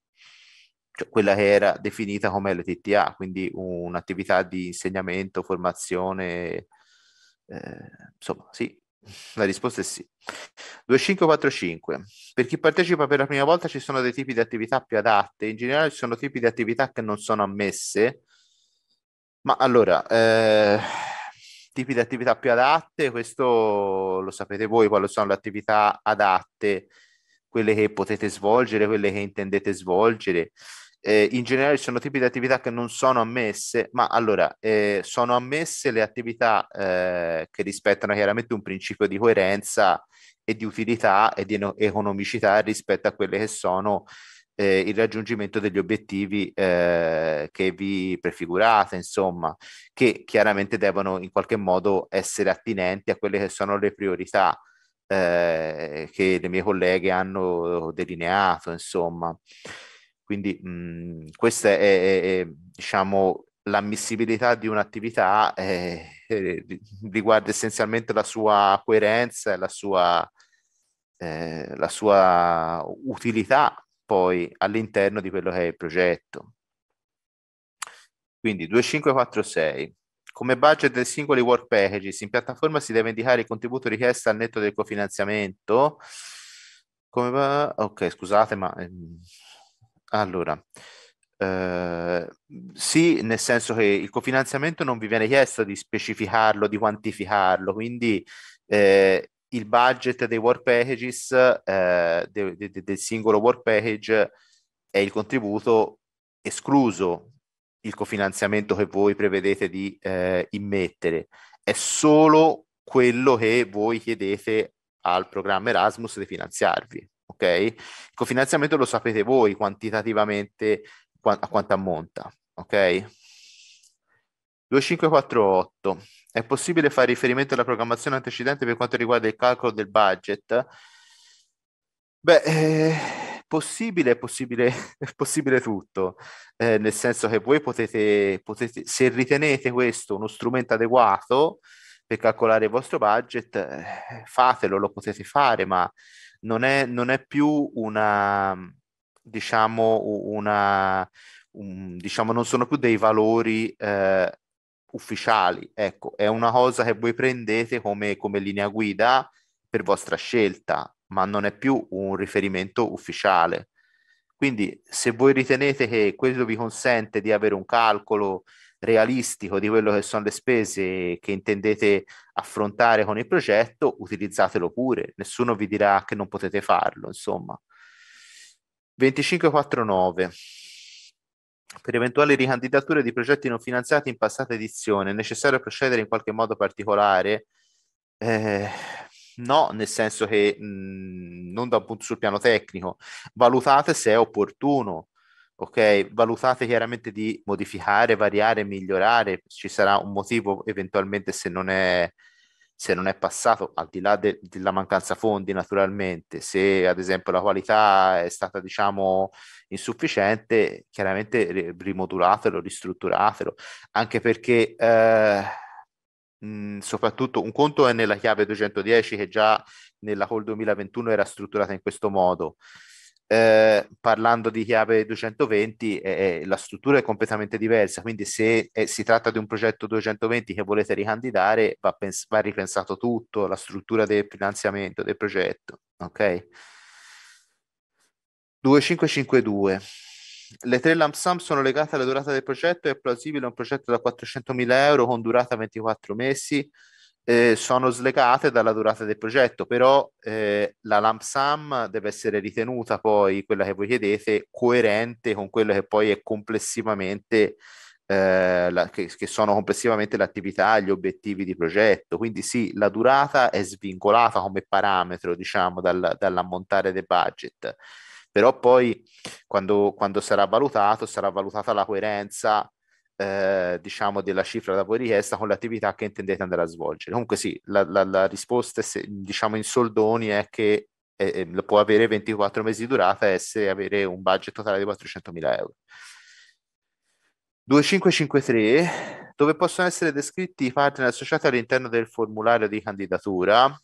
cioè quella che era definita come LTTA, quindi un'attività di insegnamento, formazione, eh, insomma, sì, la risposta è sì. 2545. Per chi partecipa per la prima volta ci sono dei tipi di attività più adatte, in generale ci sono tipi di attività che non sono ammesse. Ma allora, eh, tipi di attività più adatte, questo lo sapete voi quali sono le attività adatte, quelle che potete svolgere, quelle che intendete svolgere eh, in generale ci sono tipi di attività che non sono ammesse, ma allora eh, sono ammesse le attività eh, che rispettano chiaramente un principio di coerenza e di utilità e di economicità rispetto a quelle che sono eh, il raggiungimento degli obiettivi eh, che vi prefigurate, insomma, che chiaramente devono in qualche modo essere attinenti a quelle che sono le priorità eh, che le mie colleghe hanno delineato, insomma. Quindi mh, mhmm, questa è, è, è diciamo, l'ammissibilità di un'attività eh, eh riguarda essenzialmente la sua coerenza e la sua, eh, la sua utilità poi all'interno di quello che è il progetto. Quindi 2546. Come budget dei singoli work packages in piattaforma si deve indicare il contributo richiesto al netto del cofinanziamento. Come va? Ok, scusate, ma ehm, allora, eh, sì, nel senso che il cofinanziamento non vi viene chiesto di specificarlo, di quantificarlo, quindi eh, il budget dei work packages, eh, de, de, de, del singolo work package è il contributo escluso il cofinanziamento che voi prevedete di eh, immettere, è solo quello che voi chiedete al programma Erasmus di finanziarvi ok? Il cofinanziamento lo sapete voi quantitativamente a quanto ammonta, ok? 2548. È possibile fare riferimento alla programmazione antecedente per quanto riguarda il calcolo del budget? Beh, eh, possibile, è possibile, è possibile tutto, eh, nel senso che voi potete, potete, se ritenete questo uno strumento adeguato per calcolare il vostro budget, eh, fatelo, lo potete fare, ma non è, non è più una, diciamo, una, un, diciamo, non sono più dei valori eh, ufficiali, ecco, è una cosa che voi prendete come, come linea guida per vostra scelta, ma non è più un riferimento ufficiale. Quindi se voi ritenete che questo vi consente di avere un calcolo realistico di quello che sono le spese che intendete affrontare con il progetto, utilizzatelo pure, nessuno vi dirà che non potete farlo, insomma. 2549. Per eventuali ricandidature di progetti non finanziati in passata edizione, è necessario procedere in qualche modo particolare? Eh, no, nel senso che mh, mm, non da un punto sul piano tecnico, valutate se è opportuno ok? Valutate chiaramente di modificare, variare, migliorare, ci sarà un motivo eventualmente se non è, se non è passato, al di là de, della mancanza fondi naturalmente, se ad esempio la qualità è stata diciamo insufficiente, chiaramente rimodulatelo, ristrutturatelo, anche perché... Eh, mh, soprattutto un conto è nella chiave 210 che già nella call 2021 era strutturata in questo modo, eh, parlando di chiave 220, eh, eh, la struttura è completamente diversa, quindi se eh, si tratta di un progetto 220 che volete ricandidare, va, pens- va ripensato tutto, la struttura del finanziamento del progetto. Ok? 2552. Le tre lump sum sono legate alla durata del progetto, è plausibile un progetto da 400.000 euro con durata 24 mesi, eh, sono slegate dalla durata del progetto, però eh, la lump sum deve essere ritenuta poi, quella che voi chiedete, coerente con quello che poi è complessivamente, eh, la, che, che, sono complessivamente l'attività, gli obiettivi di progetto. Quindi sì, la durata è svincolata come parametro, diciamo, dal, dall'ammontare del budget, però poi quando, quando sarà valutato, sarà valutata la coerenza eh, diciamo della cifra da voi richiesta con l'attività che intendete andare a svolgere. Comunque sì, la, la, la risposta se, diciamo in soldoni è che eh, eh può avere 24 mesi di durata e se avere un budget totale di 400.000 euro. 2553 dove possono essere descritti i partner associati all'interno del formulario di candidatura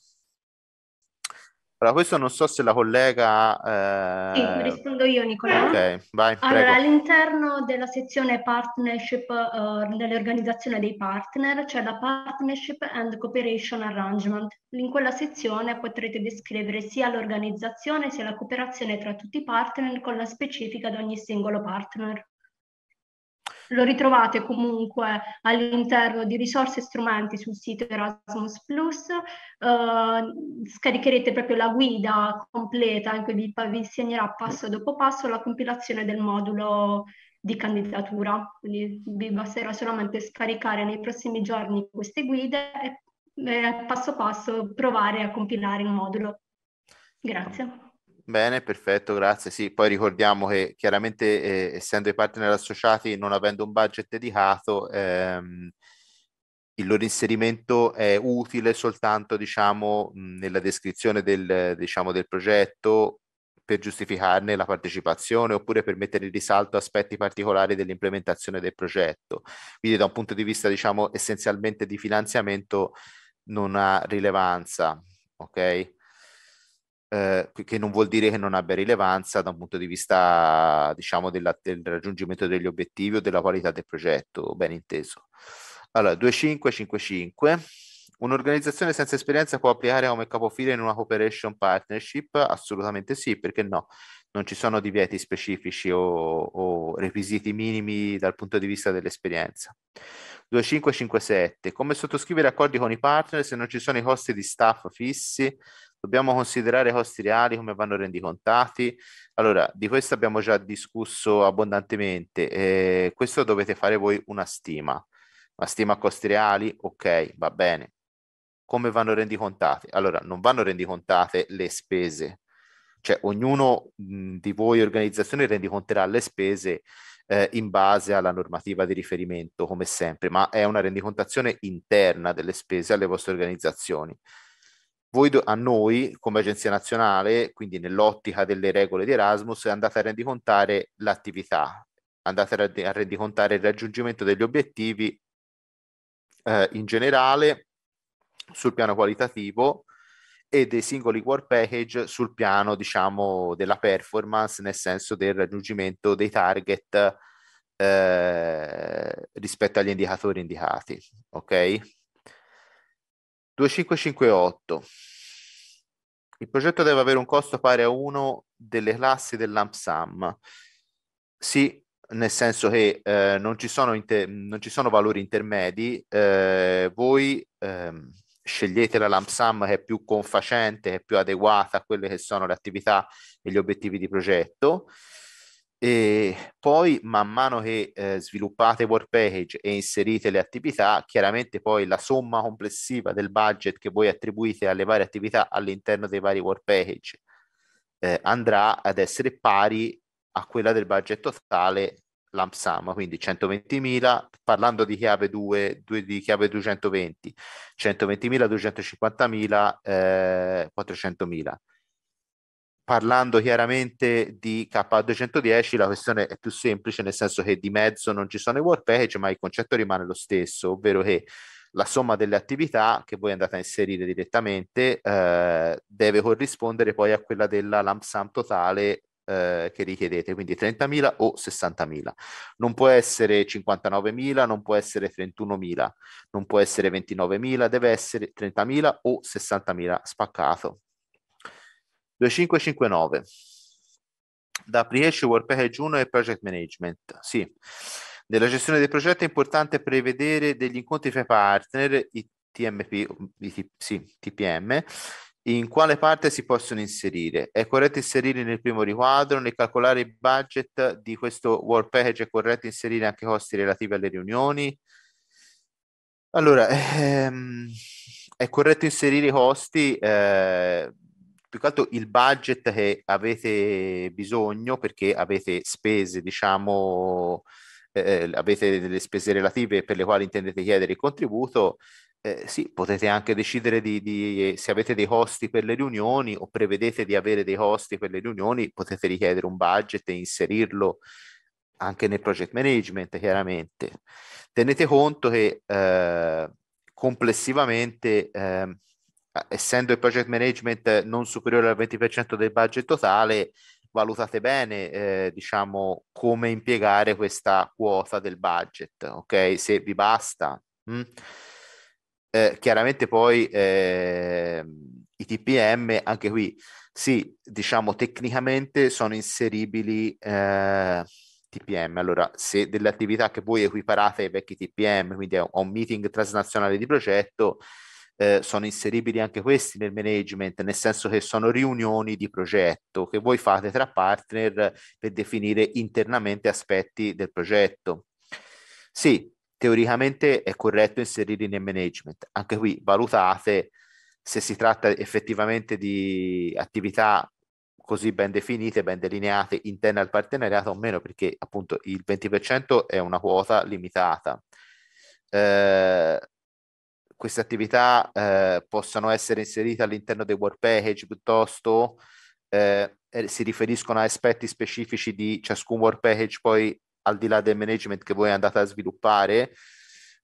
allora, questo non so se la collega... Eh... Sì, rispondo io Nicola. Ok, vai. Allora, prego. all'interno della sezione partnership uh, eh, dell'organizzazione dei partner c'è la partnership and cooperation arrangement. In quella sezione potrete descrivere sia l'organizzazione sia la cooperazione tra tutti i partner con la specifica di ogni singolo partner. Lo ritrovate comunque all'interno di risorse e strumenti sul sito Erasmus Plus. Uh, scaricherete proprio la guida completa in cui vi, vi insegnerà passo dopo passo la compilazione del modulo di candidatura. Quindi vi basterà solamente scaricare nei prossimi giorni queste guide e eh, passo passo provare a compilare il modulo. Grazie. Bene, perfetto, grazie. Sì, poi ricordiamo che chiaramente eh, essendo i partner associati, non avendo un budget dedicato, ehm, il loro inserimento è utile soltanto, diciamo, nella descrizione del, diciamo, del progetto per giustificarne la partecipazione oppure per mettere in risalto aspetti particolari dell'implementazione del progetto. Quindi da un punto di vista, diciamo, essenzialmente di finanziamento non ha rilevanza, ok? eh, che non vuol dire che non abbia rilevanza da un punto di vista, diciamo, della, del raggiungimento degli obiettivi o della qualità del progetto, ben inteso. Allora, 2555. Un'organizzazione senza esperienza può applicare come capofila in una cooperation partnership? Assolutamente sì, perché no? Non ci sono divieti specifici o, o requisiti minimi dal punto di vista dell'esperienza. 2557. Come sottoscrivere accordi con i partner se non ci sono i costi di staff fissi Dobbiamo considerare i costi reali, come vanno rendicontati. Allora, di questo abbiamo già discusso abbondantemente. Eh, questo dovete fare voi una stima. Una stima a costi reali, ok, va bene. Come vanno rendicontate? Allora, non vanno rendicontate le spese. Cioè, ognuno mh, di voi organizzazioni rendiconterà le spese eh, in base alla normativa di riferimento, come sempre, ma è una rendicontazione interna delle spese alle vostre organizzazioni voi a noi come agenzia nazionale, quindi nell'ottica delle regole di Erasmus, andate a rendicontare l'attività, andate a, rendicontare il raggiungimento degli obiettivi eh, in generale sul piano qualitativo e dei singoli work package sul piano, diciamo, della performance, nel senso del raggiungimento dei target eh, rispetto agli indicatori indicati, ok? 2558. Il progetto deve avere un costo pari a uno delle classi del lump Sì, nel senso che eh, non, ci inter- non, ci sono valori intermedi, eh, voi ehm, scegliete la lump sum che è più confacente, che è più adeguata a quelle che sono le attività e gli obiettivi di progetto. E poi, man mano che eh, sviluppate Work Package e inserite le attività, chiaramente poi la somma complessiva del budget che voi attribuite alle varie attività all'interno dei vari Work Package eh, andrà ad essere pari a quella del budget totale lump sum, quindi 120.000, parlando di chiave 2, 2 di chiave 220, 120.000, 250.000, eh, 400.000 parlando chiaramente di K210 la questione è più semplice nel senso che di mezzo non ci sono i work package ma il concetto rimane lo stesso ovvero che la somma delle attività che voi andate a inserire direttamente eh, deve corrispondere poi a quella della lump sum totale eh, che richiedete, quindi 30.000 o 60.000. Non può essere 59.000, non può essere 31.000, non può essere 29.000, deve essere 30.000 o 60.000 spaccato. 2559 da Priesce Work Package 1 e Project Management. Sì, nella gestione dei progetti è importante prevedere degli incontri fra partner, ITMP, IT, sì, TPM, in quale parte si possono inserire. È corretto inserire nel primo riquadro, nel calcolare il budget di questo Work Package è corretto inserire anche i costi relativi alle riunioni. Allora, ehm, è corretto inserire i costi eh, più che altro il budget che avete bisogno perché avete spese, diciamo, eh, eh, avete delle spese relative per le quali intendete chiedere il contributo, eh, sì, potete anche decidere di, di, se avete dei costi per le riunioni o prevedete di avere dei costi per le riunioni, potete richiedere un budget e inserirlo anche nel project management, chiaramente. Tenete conto che eh, complessivamente ehm, eh, essendo il project management non superiore al 20% del budget totale, valutate bene, eh, diciamo, come impiegare questa quota del budget, ok? Se vi basta. Mm. Eh, chiaramente poi eh, i TPM, anche qui, sì, diciamo, tecnicamente sono inseribili eh, TPM. Allora, se delle attività che voi equiparate ai vecchi TPM, quindi a un meeting transnazionale di progetto, eh, sono inseribili anche questi nel management, nel senso che sono riunioni di progetto che voi fate tra partner per definire internamente aspetti del progetto. Sì, teoricamente è corretto inserirli nel management. Anche qui valutate se si tratta effettivamente di attività così ben definite, ben delineate, interne al partenariato o meno, perché appunto il 20% è una quota limitata. Eh, queste attività eh, possano essere inserite all'interno dei work package piuttosto eh, si riferiscono a aspetti specifici di ciascun work package poi al di là del management che voi andate a sviluppare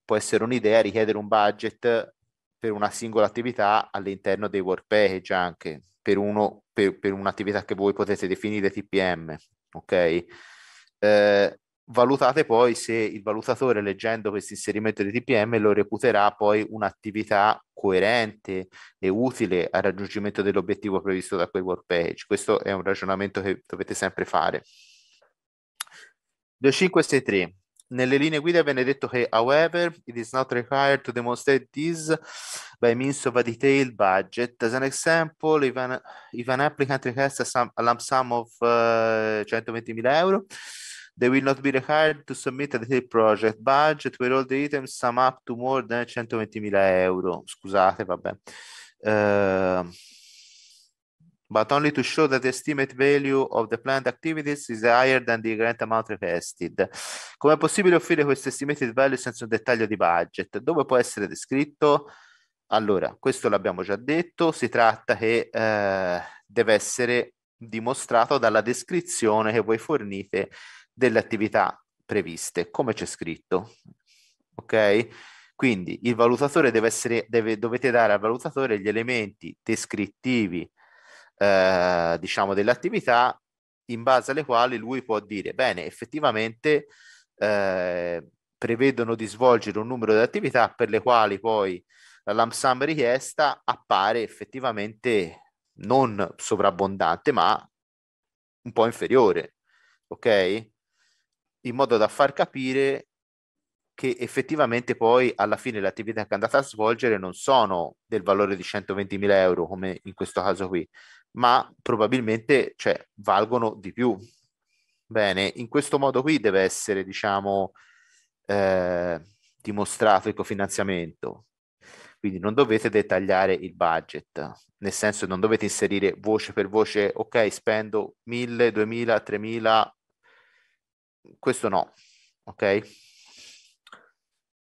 può essere un'idea richiedere un budget per una singola attività all'interno dei work package anche per, uno, per, per un'attività che voi potete definire TPM ok eh, valutate poi se il valutatore leggendo questo inserimento di TPM lo reputerà poi un'attività coerente e utile al raggiungimento dell'obiettivo previsto da quel work page. Questo è un ragionamento che dovete sempre fare. 2563. Nelle linee guida viene detto che, however, it is not required to demonstrate this by means of a detailed budget. As an example, if an, if an applicant requests a, sum, a lump sum of uh, eh, 120.000 euro, They will not be required to submit a detailed project budget where all the items sum up to more than 120.000 euro. Scusate, vabbè. Uh, but only to show that the estimate value of the planned activities is higher than the grant amount requested. Come è possibile offrire questo estimated value senza un dettaglio di budget? Dove può essere descritto? Allora, questo l'abbiamo già detto, si tratta che eh, deve essere dimostrato dalla descrizione che voi fornite delle attività previste, come c'è scritto. Ok? Quindi il valutatore deve essere, deve, dovete dare al valutatore gli elementi descrittivi, eh, diciamo, dell'attività in base alle quali lui può dire, bene, effettivamente eh, prevedono di svolgere un numero di attività per le quali poi la lump sum richiesta appare effettivamente non sovrabbondante, ma un po' inferiore. Ok? in modo da far capire che effettivamente poi alla fine le attività che andate a svolgere non sono del valore di 120.000 euro come in questo caso qui, ma probabilmente cioè, valgono di più. Bene, in questo modo qui deve essere, diciamo, eh, dimostrato il cofinanziamento. Quindi non dovete dettagliare il budget, nel senso non dovete inserire voce per voce, ok, spendo 1000, 2000, 3000 questo no, ok?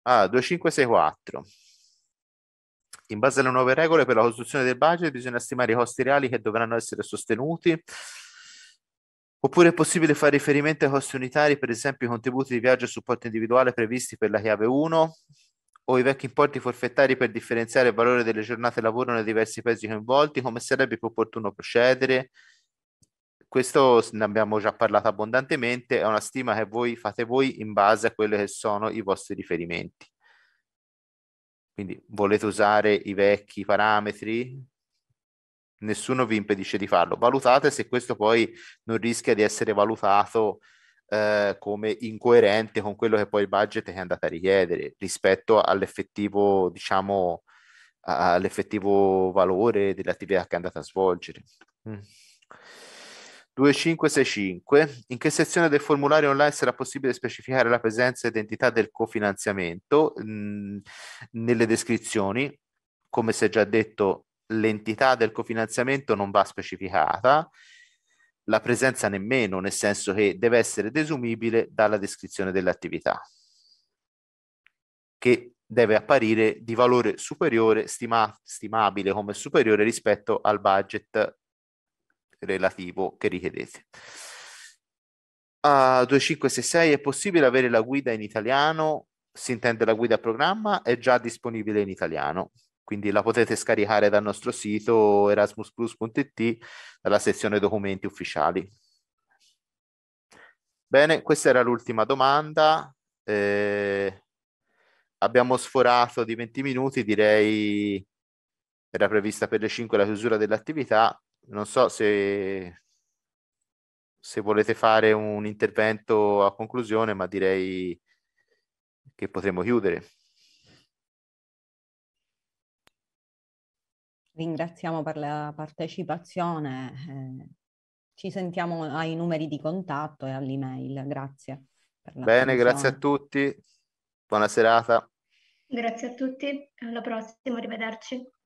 Allora, 2564. In base alle nuove regole per la costruzione del budget bisogna stimare i costi reali che dovranno essere sostenuti Oppure è possibile fare riferimento ai costi unitari, per esempio i contributi di viaggio e supporto individuale previsti per la chiave 1 o i vecchi importi forfettari per differenziare il valore delle giornate lavoro nei diversi paesi coinvolti, come sarebbe più opportuno procedere, questo ne abbiamo già parlato abbondantemente, è una stima che voi fate voi in base a quelli che sono i vostri riferimenti. Quindi volete usare i vecchi parametri? Nessuno vi impedisce di farlo. Valutate se questo poi non rischia di essere valutato eh, come incoerente con quello che poi il budget è andato a richiedere rispetto all'effettivo, diciamo, all'effettivo valore dell'attività che è andata a svolgere. Mm. 2565. In che sezione del formulario online sarà possibile specificare la presenza e identità del cofinanziamento? Mh, mm, nelle descrizioni, come si è già detto, l'entità del cofinanziamento non va specificata, la presenza nemmeno, nel senso che deve essere desumibile dalla descrizione dell'attività, che deve apparire di valore superiore, stima, stimabile come superiore rispetto al budget relativo che richiedete. A 2566 è possibile avere la guida in italiano, si intende la guida a programma, è già disponibile in italiano, quindi la potete scaricare dal nostro sito erasmusplus.it dalla sezione documenti ufficiali. Bene, questa era l'ultima domanda. Eh, abbiamo sforato di 20 minuti, direi era prevista per le 5 la chiusura dell'attività, non so se, se volete fare un intervento a conclusione, ma direi che potremmo chiudere. Ringraziamo per la partecipazione. Eh, ci sentiamo ai numeri di contatto e all'email. Grazie. Bene, grazie a tutti. Buona serata. Grazie a tutti. Alla prossima, arrivederci.